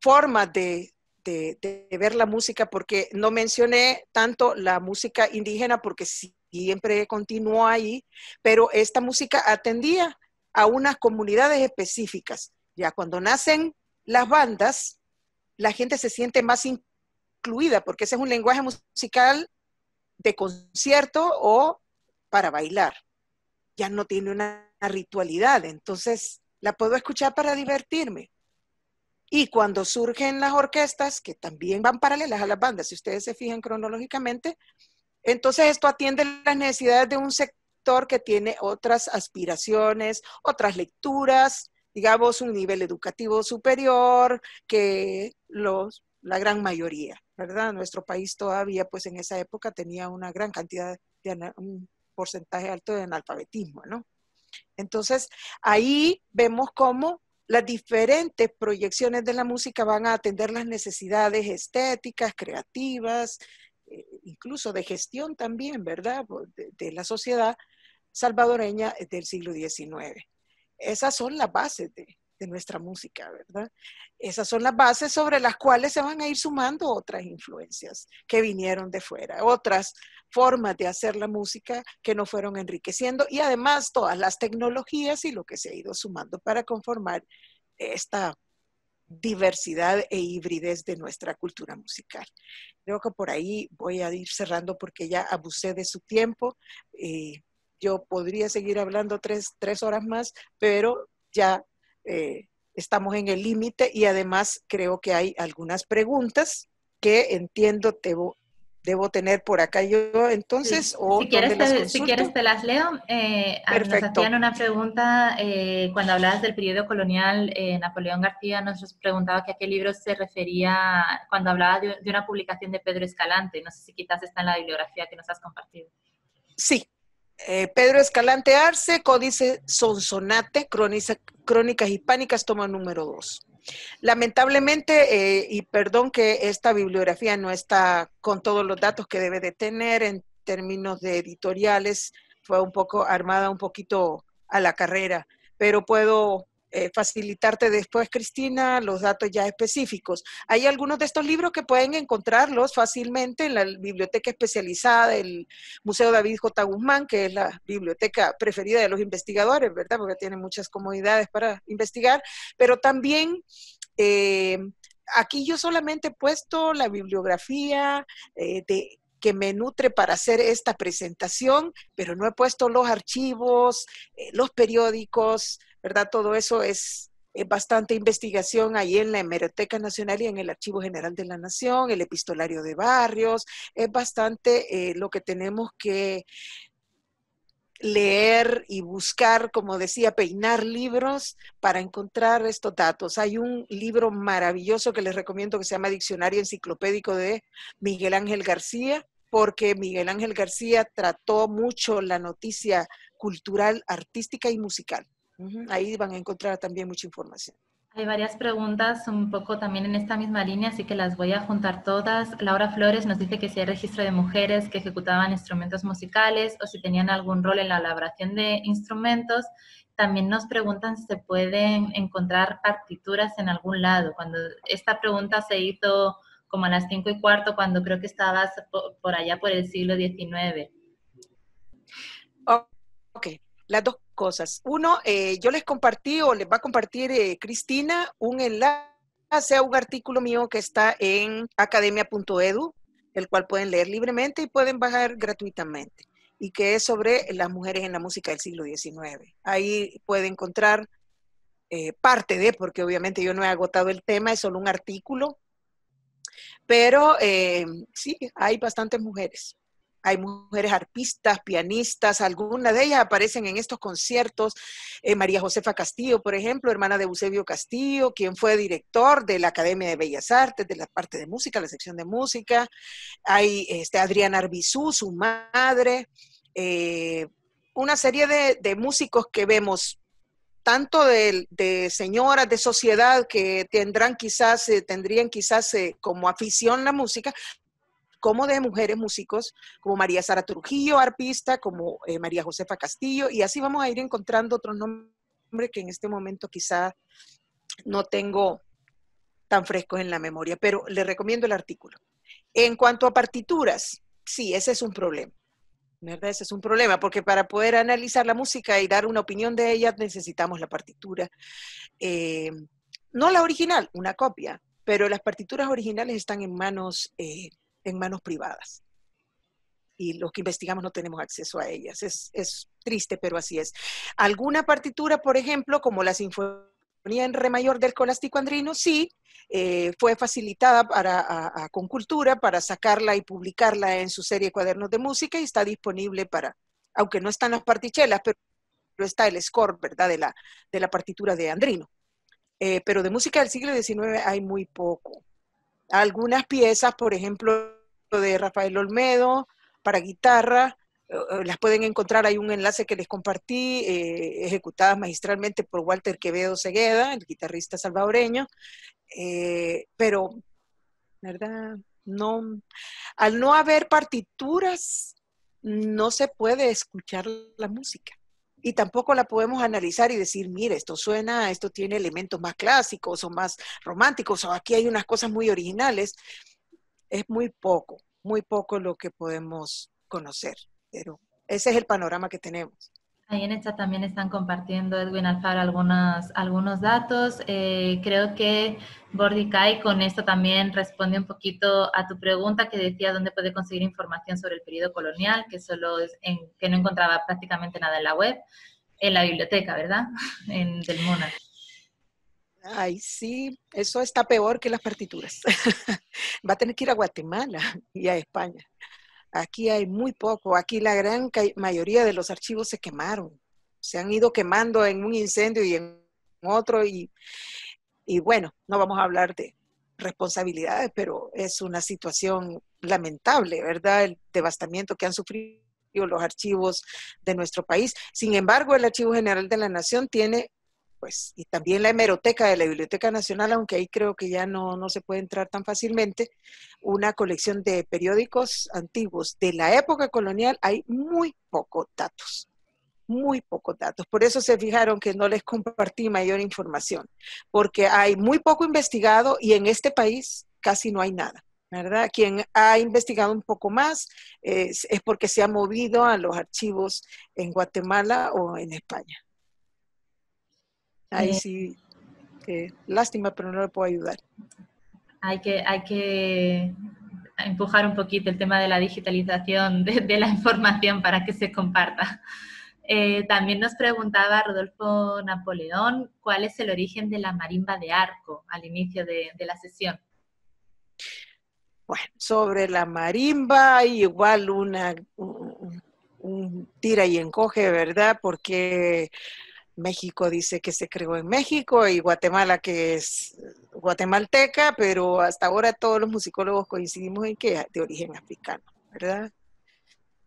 formas de, de, de, ver la música, porque no mencioné tanto la música indígena, porque sí siempre continuó ahí, pero esta música atendía a unas comunidades específicas. Ya cuando nacen las bandas, la gente se siente más incluida porque ese es un lenguaje musical de concierto o para bailar. Ya no tiene una ritualidad, entonces la puedo escuchar para divertirme. Y cuando surgen las orquestas, que también van paralelas a las bandas, si ustedes se fijan cronológicamente, entonces esto atiende las necesidades de un sector que tiene otras aspiraciones, otras lecturas, digamos un nivel educativo superior que los, la gran mayoría, ¿verdad? Nuestro país todavía pues en esa época tenía una gran cantidad de un porcentaje alto de analfabetismo, ¿no? Entonces, ahí vemos cómo las diferentes proyecciones de la música van a atender las necesidades estéticas, creativas, incluso de gestión también, ¿verdad?, de, la sociedad salvadoreña del siglo XIX. Esas son las bases de, de nuestra música, ¿verdad? Esas son las bases sobre las cuales se van a ir sumando otras influencias que vinieron de fuera, otras formas de hacer la música que nos fueron enriqueciendo y además todas las tecnologías y lo que se ha ido sumando para conformar esta diversidad e hibridez de nuestra cultura musical. Creo que por ahí voy a ir cerrando porque ya abusé de su tiempo. Eh, yo podría seguir hablando tres, horas más, pero ya eh, estamos en el límite y además creo que hay algunas preguntas que entiendo te, debo tener por acá yo entonces? O si, quieres te, si, quieres te, las leo. Eh, Perfecto. Nos hacían una pregunta eh, cuando hablabas del periodo colonial. Eh, Napoleón García nos preguntaba que a qué libro se refería cuando hablaba de, una publicación de Pedro Escalante. No sé si quizás está en la bibliografía que nos has compartido. Sí. Pedro Escalante Arce, Códice Sonsonate, Crónicas Hispánicas, toma número 2. Lamentablemente, eh, y perdón que esta bibliografía no está con todos los datos que debe de tener en términos de editoriales, fue un poco armada un poquito a la carrera, pero puedo eh, facilitarte después, Cristina, los datos ya específicos. Hay algunos de estos libros que pueden encontrarlos fácilmente en la biblioteca especializada del Museo David J. Guzmán, que es la biblioteca preferida de los investigadores, ¿verdad? Porque tiene muchas comodidades para investigar, pero también... Eh, aquí yo solamente he puesto la bibliografía eh, de que me nutre para hacer esta presentación, pero no he puesto los archivos, los periódicos, ¿verdad? Todo eso es, bastante investigación ahí en la Hemeroteca Nacional y en el Archivo General de la Nación, el epistolario de barrios, es bastante eh, lo que tenemos que leer y buscar, como decía, peinar libros para encontrar estos datos. Hay un libro maravilloso que les recomiendo que se llama Diccionario Enciclopédico de Miguel Ángel García, porque Miguel Ángel García trató mucho la noticia cultural, artística y musical. Ahí van a encontrar también mucha información. Hay varias preguntas un poco también en esta misma línea, así que las voy a juntar todas. Laura Flores nos dice que si hay registro de mujeres que ejecutaban instrumentos musicales o si tenían algún rol en la elaboración de instrumentos. También nos preguntan si se pueden encontrar partituras en algún lado. Cuando esta pregunta se hizo como a las cinco y cuarto, cuando creo que estabas por allá por el siglo XIX. ok, las dos cosas. Uno, eh, yo les compartí o les va a compartir eh, Cristina un enlace a un artículo mío que está en academia.edu, el cual pueden leer libremente y pueden bajar gratuitamente, y que es sobre las mujeres en la música del siglo XIX. Ahí puede encontrar eh, parte de, porque obviamente yo no he agotado el tema, es solo un artículo, pero sí, hay bastantes mujeres hay mujeres arpistas, pianistas, algunas de ellas aparecen en estos conciertos. Eh, María Josefa Castillo, por ejemplo, hermana de Eusebio Castillo, quien fue director de la Academia de Bellas Artes, de la parte de música, la sección de música. Hay este, Adriana Arbizú, su madre. Eh, una serie de, músicos que vemos tanto de, señoras de sociedad que tendrán quizás, eh, tendrían quizás como afición la música, como de mujeres músicos, como María Sara Trujillo, arpista, como eh, María Josefa Castillo, y así vamos a ir encontrando otros nombres que en este momento quizá no tengo tan frescos en la memoria, pero le recomiendo el artículo. En cuanto a partituras, sí, ese es un problema. ¿verdad? Ese es un problema, porque para poder analizar la música y dar una opinión de ella necesitamos la partitura. Eh, no la original, una copia, pero las partituras originales están en manos eh, en manos privadas. Y los que investigamos no tenemos acceso a ellas. Es, triste, pero así es. Alguna partitura, por ejemplo, como la Sinfonía en Re mayor del Colástico Andrino, sí, eh, fue facilitada para, Cultura para sacarla y publicarla en su serie Cuadernos de Música y está disponible para, aunque no están las partichelas, pero está el score, ¿verdad?, de la, de la partitura de Andrino. Eh, pero de música del siglo XIX hay muy poco algunas piezas, por ejemplo, de Rafael Olmedo para guitarra, eh, eh, las pueden encontrar, hay un enlace que les compartí, eh, ejecutadas magistralmente por Walter Quevedo Segueda, el guitarrista salvadoreño, pero, ¿verdad? No, al no haber partituras, no se puede escuchar la música y tampoco la podemos analizar y decir, mire, esto suena, esto tiene elementos más clásicos o más románticos, o aquí hay unas cosas muy originales. Es muy poco, muy poco lo que podemos conocer, pero ese es el panorama que tenemos. Ahí en el chat también están compartiendo Edwin Alfaro algunos, algunos datos. Eh, creo que Bordicay con esto también responde un poquito a tu pregunta que decía dónde puede conseguir información sobre el periodo colonial, que solo es en, que no encontraba prácticamente nada en la web, en la biblioteca, ¿verdad? [laughs] En del Mona. Ay, sí, eso está peor que las partituras. [laughs] Va a tener que ir a Guatemala y a España. Aquí hay muy poco. Aquí la gran mayoría de los archivos se quemaron. Se han ido quemando en un incendio y en otro. Y, y bueno, no vamos a hablar de responsabilidades, pero es una situación lamentable, ¿verdad? El devastamiento que han sufrido los archivos de nuestro país. Sin embargo, el Archivo General de la Nación tiene pues, y también la hemeroteca de la Biblioteca Nacional, aunque ahí creo que ya no, se puede entrar tan fácilmente, una colección de periódicos antiguos de la época colonial, hay muy pocos datos muy pocos datos. Por eso se fijaron que no les compartí mayor información, porque hay muy poco investigado y en este país casi no hay nada. ¿verdad? Quien ha investigado un poco más es porque se ha movido a los archivos en Guatemala o en España ahí eh, sí, que lástima, pero no le puedo ayudar. Hay que, hay que empujar un poquito el tema de la digitalización de, la [laughs] información para que se comparta. Eh, también nos preguntaba Rodolfo Napoleón cuál es el origen de la marimba de arco al inicio de, la sesión. Bueno, sobre la marimba igual una, un tira y encoge, ¿verdad? Porque México dice que se creó en México y Guatemala que es eh, guatemalteca, pero hasta ahora todos los musicólogos coincidimos en que es de origen africano, ¿verdad?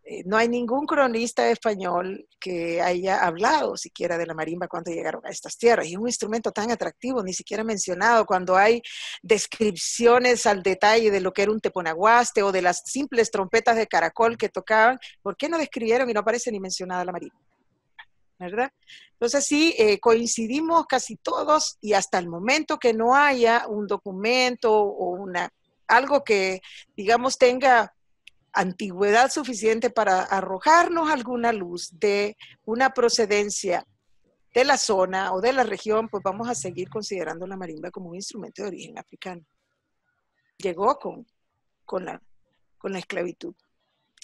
Eh, no hay ningún cronista español que haya hablado siquiera de la marimba cuando llegaron a estas tierras. Y es un instrumento tan atractivo, ni siquiera mencionado, cuando hay descripciones al detalle de lo que era un teponaguaste o de las simples trompetas de caracol que tocaban. ¿Por qué no describieron y no aparece ni mencionada la marimba? ¿verdad? Entonces sí, eh, coincidimos casi todos y hasta el momento que no haya un documento o una, algo que, digamos, tenga antigüedad suficiente para arrojarnos alguna luz de una procedencia de la zona o de la región, pues vamos a seguir considerando la marimba como un instrumento de origen africano. Llegó con, con, la, con la esclavitud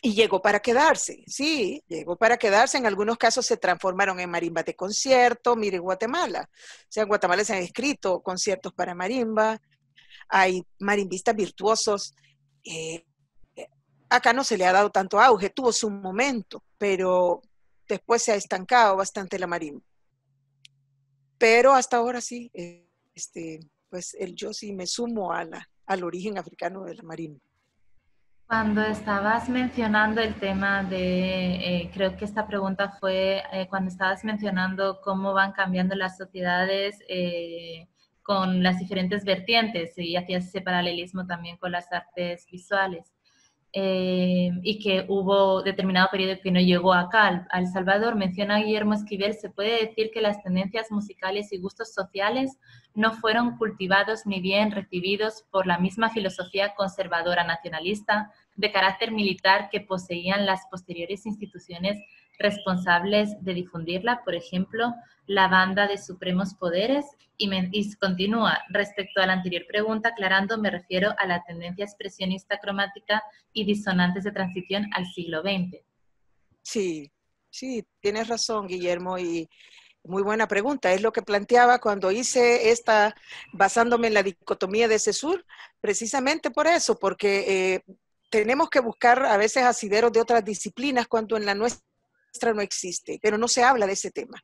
y llegó para quedarse, sí, llegó para quedarse. En algunos casos se transformaron en marimba de concierto. Mire Guatemala, o sea, en Guatemala se han escrito conciertos para marimba, hay marimbistas virtuosos. Eh, eh, acá no se le ha dado tanto auge, tuvo su momento, pero después se ha estancado bastante la marimba. Pero hasta ahora sí, eh, este, pues el, yo sí me sumo a la, al origen africano de la marimba. Cuando estabas mencionando el tema de, eh, creo que esta pregunta fue eh, cuando estabas mencionando cómo van cambiando las sociedades eh, con las diferentes vertientes y hacías ese paralelismo también con las artes visuales. Em, y que hubo determinado periodo que no llegó acá a El Salvador, menciona Guillermo Esquivel, se puede decir que las tendencias musicales y gustos sociales no fueron cultivados ni bien recibidos por la misma filosofía conservadora nacionalista de carácter militar que poseían las posteriores instituciones responsables de difundirla, por ejemplo, la banda de Supremos Poderes. Y, me, continúa, respecto a la anterior pregunta, aclarando, me refiero a la tendencia expresionista cromática y disonantes de transición al siglo XX. Sí, sí, tienes razón, Guillermo, y muy buena pregunta. Es lo que planteaba cuando hice esta, basándome en la dicotomía de CESUR, precisamente por eso, porque... Eh, tenemos que buscar a veces asideros de otras disciplinas cuando en la nuestra no existe, pero no se habla de ese tema.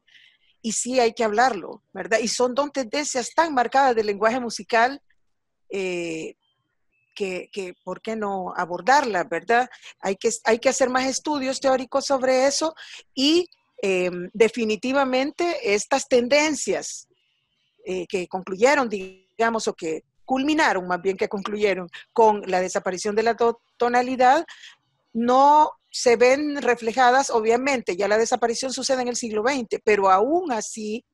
Y sí hay que hablarlo, ¿verdad? Y son dos tendencias tan marcadas del lenguaje musical eh, que, ¿por qué no abordarla, verdad? Hay que, hay que hacer más estudios teóricos sobre eso y eh, definitivamente estas tendencias eh, que concluyeron, digamos, o que culminaron, más bien que concluyeron, con la desaparición de la tonalidad, no se ven reflejadas, obviamente, ya la desaparición sucede en el siglo XX, pero aún así,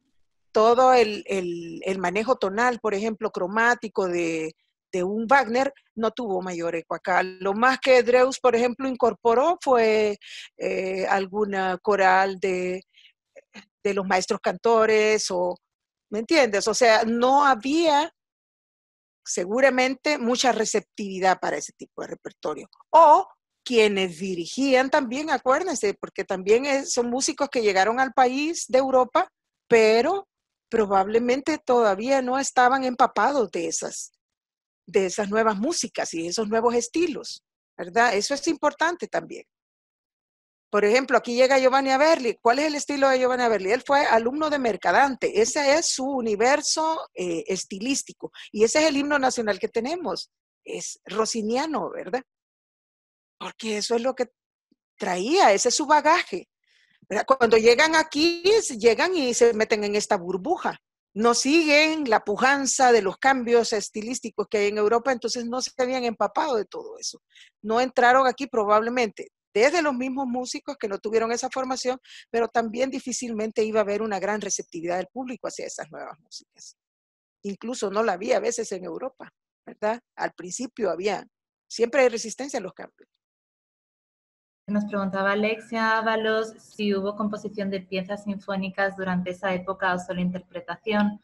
todo el, el, manejo tonal, por ejemplo, cromático de, de, un Wagner, no tuvo mayor eco acá. Lo más que Dreus, por ejemplo, incorporó fue eh, alguna coral de, de los maestros cantores o, ¿me entiendes? O sea, no había seguramente mucha receptividad para ese tipo de repertorio. O quienes dirigían también, acuérdense, porque también son músicos que llegaron al país de Europa, pero probablemente todavía no estaban empapados de esas, de esas nuevas músicas y esos nuevos estilos, ¿verdad? Eso es importante también. Por ejemplo, aquí llega Giovanni Averli. ¿Cuál es el estilo de Giovanni Averli? Él fue alumno de Mercadante. Ese es su universo eh, estilístico. Y ese es el himno nacional que tenemos. Es rossiniano ¿verdad? porque eso es lo que traía, ese es su bagaje. Cuando llegan aquí, llegan y se meten en esta burbuja. No siguen la pujanza de los cambios estilísticos que hay en Europa, entonces no se habían empapado de todo eso. No entraron aquí probablemente desde los mismos músicos que no tuvieron esa formación, pero también difícilmente iba a haber una gran receptividad del público hacia esas nuevas músicas. Incluso no la había a veces en Europa, ¿verdad? Al principio había, siempre hay resistencia a los cambios. Nos preguntaba Alexia Ábalos si hubo composición de piezas sinfónicas durante esa época o solo interpretación.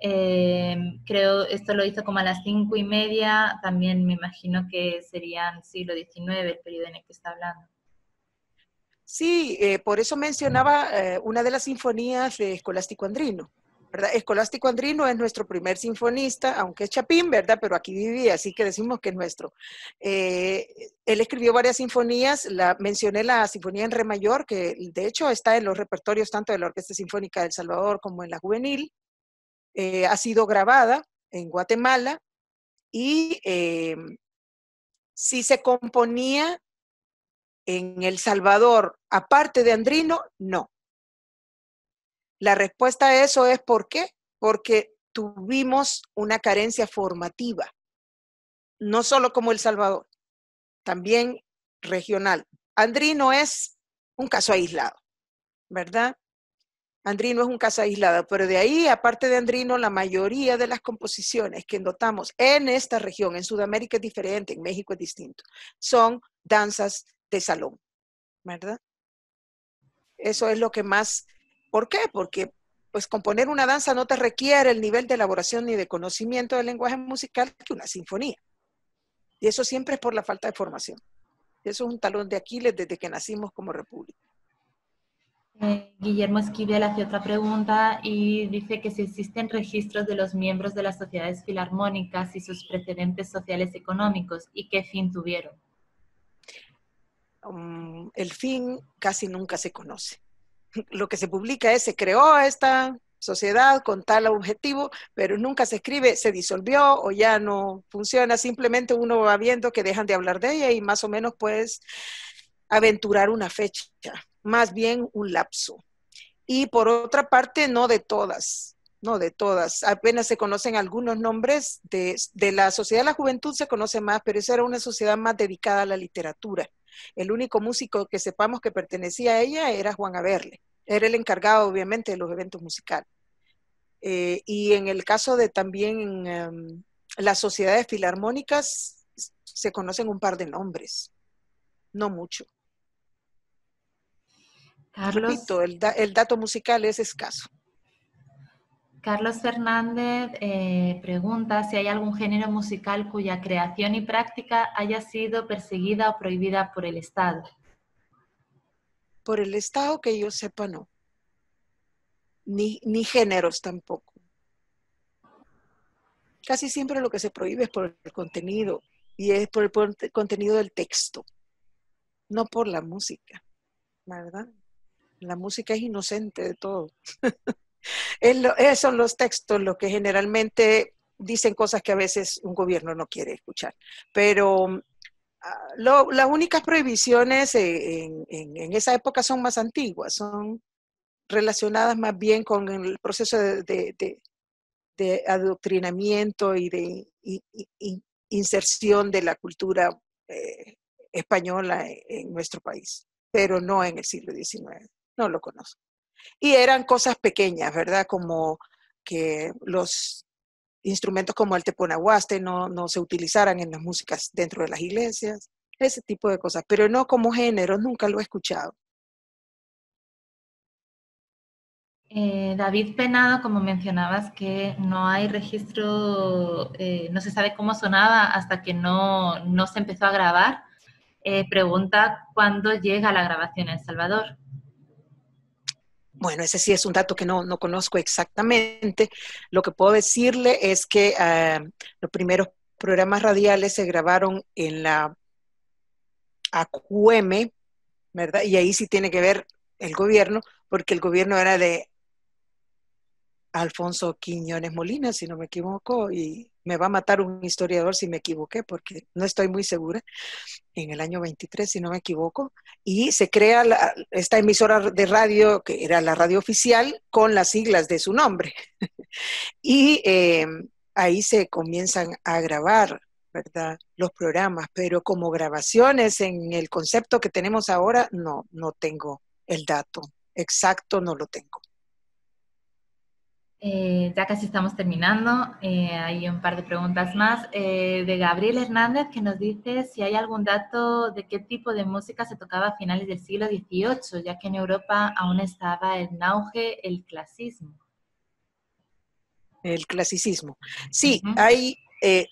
Eh, creo esto lo hizo como a las cinco y media, también me imagino que serían siglo XIX, el periodo en el que está hablando. Sí, eh, por eso mencionaba eh, una de las sinfonías de Escolástico Andrino, Escolástico Andrino es nuestro primer sinfonista, aunque es Chapín, ¿verdad? Pero aquí vivía, así que decimos que es nuestro. Eh, él escribió varias sinfonías, la, mencioné la Sinfonía en Re Mayor, que de hecho está en los repertorios tanto de la Orquesta Sinfónica del Salvador como en la Juvenil. Eh, ha sido grabada en Guatemala y em, si se componía en El Salvador, aparte de Andrino, no. La respuesta a eso es ¿por qué? Porque tuvimos una carencia formativa, no solo como El Salvador, también regional. Andrino es un caso aislado, ¿verdad? Andrino es un caso aislado, pero de ahí, aparte de Andrino, la mayoría de las composiciones que notamos en esta región, en Sudamérica es diferente, en México es distinto, son danzas de salón, ¿verdad? Eso es lo que más ¿Por qué? Porque pues componer una danza no te requiere el nivel de elaboración ni de conocimiento del lenguaje musical que una sinfonía. Y eso siempre es por la falta de formación. Eso es un talón de Aquiles desde que nacimos como república. Eh, Guillermo Esquivel hace otra pregunta y dice que si existen registros de los miembros de las sociedades filarmónicas y sus precedentes sociales económicos y qué fin tuvieron. Mm, el fin casi nunca se conoce lo que se publica es se creó esta sociedad con tal objetivo, pero nunca se escribe, se disolvió o ya no funciona, simplemente uno va viendo que dejan de hablar de ella y más o menos puedes aventurar una fecha, más bien un lapso. Y por otra parte, no de todas, no de todas. Apenas se conocen algunos nombres de, de la Sociedad de la Juventud, se conoce más, pero esa era una sociedad más dedicada a la literatura. El único músico que sepamos que pertenecía a ella era Juan Averle. Era el encargado, obviamente, de los eventos musicales. Eh, y en el caso de también em, las sociedades filarmónicas, se conocen un par de nombres, no mucho. Carlos. el dato musical es escaso. Carlos Fernández eh, pregunta si hay algún género musical cuya creación y práctica haya sido perseguida o prohibida por el Estado. Por el Estado que yo sepa, no. Ni, géneros tampoco. Casi siempre lo que se prohíbe es por el contenido y es por el, por el contenido del texto, no por la música, ¿verdad? La música es inocente de todo. [laughs] esos son los textos los que generalmente dicen cosas que a veces un gobierno no quiere escuchar. Pero ah, las únicas prohibiciones eh, en, esa época son más antiguas, son relacionadas más bien con el proceso de, adoctrinamiento y de inserción de la cultura eh, española en, en nuestro país, pero no en el siglo XIX, no lo conozco. Y eran cosas pequeñas, ¿verdad? Como que los instrumentos como el teponaguaste no, no se utilizaran en las músicas dentro de las iglesias, ese tipo de cosas, pero no como género, nunca lo he escuchado. Eh, David Penado, como mencionabas, que no hay registro, eh, no se sabe cómo sonaba hasta que no, se empezó a grabar, eh, pregunta cuándo llega la grabación en El Salvador. Bueno, ese sí es un dato que no, conozco exactamente. Lo que puedo decirle es que ah, los primeros programas radiales se grabaron en la AQM, ¿verdad? Y ahí sí tiene que ver el gobierno, porque el gobierno era de Alfonso Quiñones Molina, si no me equivoco, y me va a matar un historiador si me equivoqué, porque no estoy muy segura, en el año 23, si no me equivoco, y se crea esta emisora de radio, que era la radio oficial, con las siglas de su nombre. [laughs] y em, ahí se comienzan a grabar, ¿verdad? Los programas, pero como grabaciones en el concepto que tenemos ahora, no, no tengo el dato exacto, no lo tengo. Eh, ya casi estamos terminando. Eh, hay un par de preguntas más. Eh, de Gabriel Hernández, que nos dice si hay algún dato de qué tipo de música se tocaba a finales del siglo XVIII, ya que en Europa aún estaba en auge el clasismo. El clasicismo. Sí, hay,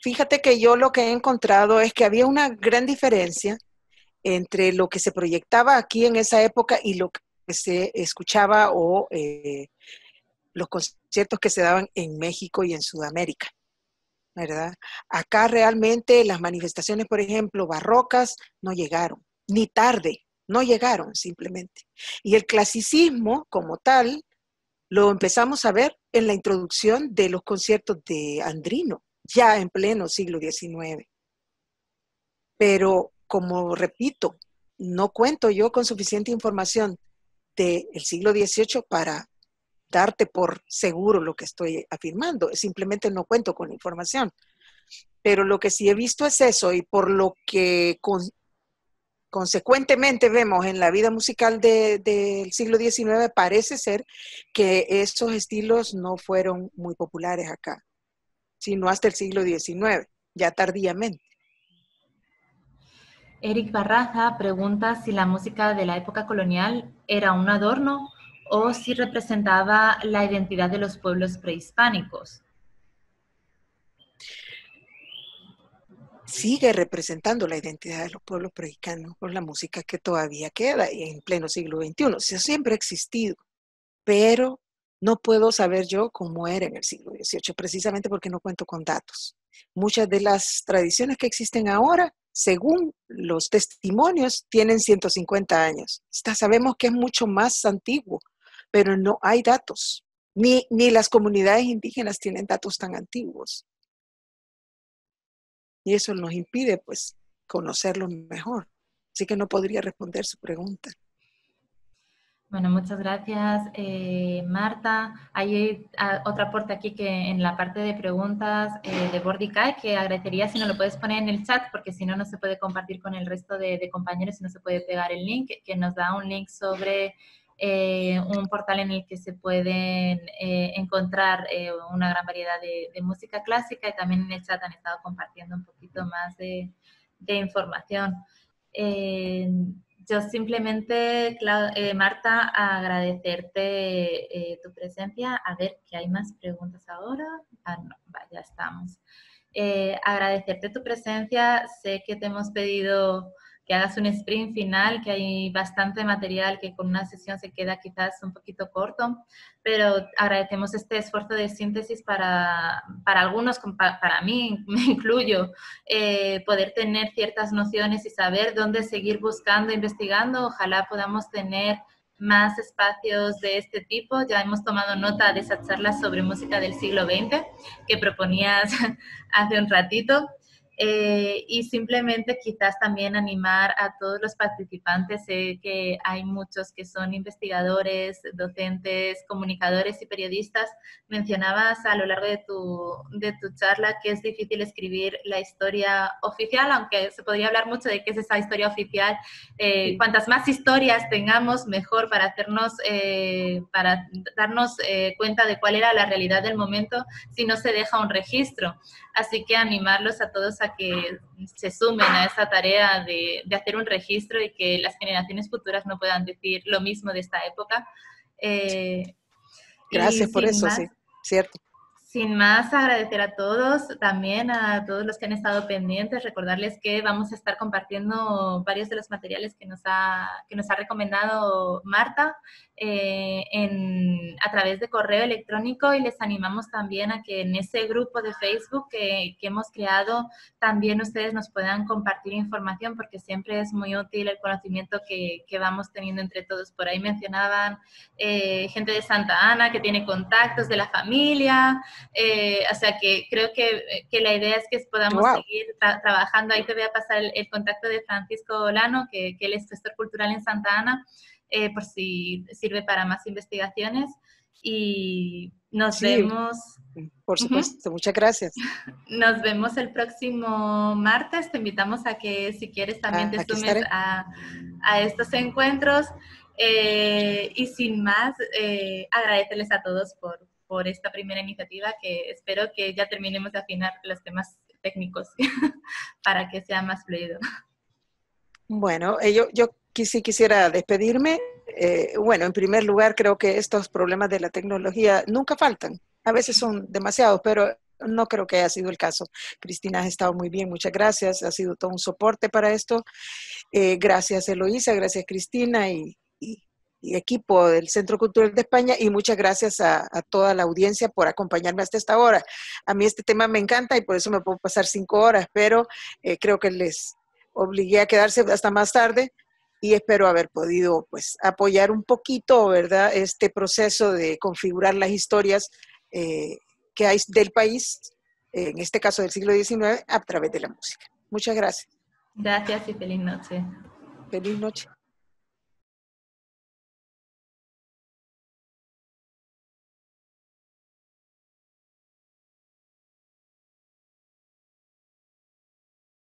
fíjate que yo lo que he encontrado es que había una gran diferencia entre lo que se proyectaba aquí en esa época y lo que se escuchaba o los conciertos que se daban en México y en Sudamérica. ¿Verdad? Acá realmente las manifestaciones, por ejemplo, barrocas, no llegaron, ni tarde, no llegaron simplemente. Y el clasicismo como tal lo empezamos a ver en la introducción de los conciertos de Andrino, ya en pleno siglo XIX. Pero, como repito, no cuento yo con suficiente información del siglo XVIII para darte por seguro lo que estoy afirmando, simplemente no cuento con información. Pero lo que sí he visto es eso y por lo que consecuentemente vemos en la vida musical del siglo XIX, parece ser que esos estilos no fueron muy populares acá, sino hasta el siglo XIX, ya tardíamente. Eric Barraza pregunta si la música de la época colonial era un adorno o si representaba la identidad de los pueblos prehispánicos. Sigue representando la identidad de los pueblos prehispánicos con la música que todavía queda en pleno siglo XXI. Se siempre ha existido, pero no puedo saber yo cómo era en el siglo XVIII, precisamente porque no cuento con datos. Muchas de las tradiciones que existen ahora, según los testimonios, tienen 150 años. sabemos que es mucho más antiguo pero no hay datos, ni, ni las comunidades indígenas tienen datos tan antiguos. Y eso nos impide, pues, conocerlo mejor. Así que no podría responder su pregunta. Bueno, muchas gracias, eh, Marta. Hay otra ah, otro aporte aquí que en la parte de preguntas eh, de bordica que agradecería si no lo puedes poner en el chat, porque si no, no se puede compartir con el resto de, de compañeros y no se puede pegar el link, que nos da un link sobre eh, un portal en el que se pueden eh, encontrar eh, una gran variedad de, música clásica y también en el chat han estado compartiendo un poquito más de, información. yo simplemente, Marta, agradecerte tu presencia. A ver, ¿qué hay más preguntas ahora. Ah, no, ya estamos. agradecerte tu presencia. Sé que te hemos pedido que hagas un sprint final, que hay bastante material que con una sesión se queda quizás un poquito corto, pero agradecemos este esfuerzo de síntesis para, algunos, para mí, [laughs] me incluyo, eh, poder tener ciertas nociones y saber dónde seguir buscando, investigando. Ojalá podamos tener más espacios de este tipo. Ya hemos tomado nota de esa charla sobre música del siglo XX que proponías [laughs] hace un ratito. Eh, y simplemente quizás también animar a todos los participantes. Sé que hay muchos que son investigadores, docentes, comunicadores y periodistas. Mencionabas a lo largo de tu, de tu charla que es difícil escribir la historia oficial, aunque se podría hablar mucho de qué es esa historia oficial. Eh, cuantas más historias tengamos, mejor para hacernos, eh, para darnos cuenta de cuál era la realidad del momento si no se deja un registro. Así que animarlos a todos a que se sumen a esta tarea de, hacer un registro y que las generaciones futuras no puedan decir lo mismo de esta época. Eh, Gracias por eso, sí, cierto. Sin más, agradecer a todos, también a todos los que han estado pendientes, recordarles que vamos a estar compartiendo varios de los materiales que nos ha, que nos ha recomendado Marta eh, a través de correo electrónico y les animamos también a que en ese grupo de Facebook que, hemos creado también ustedes nos puedan compartir información porque siempre es muy útil el conocimiento que, vamos teniendo entre todos. Por ahí mencionaban eh, gente de Santa Ana que tiene contactos de la familia, eh, o sea que creo que, que, la idea es que podamos seguir trabajando. Ahí te voy a pasar el, contacto de Francisco Olano, que, que él es gestor cultural en Santa Ana. Eh, por si sirve para más investigaciones. Y nos vemos. Por supuesto, muchas gracias. Nos vemos el próximo martes. Te invitamos a que si quieres también ah, te sumes a, estos encuentros. Eh, y sin más, eh, agradecerles a todos por, por esta primera iniciativa que espero que ya terminemos de afinar los temas técnicos [laughs] para que sea más fluido. Bueno, eh, yo, yo si sí quisiera despedirme. Eh, bueno, en primer lugar, creo que estos problemas de la tecnología nunca faltan. A veces son demasiados, pero no creo que haya sido el caso. Cristina, ha estado muy bien, muchas gracias. Ha sido todo un soporte para esto. Eh, gracias, Eloísa, gracias, Cristina y, equipo del Centro Cultural de España. Y muchas gracias a, toda la audiencia por acompañarme hasta esta hora. A mí este tema me encanta y por eso me puedo pasar cinco horas, pero eh, creo que les obligué a quedarse hasta más tarde y espero haber podido pues apoyar un poquito, ¿verdad? Este proceso de configurar las historias eh, que hay del país, en este caso del siglo XIX, a través de la música. Muchas gracias. Gracias y feliz noche. Feliz noche.